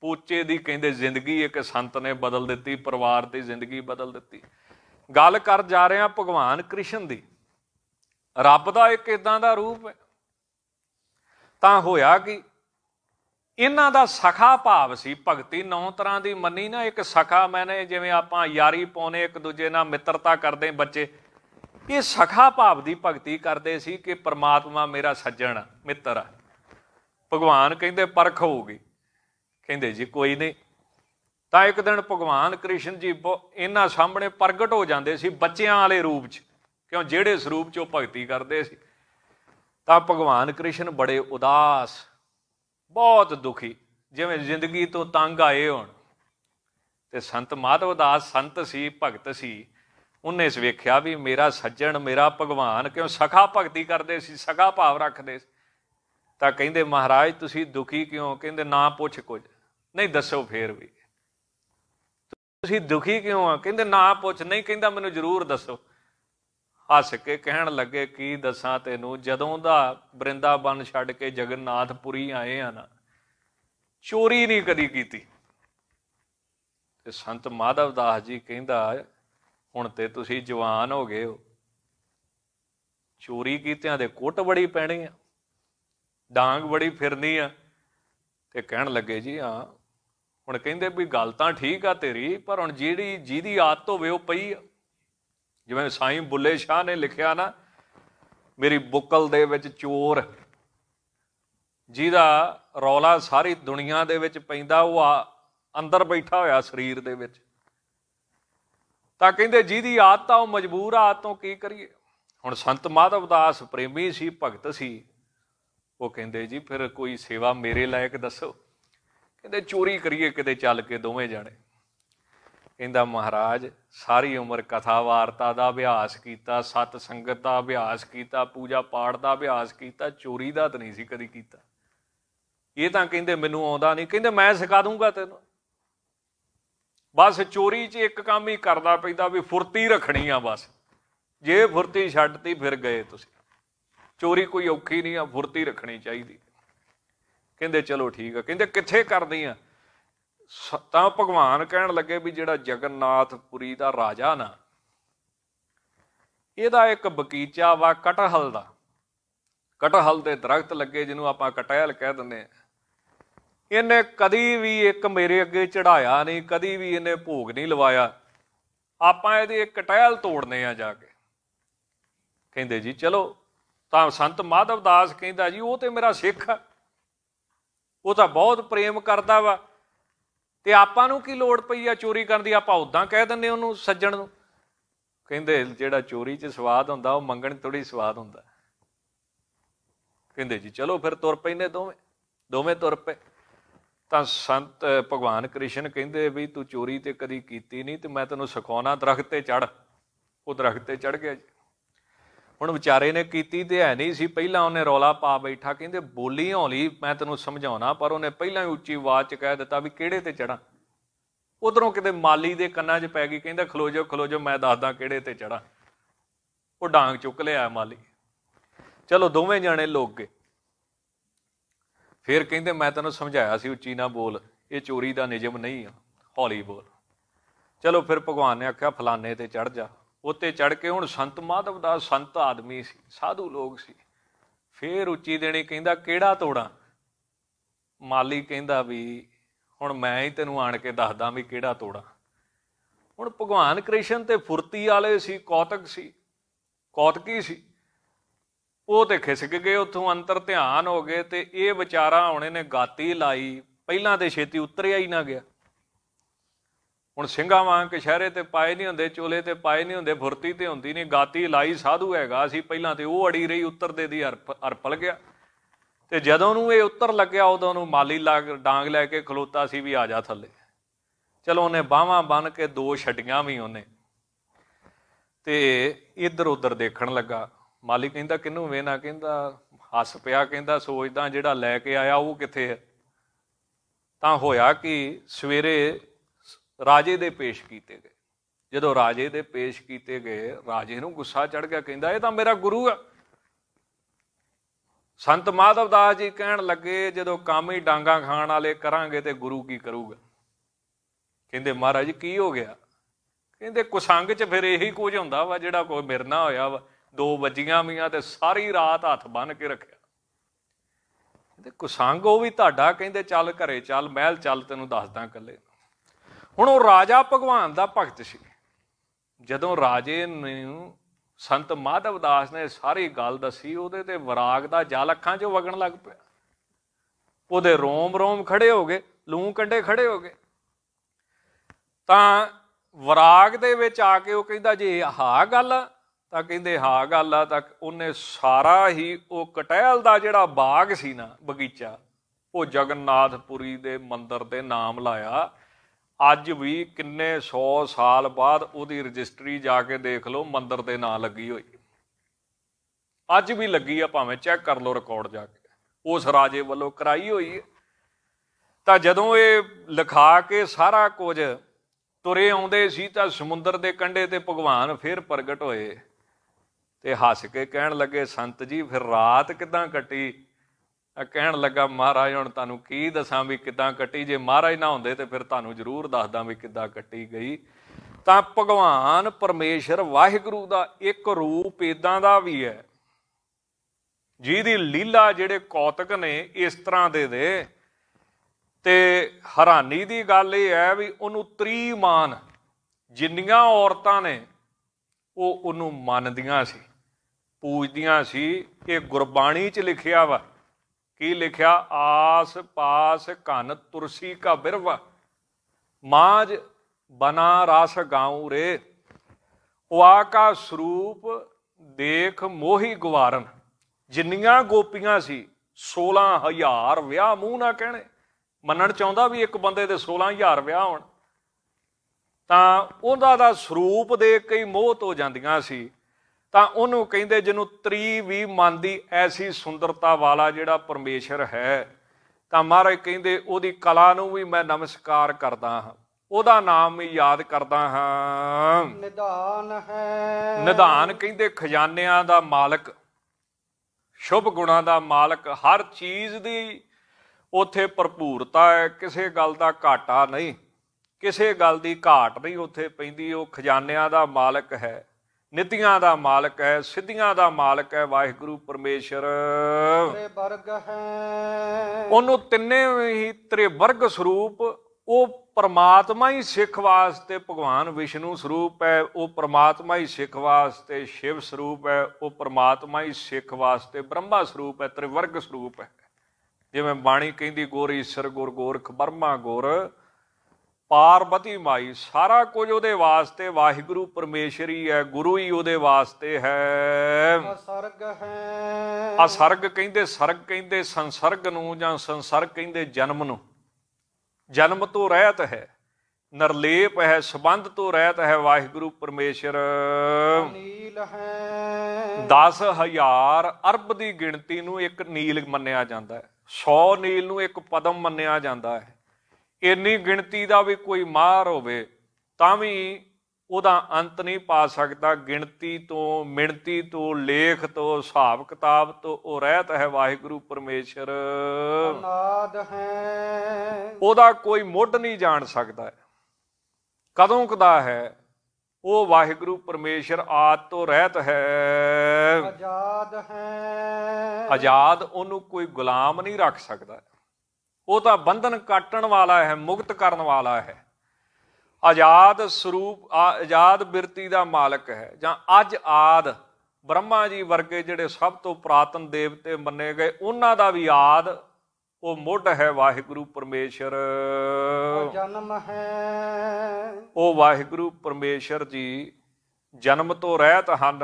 ਪੋਚੇ ਦੀ ਕਹਿੰਦੇ ਜ਼ਿੰਦਗੀ ਇੱਕ ਸੰਤ ਨੇ ਬਦਲ ਦਿੱਤੀ ਪਰਿਵਾਰ ਦੀ ਜ਼ਿੰਦਗੀ ਬਦਲ ਦਿੱਤੀ ਗੱਲ ਕਰ ਜਾ ਰਹੇ ਆ ਭਗਵਾਨ ਕ੍ਰਿਸ਼ਨ ਦੀ ਰੱਬ ਦਾ ਇੱਕ ਇਦਾਂ ਦਾ ਰੂਪ ਹੈ ਤਾਂ ਹੋਇਆ ਕਿ ਇਹਨਾਂ ਦਾ ਸਖਾ ਭਾਵ ਸੀ ਭਗਤੀ ਨੌ ਤਰ੍ਹਾਂ ਦੀ ਮੰਨੀ ਨਾ ਇੱਕ ਸਖਾ ਮੈਨੇ ਜਿਵੇਂ ਆਪਾਂ ਯਾਰੀ ਪਾਉਨੇ ਇੱਕ ਦੂਜੇ ਨਾਲ ਮਿੱਤਰਤਾ ਕਰਦੇ ਬੱਚੇ ਇਹ ਸਖਾ ਭਾਵ ਦੀ ਭਗਤੀ ਕਰਦੇ ਸੀ ਕਿ ਪ੍ਰਮਾਤਮਾ ਮੇਰਾ ਸੱਜਣ ਮਿੱਤਰ ਹੈ ਭਗਵਾਨ ਕਹਿੰਦੇ ਪਰਖ ਹੋਊਗੀ ਕਹਿੰਦੇ ਜੀ ਕੋਈ ਨਹੀਂ ਤਾਂ ਇੱਕ ਦਿਨ ਭਗਵਾਨ ਕ੍ਰਿਸ਼ਨ ਜੀ ਇਹਨਾਂ ਸਾਹਮਣੇ ਪ੍ਰਗਟ ਹੋ ਜਾਂਦੇ ਸੀ ਬੱਚਿਆਂ ਵਾਲੇ ਰੂਪ 'ਚ ਕਿਉਂ ਜਿਹੜੇ ਸਰੂਪ 'ਚ ਉਹ ਭਗਤੀ ਕਰਦੇ ਸੀ ਤਾਂ ਭਗਵਾਨ ਕ੍ਰਿਸ਼ਨ ਬੜੇ ਉਦਾਸ ਬਹੁਤ ਦੁਖੀ ਜਿਵੇਂ ਜ਼ਿੰਦਗੀ ਤੋਂ ਤੰਗ ਆਏ ਹੋਣ ਤੇ ਸੰਤ ਮਾਧਵ ਦਾਸ ਸੰਤ ਸੀ ਭਗਤ ਸੀ ਉਹਨੇ ਇਸ ਵੇਖਿਆ ਵੀ ਮੇਰਾ ਸੱਜਣ ਮੇਰਾ ਭਗਵਾਨ ਕਿਉਂ ਸਖਾ ਭਗਤੀ ਕਰਦੇ ਸੀ ਸਖਾ ਭਾਵ ਰੱਖਦੇ ਸੀ ਤਾਂ ਕਹਿੰਦੇ ਮਹਾਰਾਜ ਤੁਸੀਂ ਦੁਖੀ ਕਿਉਂ ਕਹਿੰਦੇ ਨਾ ਪੁੱਛ ਕੁਝ ਨਹੀਂ ਦੱਸੋ ਫੇਰ ਵੀ ਤੁਸੀਂ ਦੁਖੀ ਕਿਉਂ ਆ ਕਹਿੰਦੇ ਨਾ ਪੁੱਛ ਨਹੀਂ ਕਹਿੰਦਾ ਮੈਨੂੰ ਜ਼ਰੂਰ ਦੱਸੋ ਹੱਸ ਕੇ ਕਹਿਣ ਲੱਗੇ ਕੀ ਦੱਸਾਂ ਤੈਨੂੰ ਜਦੋਂ ਦਾ ਬ੍ਰਿੰਦਾਵਨ ਛੱਡ ਕੇ ਜਗਨਨਾਥਪੁਰੀ ਆਏ ਆ ਨਾ ਚੋਰੀ ਨਹੀਂ ਕਦੀ ਕੀਤੀ ਤੇ ਸੰਤ ਮਾਧਵ ਦਾਸ ਜੀ ਕਹਿੰਦਾ ਹੁਣ ਤੇ ਤੁਸੀਂ ਜਵਾਨ ਹੋ ਗਏ ਹੋ ਚੋਰੀ ਕੀਤਿਆਂ ਦੇ ਕੁੱਟ ਬੜੀ ਪੈਣੀ ਆ ਡਾਂਗ ਬੜੀ ਫਿਰਨੀ ਆ ਤੇ ਕਹਿਣ ਲੱਗੇ ਜੀ ਹਾਂ ਹੁਣ ਕਹਿੰਦੇ ਵੀ ਗੱਲ ਤਾਂ ਠੀਕ ਆ ਤੇਰੀ ਪਰ ਹੁਣ ਜਿਹੜੀ ਜਿਹਦੀ ਆਦਤ ਹੋਵੇ ਉਹ ਪਈ ਆ ਜਿਵੇਂ ਸਾਈਂ ਬੁੱਲੇ ਸ਼ਾਹ ਨੇ ਲਿਖਿਆ ਨਾ ਮੇਰੀ ਬੁੱਕਲ ਦੇ ਵਿੱਚ ਚੋਰ ਜਿਹਦਾ ਰੌਲਾ ਸਾਰੀ ਦੁਨੀਆ ਦੇ ਵਿੱਚ ਪੈਂਦਾ ਉਹ ਅੰਦਰ ਬੈਠਾ ਹੋਇਆ ਸਰੀਰ ਦੇ ਵਿੱਚ ਤਾਂ ਕਹਿੰਦੇ ਜਿਹਦੀ ਆਦਤ ਆ ਉਹ ਮਜਬੂਰ ਆ ਤੋਂ ਕੀ ਕਰੀਏ ਹੁਣ ਸੰਤ ਮਾਧਵ ਦਾਸ ਪ੍ਰੇਮੀ ਸੀ ਭਗਤ ਸੀ ਉਹ ਕਹਿੰਦੇ ਜੀ ਫਿਰ ਕੋਈ ਸੇਵਾ ਮੇਰੇ ਲਾਇਕ ਦੱਸੋ ਕਹਿੰਦੇ ਚੋਰੀ ਕਰੀਏ ਕਿਤੇ ਚੱਲ ਕੇ ਦੋਵੇਂ ਜਾਣੇ ਕਹਿੰਦਾ ਮਹਾਰਾਜ ਸਾਰੀ ਉਮਰ ਕਥਾ ਵਾਰਤਾ ਦਾ ਅਭਿਆਸ ਕੀਤਾ ਸਤ ਸੰਗਤ ਦਾ ਅਭਿਆਸ ਕੀਤਾ ਪੂਜਾ ਪਾਠ ਦਾ ਅਭਿਆਸ ਕੀਤਾ ਚੋਰੀ ਦਾ ਤਾਂ ਨਹੀਂ ਸੀ ਕਦੀ ਕੀਤਾ ਇਹ ਤਾਂ ਕਹਿੰਦੇ ਮੈਨੂੰ ਆਉਂਦਾ ਨਹੀਂ ਕਹਿੰਦੇ ਮੈਂ ਸਿਖਾ ਦੂੰਗਾ ਤੈਨੂੰ ਬਸ ਚੋਰੀ 'ਚ ਇੱਕ ਕੰਮ ਹੀ ਕਰਦਾ ਪੈਂਦਾ ਵੀ ਫੁਰਤੀ ਰੱਖਣੀ ਆ ਬਸ ਜੇ ਫੁਰਤੀ ਛੱਡਤੀ ਫਿਰ ਗਏ ਤੁਸੀਂ ਚੋਰੀ ਕੋਈ ਔਖੀ ਨਹੀਂ ਆ ਫੁਰਤੀ ਰੱਖਣੀ ਚਾਹੀਦੀ ਕਹਿੰਦੇ ਚਲੋ ਠੀਕ ਆ ਕਹਿੰਦੇ ਕਿੱਥੇ ਕਰਦੀ ਆ ਤਾਂ ਭਗਵਾਨ ਕਹਿਣ ਲੱਗੇ ਵੀ ਜਿਹੜਾ ਜਗਨਨਾਥਪੁਰੀ ਦਾ ਰਾਜਾ ਨਾ ਇਹਦਾ ਇੱਕ ਬਗੀਚਾ ਵਾ ਕਟਹਲ ਦਾ ਕਟਹਲ ਦੇ ਦਰਖਤ ਲੱਗੇ ਜਿਹਨੂੰ ਆਪਾਂ ਕਟਹਲ ਕਹਿ ਦਿੰਦੇ ਆ ਇਹਨੇ ਕਦੀ ਵੀ ਇੱਕ ਮੇਰੇ ਅੱਗੇ ਚੜਾਇਆ ਨਹੀਂ ਕਦੀ ਵੀ ਇਹਨੇ ਭੋਗ ਨਹੀਂ ਲਵਾਇਆ ਆਪਾਂ ਇਹਦੇ ਟਹਿਲ ਤੋੜਨੇ ਆ ਜਾ ਕੇ ਕਹਿੰਦੇ ਜੀ ਚਲੋ ਤਾਂ ਸੰਤ ਮਾਧਵ ਦਾਸ ਕਹਿੰਦਾ ਜੀ ਉਹ ਤੇ ਮੇਰਾ ਸਿੱਖ ਆ ਉਹ ਤਾਂ ਬਹੁਤ ਪ੍ਰੇਮ ਕਰਦਾ ਵਾ ਤੇ ਆਪਾਂ ਨੂੰ ਕੀ ਲੋੜ ਪਈ ਆ ਚੋਰੀ ਕਰਨ ਦੀ ਆਪਾਂ ਉਦਾਂ ਕਹਿ ਦਿੰਨੇ ਉਹਨੂੰ ਸੱਜਣ ਨੂੰ ਕਹਿੰਦੇ ਜਿਹੜਾ ਚੋਰੀ 'ਚ ਸਵਾਦ ਹੁੰਦਾ ਉਹ ਮੰਗਣ ਥੋੜੀ ਸਵਾਦ ਹੁੰਦਾ ਕਹਿੰਦੇ ਜੀ ਚਲੋ ਫਿਰ ਤੁਰ ਪੈਨੇ ਦੋਵੇਂ ਦੋਵੇਂ ਤੁਰ ਪਏ ਤਾਂ ਸੰਤ ਭਗਵਾਨ ਕ੍ਰਿਸ਼ਨ ਕਹਿੰਦੇ ਵੀ ਤੂੰ ਚੋਰੀ ਤੇ ਕਦੀ ਕੀਤੀ ਨਹੀਂ ਤੇ ਮੈਂ ਤੈਨੂੰ ਸਿਖਾਉਣਾ ਦਰਖਤ ਤੇ ਚੜ ਉਹ ਦਰਖਤ ਤੇ ਚੜ ਗਿਆ ਹੁਣ ਵਿਚਾਰੇ ਨੇ ਕੀਤੀ ਤੇ ਹੈ ਨਹੀਂ ਸੀ ਪਹਿਲਾਂ ਉਹਨੇ ਰੌਲਾ ਪਾ ਬੈਠਾ ਕਹਿੰਦੇ ਬੋਲੀ ਹੌਲੀ ਮੈਂ ਤੈਨੂੰ ਸਮਝਾਉਣਾ ਪਰ ਉਹਨੇ ਪਹਿਲਾਂ ਹੀ ਉੱਚੀ ਆਵਾਜ਼ 'ਚ ਕਹਿ ਦਿੱਤਾ ਵੀ ਕਿਹੜੇ ਤੇ ਚੜਾਂ ਉਧਰੋਂ ਕਿਤੇ ਮਾਲੀ ਦੇ ਕੰਨਾਂ 'ਚ ਪੈ ਗਈ ਕਹਿੰਦਾ ਖਲੋ ਜਾ ਖਲੋ ਜਾ ਮੈਂ ਦੱਸਦਾ ਕਿਹੜੇ ਤੇ ਚੜਾਂ ਉਹ ਡਾਂਗ ਚੁੱਕ ਲਿਆ ਮਾਲੀ ਚਲੋ ਦੋਵੇਂ ਜਾਣੇ ਲੋਕ ਗਏ ਫਿਰ ਕਹਿੰਦੇ ਮੈਂ ਤੈਨੂੰ ਸਮਝਾਇਆ ਸੀ ਉੱਚੀ ਨਾ ਬੋਲ ਇਹ ਚੋਰੀ ਦਾ ਨਿਯਮ ਨਹੀਂ ਆ ਹੌਲੀ ਬੋਲ ਚਲੋ ਫਿਰ ਭਗਵਾਨ ਨੇ ਆਖਿਆ ਫਲਾਣੇ ਤੇ ਚੜ ਜਾ ਉੱਤੇ ਚੜ ਕੇ ਹੁਣ ਸੰਤ ਮਾਧਵ ਦਾ ਸੰਤ ਆਦਮੀ ਸੀ ਸਾਧੂ ਲੋਕ ਸੀ ਫੇਰ ਉੱਚੀ ਦੇਣੀ ਕਹਿੰਦਾ ਕਿਹੜਾ ਤੋੜਾਂ ਮਾਲੀ ਕਹਿੰਦਾ ਵੀ ਹੁਣ ਮੈਂ ਹੀ ਤੈਨੂੰ ਆਣ ਕੇ ਦੱਸਦਾ ਵੀ ਕਿਹੜਾ ਤੋੜਾਂ ਹੁਣ ਭਗਵਾਨ ਕ੍ਰਿਸ਼ਨ ਤੇ ਫੁਰਤੀ ਵਾਲੇ ਸੀ ਕੌਤਕ ਸੀ ਕੌਤਕੀ ਸੀ ਉਹ ਤੇ ਖਿਸਕ ਗਏ ਉੱਥੋਂ ਅੰਤਰ ਧਿਆਨ ਹੋ ਗਏ ਤੇ ਇਹ ਵਿਚਾਰਾ ਆਉਣੇ ਨੇ ਗਾਤੀ ਲਾਈ ਪਹਿਲਾਂ ਤੇ ਛੇਤੀ ਉਤਰਿਆ ਹੀ ਨਾ ਗਿਆ ਹੁਣ ਸਿੰਘਾਂ ਵਾਂਗ ਕਸ਼ਹਿਰੇ ਤੇ ਪਾਏ ਨਹੀਂ ਹੁੰਦੇ ਚੋਲੇ ਤੇ ਪਾਏ ਨਹੀਂ ਹੁੰਦੇ ਫੁਰਤੀ ਤੇ ਹੁੰਦੀ ਨਹੀਂ ਗਾਤੀ ਲਾਈ ਸਾਧੂ ਹੈਗਾ ਸੀ ਪਹਿਲਾਂ ਤੇ ਉਹ ਅੜੀ ਰਹੀ ਦੇ ਦੀ ਅਰਪਲ ਗਿਆ ਤੇ ਜਦੋਂ ਨੂੰ ਇਹ ਉੱਤਰ ਲੱਗਿਆ ਉਦੋਂ ਨੂੰ ਮਾਲੀ ਲਾਗ ਡਾਂਗ ਲੈ ਕੇ ਖਲੋਤਾ ਸੀ ਵੀ ਆ ਜਾ ਥੱਲੇ ਚਲੋ ਉਹਨੇ ਬਾਹਾਂ ਬਨ ਕੇ ਦੋ ਛੱਡੀਆਂ ਵੀ ਉਹਨੇ ਤੇ ਇੱਧਰ ਉੱਧਰ ਦੇਖਣ ਲੱਗਾ ਮਾਲੀ ਕਹਿੰਦਾ ਕਿੰਨੂੰ ਵੇਨਾ ਕਹਿੰਦਾ ਹੱਸ ਪਿਆ ਕਹਿੰਦਾ ਸੋਚਦਾ ਜਿਹੜਾ ਲੈ ਕੇ ਆਇਆ ਉਹ ਕਿੱਥੇ ਹੈ ਤਾਂ ਹੋਇਆ ਕਿ ਸਵੇਰੇ ਰਾਜੇ ਦੇ ਪੇਸ਼ ਕੀਤੇ ਗਏ ਜਦੋਂ ਰਾਜੇ ਦੇ ਪੇਸ਼ ਕੀਤੇ ਗਏ ਰਾਜੇ ਨੂੰ ਗੁੱਸਾ ਚੜ ਗਿਆ ਕਹਿੰਦਾ ਇਹ ਤਾਂ ਮੇਰਾ ਗੁਰੂ ਹੈ ਸੰਤ ਮਾਧਵ ਦਾਸ ਜੀ ਕਹਿਣ ਲੱਗੇ ਜਦੋਂ ਹੀ ਡਾਂਗਾ ਖਾਣ ਵਾਲੇ ਕਰਾਂਗੇ ਤੇ ਗੁਰੂ ਕੀ ਕਰੂਗਾ ਕਹਿੰਦੇ ਮਹਾਰਾਜ ਕੀ ਹੋ ਗਿਆ ਕਹਿੰਦੇ ਕੁਸੰਗ 'ਚ ਫਿਰ ਇਹੀ ਕੁਝ ਹੁੰਦਾ ਵਾ ਜਿਹੜਾ ਕੋਈ ਮਿਰਨਾ ਹੋਇਆ ਵਾ 2 ਵਜੀਆਂ ਵੀਆਂ ਤੇ ਸਾਰੀ ਰਾਤ ਹੱਥ ਬੰਨ ਕੇ ਰੱਖਿਆ ਤੇ ਕੁਸੰਗ ਉਹ ਵੀ ਤੁਹਾਡਾ ਕਹਿੰਦੇ ਚੱਲ ਘਰੇ ਚੱਲ ਮਹਿਲ ਚੱਲ ਤੈਨੂੰ ਦੱਸਦਾ ਕੱਲੇ ਹੁਣ ਉਹ ਰਾਜਾ ਭਗਵਾਨ ਦਾ ਭਗਤ ਸੀ ਜਦੋਂ ਰਾਜੇ ਨੂੰ ਸੰਤ ਮਾਧਵ ਦਾਸ ਨੇ ਸਾਰੀ ਗੱਲ ਦੱਸੀ ਉਹਦੇ ਤੇ ਵਿਰਾਗ ਦਾ ਜਲ ਅੱਖਾਂ 'ਚੋਂ ਵਗਣ ਲੱਗ ਪਿਆ ਉਹਦੇ ਰੋਮ-ਰੋਮ ਖੜੇ ਹੋ ਗਏ ਲੂੰ ਕੰਡੇ ਖੜੇ ਹੋ ਗਏ ਤਾਂ ਵਿਰਾਗ ਦੇ ਵਿੱਚ ਆ ਕੇ ਉਹ ਕਹਿੰਦਾ ਜੇ ਆਹ ਗੱਲ ਤਾਂ ਕਹਿੰਦੇ ਹਾਂ ਗੱਲ ਆ ਤੱਕ ਉਹਨੇ ਸਾਰਾ ਹੀ ਉਹ ਕਟਹਿਲ ਦਾ ਜਿਹੜਾ ਬਾਗ ਸੀ ਨਾ ਬਗੀਚਾ ਉਹ ਜਗਨਨਾਥਪੁਰੀ ਦੇ ਮੰਦਰ ਦੇ ਨਾਮ ਲਾਇਆ ਅੱਜ ਵੀ ਕਿੰਨੇ 100 ਸਾਲ ਬਾਅਦ ਉਹਦੀ ਰਜਿਸਟਰੀ ਜਾ ਕੇ ਦੇਖ ਲਓ ਮੰਦਰ ਦੇ ਨਾਂ ਲੱਗੀ ਹੋਈ ਅੱਜ ਵੀ ਲੱਗੀ ਆ ਭਾਵੇਂ ਚੈੱਕ ਕਰ ਲਓ ਰਿਕਾਰਡ ਜਾ ਕੇ ਉਸ ਰਾਜੇ ਵੱਲੋਂ ਕਰਾਈ ਹੋਈ ਤਾਂ ਜਦੋਂ ਇਹ ਲਿਖਾ ਕੇ ਸਾਰਾ ਕੁਝ ਤੁਰੇ ਆਉਂਦੇ ਸੀ ਤਾਂ ਸਮੁੰਦਰ ਦੇ ਕੰਢੇ ਤੇ ਭਗਵਾਨ ਫਿਰ ਪ੍ਰਗਟ ਹੋਏ ਤੇ ਹੱਸ ਕੇ ਕਹਿਣ ਲੱਗੇ ਸੰਤ ਜੀ ਫਿਰ ਰਾਤ ਕਿਦਾਂ ਕੱਟੀ ਆ ਕਹਿਣ ਲੱਗਾ ਮਹਾਰਾਜ ਹੁਣ ਤੁਹਾਨੂੰ ਕੀ ਦੱਸਾਂ ਵੀ ਕਿਦਾਂ ਕੱਟੀ ਜੇ ਮਹਾਰਾਜ ਨਾ ਹੁੰਦੇ ਤੇ ਫਿਰ ਤੁਹਾਨੂੰ ਜ਼ਰੂਰ ਦੱਸਦਾ ਵੀ ਕਿਦਾਂ ਕੱਟੀ ਗਈ ਤਾਂ ਭਗਵਾਨ ਪਰਮੇਸ਼ਰ ਵਾਹਿਗੁਰੂ ਦਾ ਇੱਕ ਰੂਪ ਇਦਾਂ ਦਾ ਵੀ ਹੈ ਜਿਹਦੀ ਲੀਲਾ ਜਿਹੜੇ ਕੌਤਕ ਨੇ ਇਸ ਤਰ੍ਹਾਂ ਦੇ ਦੇ ਤੇ ਹੈਰਾਨੀ ਦੀ ਗੱਲ ਇਹ ਹੈ ਵੀ ਉਹਨੂੰ ਤ੍ਰੀਮਾਨ ਜਿੰਨੀਆਂ ਔਰਤਾਂ ਨੇ ਉਹ ਉਹਨੂੰ ਮੰਨਦੀਆਂ ਸੀ ਪੂਜਦੀਆਂ ਸੀ ਇਹ ਗੁਰਬਾਣੀ 'ਚ ਲਿਖਿਆ ਵਾ ਕੀ ਲਿਖਿਆ ਆਸ ਪਾਸ ਘਨ ਤੁਰਸੀ ਕਾ ਬਿਰਵਾ ਮਾਜ ਬਨਾ ਰਸ ਗਾਉ ਰੇ ਉਆ ਕਾ ਸਰੂਪ ਦੇਖ ਮੋਹੀ ਗਵਾਰਨ ਜਿੰਨੀਆਂ ਗੋਪੀਆਂ ਸੀ 16000 ਵਿਆਹ ਮੂੰਹ ਨਾ ਕਹਿਣੇ ਮੰਨਣ ਚਾਹੁੰਦਾ ਵੀ ਇੱਕ ਬੰਦੇ ਦੇ 16000 ਵਿਆਹ ਹੋਣ ਤਾਂ ਉਹਦਾ ਦਾ ਸਰੂਪ ਦੇਖ ਕੇ ਹੀ ਮੋਹਤ ਹੋ ਜਾਂਦੀਆਂ ਸੀ ਤਾਂ ਉਹਨੂੰ ਕਹਿੰਦੇ ਜਿਹਨੂੰ ਤ੍ਰੀ ਵੀ ਮੰਨਦੀ ਦੀ ਐਸੀ ਸੁੰਦਰਤਾ ਵਾਲਾ ਜਿਹੜਾ ਪਰਮੇਸ਼ਰ ਹੈ ਤਾਂ ਮਹਾਰਾਜ ਕਹਿੰਦੇ ਉਹਦੀ ਕਲਾ ਨੂੰ ਵੀ ਮੈਂ ਨਮਸਕਾਰ ਕਰਦਾ ਹਾਂ ਉਹਦਾ ਨਾਮ ਵੀ ਯਾਦ ਕਰਦਾ ਹਾਂ ਨਿਧਾਨ ਹੈ ਨਿਧਾਨ ਕਹਿੰਦੇ ਖਜ਼ਾਨਿਆਂ ਦਾ ਮਾਲਕ ਸ਼ੁਭ ਗੁਣਾਂ ਦਾ ਮਾਲਕ ਹਰ ਚੀਜ਼ ਦੀ ਉਥੇ ਭਰਪੂਰਤਾ ਹੈ ਕਿਸੇ ਗੱਲ ਦਾ ਘਾਟਾ ਨਹੀਂ ਕਿਸੇ ਗੱਲ ਦੀ ਘਾਟ ਨਹੀਂ ਉਥੇ ਪੈਂਦੀ ਉਹ ਖਜ਼ਾਨਿਆਂ ਦਾ ਮਾਲਕ ਹੈ ਨਿਤੀਆਂ ਦਾ ਮਾਲਕ ਹੈ ਸਿੱਧੀਆਂ ਦਾ ਮਾਲਕ ਹੈ ਵਾਹਿਗੁਰੂ ਪਰਮੇਸ਼ਰ ਤ੍ਰੇ ਵਰਗ ਹੈ ਉਹਨੂੰ ਤਿੰਨੇ ਹੀ ਤ੍ਰੇ ਵਰਗ ਸਰੂਪ ਉਹ ਪਰਮਾਤਮਾ ਹੀ ਸਿੱਖ ਵਾਸਤੇ ਭਗਵਾਨ ਵਿਸ਼ਨੂੰ ਸਰੂਪ ਹੈ ਉਹ ਪਰਮਾਤਮਾ ਹੀ ਸਿੱਖ ਵਾਸਤੇ ਸ਼ਿਵ ਸਰੂਪ ਹੈ ਉਹ ਪਰਮਾਤਮਾ ਹੀ ਸਿੱਖ ਵਾਸਤੇ ਬ੍ਰਹਮਾ ਸਰੂਪ ਹੈ ਤ੍ਰਿਵਰਗ ਸਰੂਪ ਹੈ ਜਿਵੇਂ ਬਾਣੀ ਕਹਿੰਦੀ ਗੋਰੀ ਸਰ ਗੁਰ ਗੋਰਖ ਬਰਮਾ ਗੁਰ ਪਾਰਬਤੀ ਮਾਈ ਸਾਰਾ ਕੁਝ ਉਹਦੇ ਵਾਸਤੇ ਵਾਹਿਗੁਰੂ ਪਰਮੇਸ਼ਰ ਹੀ ਹੈ ਗੁਰੂ ਹੀ ਉਹਦੇ ਵਾਸਤੇ ਹੈ ਅਸਰਗ ਹੈ ਅਸਰਗ ਕਹਿੰਦੇ ਸਰਗ ਕਹਿੰਦੇ ਸੰਸਰਗ ਨੂੰ ਜਾਂ ਸੰਸਰਗ ਕਹਿੰਦੇ ਜਨਮ ਨੂੰ ਜਨਮ ਤੋਂ ਰਹਿਤ ਹੈ ਨਰਲੇਪ ਹੈ ਸਬੰਧ ਤੋਂ ਰਹਿਤ ਹੈ ਵਾਹਿਗੁਰੂ ਪਰਮੇਸ਼ਰ ਨੀਲ ਹੈ 10000 ਅਰਬ ਦੀ ਗਿਣਤੀ ਨੂੰ ਇੱਕ ਨੀਲ ਮੰਨਿਆ ਜਾਂਦਾ ਹੈ 100 ਨੀਲ ਨੂੰ ਇੱਕ ਪਦਮ ਮੰਨਿਆ ਜਾਂਦਾ ਹੈ ਇੰਨੀ ਗਿਣਤੀ ਦਾ ਵੀ ਕੋਈ ਮਾਰ ਹੋਵੇ ਤਾਂ ਵੀ ਉਹਦਾ ਅੰਤ ਨਹੀਂ ਪਾ ਸਕਦਾ ਗਿਣਤੀ ਤੋਂ ਮਿਣਤੀ ਤੋਂ ਲੇਖ ਤੋਂ ਹਿਸਾਬ ਕਿਤਾਬ ਤੋਂ ਉਹ ਰਹਿਤ ਹੈ ਵਾਹਿਗੁਰੂ ਪਰਮੇਸ਼ਰ ਅਨਾਦ ਹੈ ਉਹਦਾ ਕੋਈ ਮੁੱਢ ਨਹੀਂ ਜਾਣ ਸਕਦਾ ਕਦੋਂ ਕਦਾ ਹੈ ਉਹ ਵਾਹਿਗੁਰੂ ਪਰਮੇਸ਼ਰ ਆਦ ਤੋਂ ਰਹਿਤ ਹੈ ਆਜ਼ਾਦ ਹੈ ਆਜ਼ਾਦ ਉਹਨੂੰ ਕੋਈ ਗੁਲਾਮ ਨਹੀਂ ਰੱਖ ਸਕਦਾ ਉਹ ਤਾਂ ਬੰਧਨ ਕਾਟਣ ਵਾਲਾ ਹੈ ਮੁਕਤ ਕਰਨ ਵਾਲਾ ਹੈ ਆਜ਼ਾਦ ਸਰੂਪ ਆਜ਼ਾਦ ਬਿਰਤੀ ਦਾ ਮਾਲਕ ਹੈ ਜਾਂ ਅੱਜ ਆਦ ਬ੍ਰਹਮਾ ਜੀ ਵਰਗੇ ਜਿਹੜੇ ਸਭ ਤੋਂ ਪ੍ਰਾਤਨ ਦੇਵਤੇ ਮੰਨੇ ਗਏ ਉਹਨਾਂ ਦਾ ਵੀ ਆਦ ਉਹ ਮੁੱਢ ਹੈ ਵਾਹਿਗੁਰੂ ਪਰਮੇਸ਼ਰ ਜਨਮ ਹੈ ਉਹ ਵਾਹਿਗੁਰੂ ਪਰਮੇਸ਼ਰ ਜੀ ਜਨਮ ਤੋਂ ਰਹਿਤ ਹਨ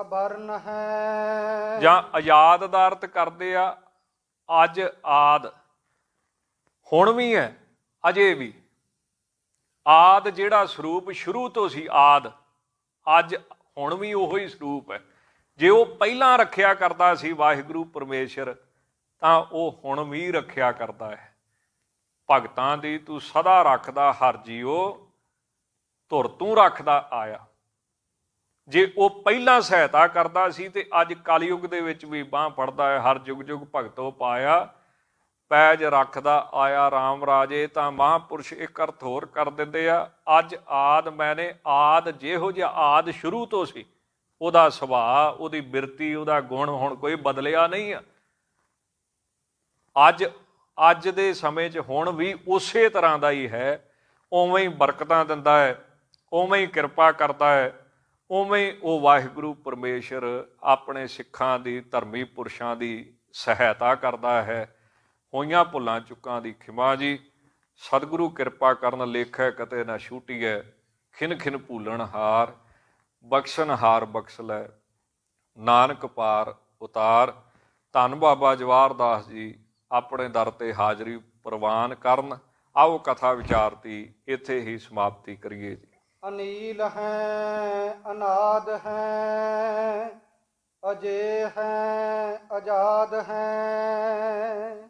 ਅਬਰਨ ਹੈ ਜਾਂ ਆਜ਼ਾਦ ਦਾ ਅਰਥ ਕਰਦੇ ਆ ਅੱਜ ਆਦ ਹੁਣ ਵੀ ਹੈ ਅਜੇ ਵੀ ਆਦ ਜਿਹੜਾ ਸਰੂਪ ਸ਼ੁਰੂ ਤੋਂ ਸੀ ਆਦ ਅੱਜ ਹੁਣ ਵੀ ਉਹੋ ਹੀ ਸਰੂਪ ਹੈ ਜੇ ਉਹ ਪਹਿਲਾਂ ਰੱਖਿਆ ਕਰਦਾ ਸੀ ਵਾਹਿਗੁਰੂ ਪਰਮੇਸ਼ਰ ਤਾਂ ਉਹ ਹੁਣ ਵੀ ਰੱਖਿਆ ਕਰਦਾ ਹੈ ਭਗਤਾਂ ਦੀ ਤੂੰ ਸਦਾ ਰੱਖਦਾ ਹਰ ਜੀਓ ਧੁਰ ਤੂੰ ਰੱਖਦਾ ਆਇਆ ਜੇ ਉਹ ਪਹਿਲਾਂ ਸਹਾਇਤਾ ਕਰਦਾ ਸੀ ਤੇ ਅੱਜ ਕਲਯੁਗ ਦੇ ਵਿੱਚ ਵੀ ਬਾਹ ਪੜਦਾ ਹੈ ਹਰ ਜੁਗ ਜੁਗ ਭਗਤੋ ਪਾਇਆ ਪੈਜ ਰੱਖਦਾ ਆਇਆ RAM ਰਾਜੇ ਤਾਂ ਮਹਾਪੁਰਸ਼ ਇੱਕ ਅਰਥ ਹੋਰ ਕਰ ਦਿੰਦੇ ਆ ਅੱਜ ਆਦ ਮੈਨੇ ਆਦ ਜਿਹੋ ਜਿਹਾ ਆਦ ਸ਼ੁਰੂ ਤੋਂ ਸੀ ਉਹਦਾ ਸੁਭਾਅ ਉਹਦੀ ਬਿਰਤੀ ਉਹਦਾ ਗੁਣ ਹੁਣ ਕੋਈ ਬਦਲਿਆ ਨਹੀਂ ਆ ਅੱਜ ਅੱਜ ਦੇ ਸਮੇਂ 'ਚ ਹੁਣ ਵੀ ਉਸੇ ਤਰ੍ਹਾਂ ਦਾ ਹੀ ਹੈ ਉਵੇਂ ਹੀ ਬਰਕਤਾਂ ਦਿੰਦਾ ਹੈ ਉਵੇਂ ਹੀ ਕਿਰਪਾ ਕਰਦਾ ਹੈ ਉਵੇਂ ਉਹ ਵਾਹਿਗੁਰੂ ਪਰਮੇਸ਼ਰ ਆਪਣੇ ਸਿੱਖਾਂ ਦੀ ਧਰਮੀ ਪੁਰਸ਼ਾਂ ਦੀ ਸਹਾਇਤਾ ਕਰਦਾ ਹੈ ਹੋਈਆਂ ਭੁੱਲਾਂ ਚੁੱਕਾਂ ਦੀ ਖਿਮਾ ਜੀ ਸਤਿਗੁਰੂ ਕਿਰਪਾ ਕਰਨ ਲੇਖੈ ਕਤੇ ਨਾ ਛੂਟੀਐ ਖਿਨ ਖਿਨ ਭੂਲਣ ਹਾਰ ਬਖਸ਼ਣ ਹਾਰ ਬਖਸ਼ ਲੈ ਨਾਨਕ ਪਾਰ ਉਤਾਰ ਧੰਨ ਬਾਬਾ ਜਵਾਰ ਦਾਸ ਜੀ ਆਪਣੇ ਦਰ ਤੇ ਹਾਜ਼ਰੀ ਪ੍ਰਵਾਨ ਕਰਨ ਆਓ ਕਥਾ ਵਿਚਾਰਤੀ ਇੱਥੇ ਹੀ ਸਮਾਪਤੀ ਕਰੀਏ ਜੀ ਅਨੀਲ ਹੈ ਅਨਾਦ ਹੈ ਅਜੇ ਹੈ ਆਜ਼ਾਦ ਹੈ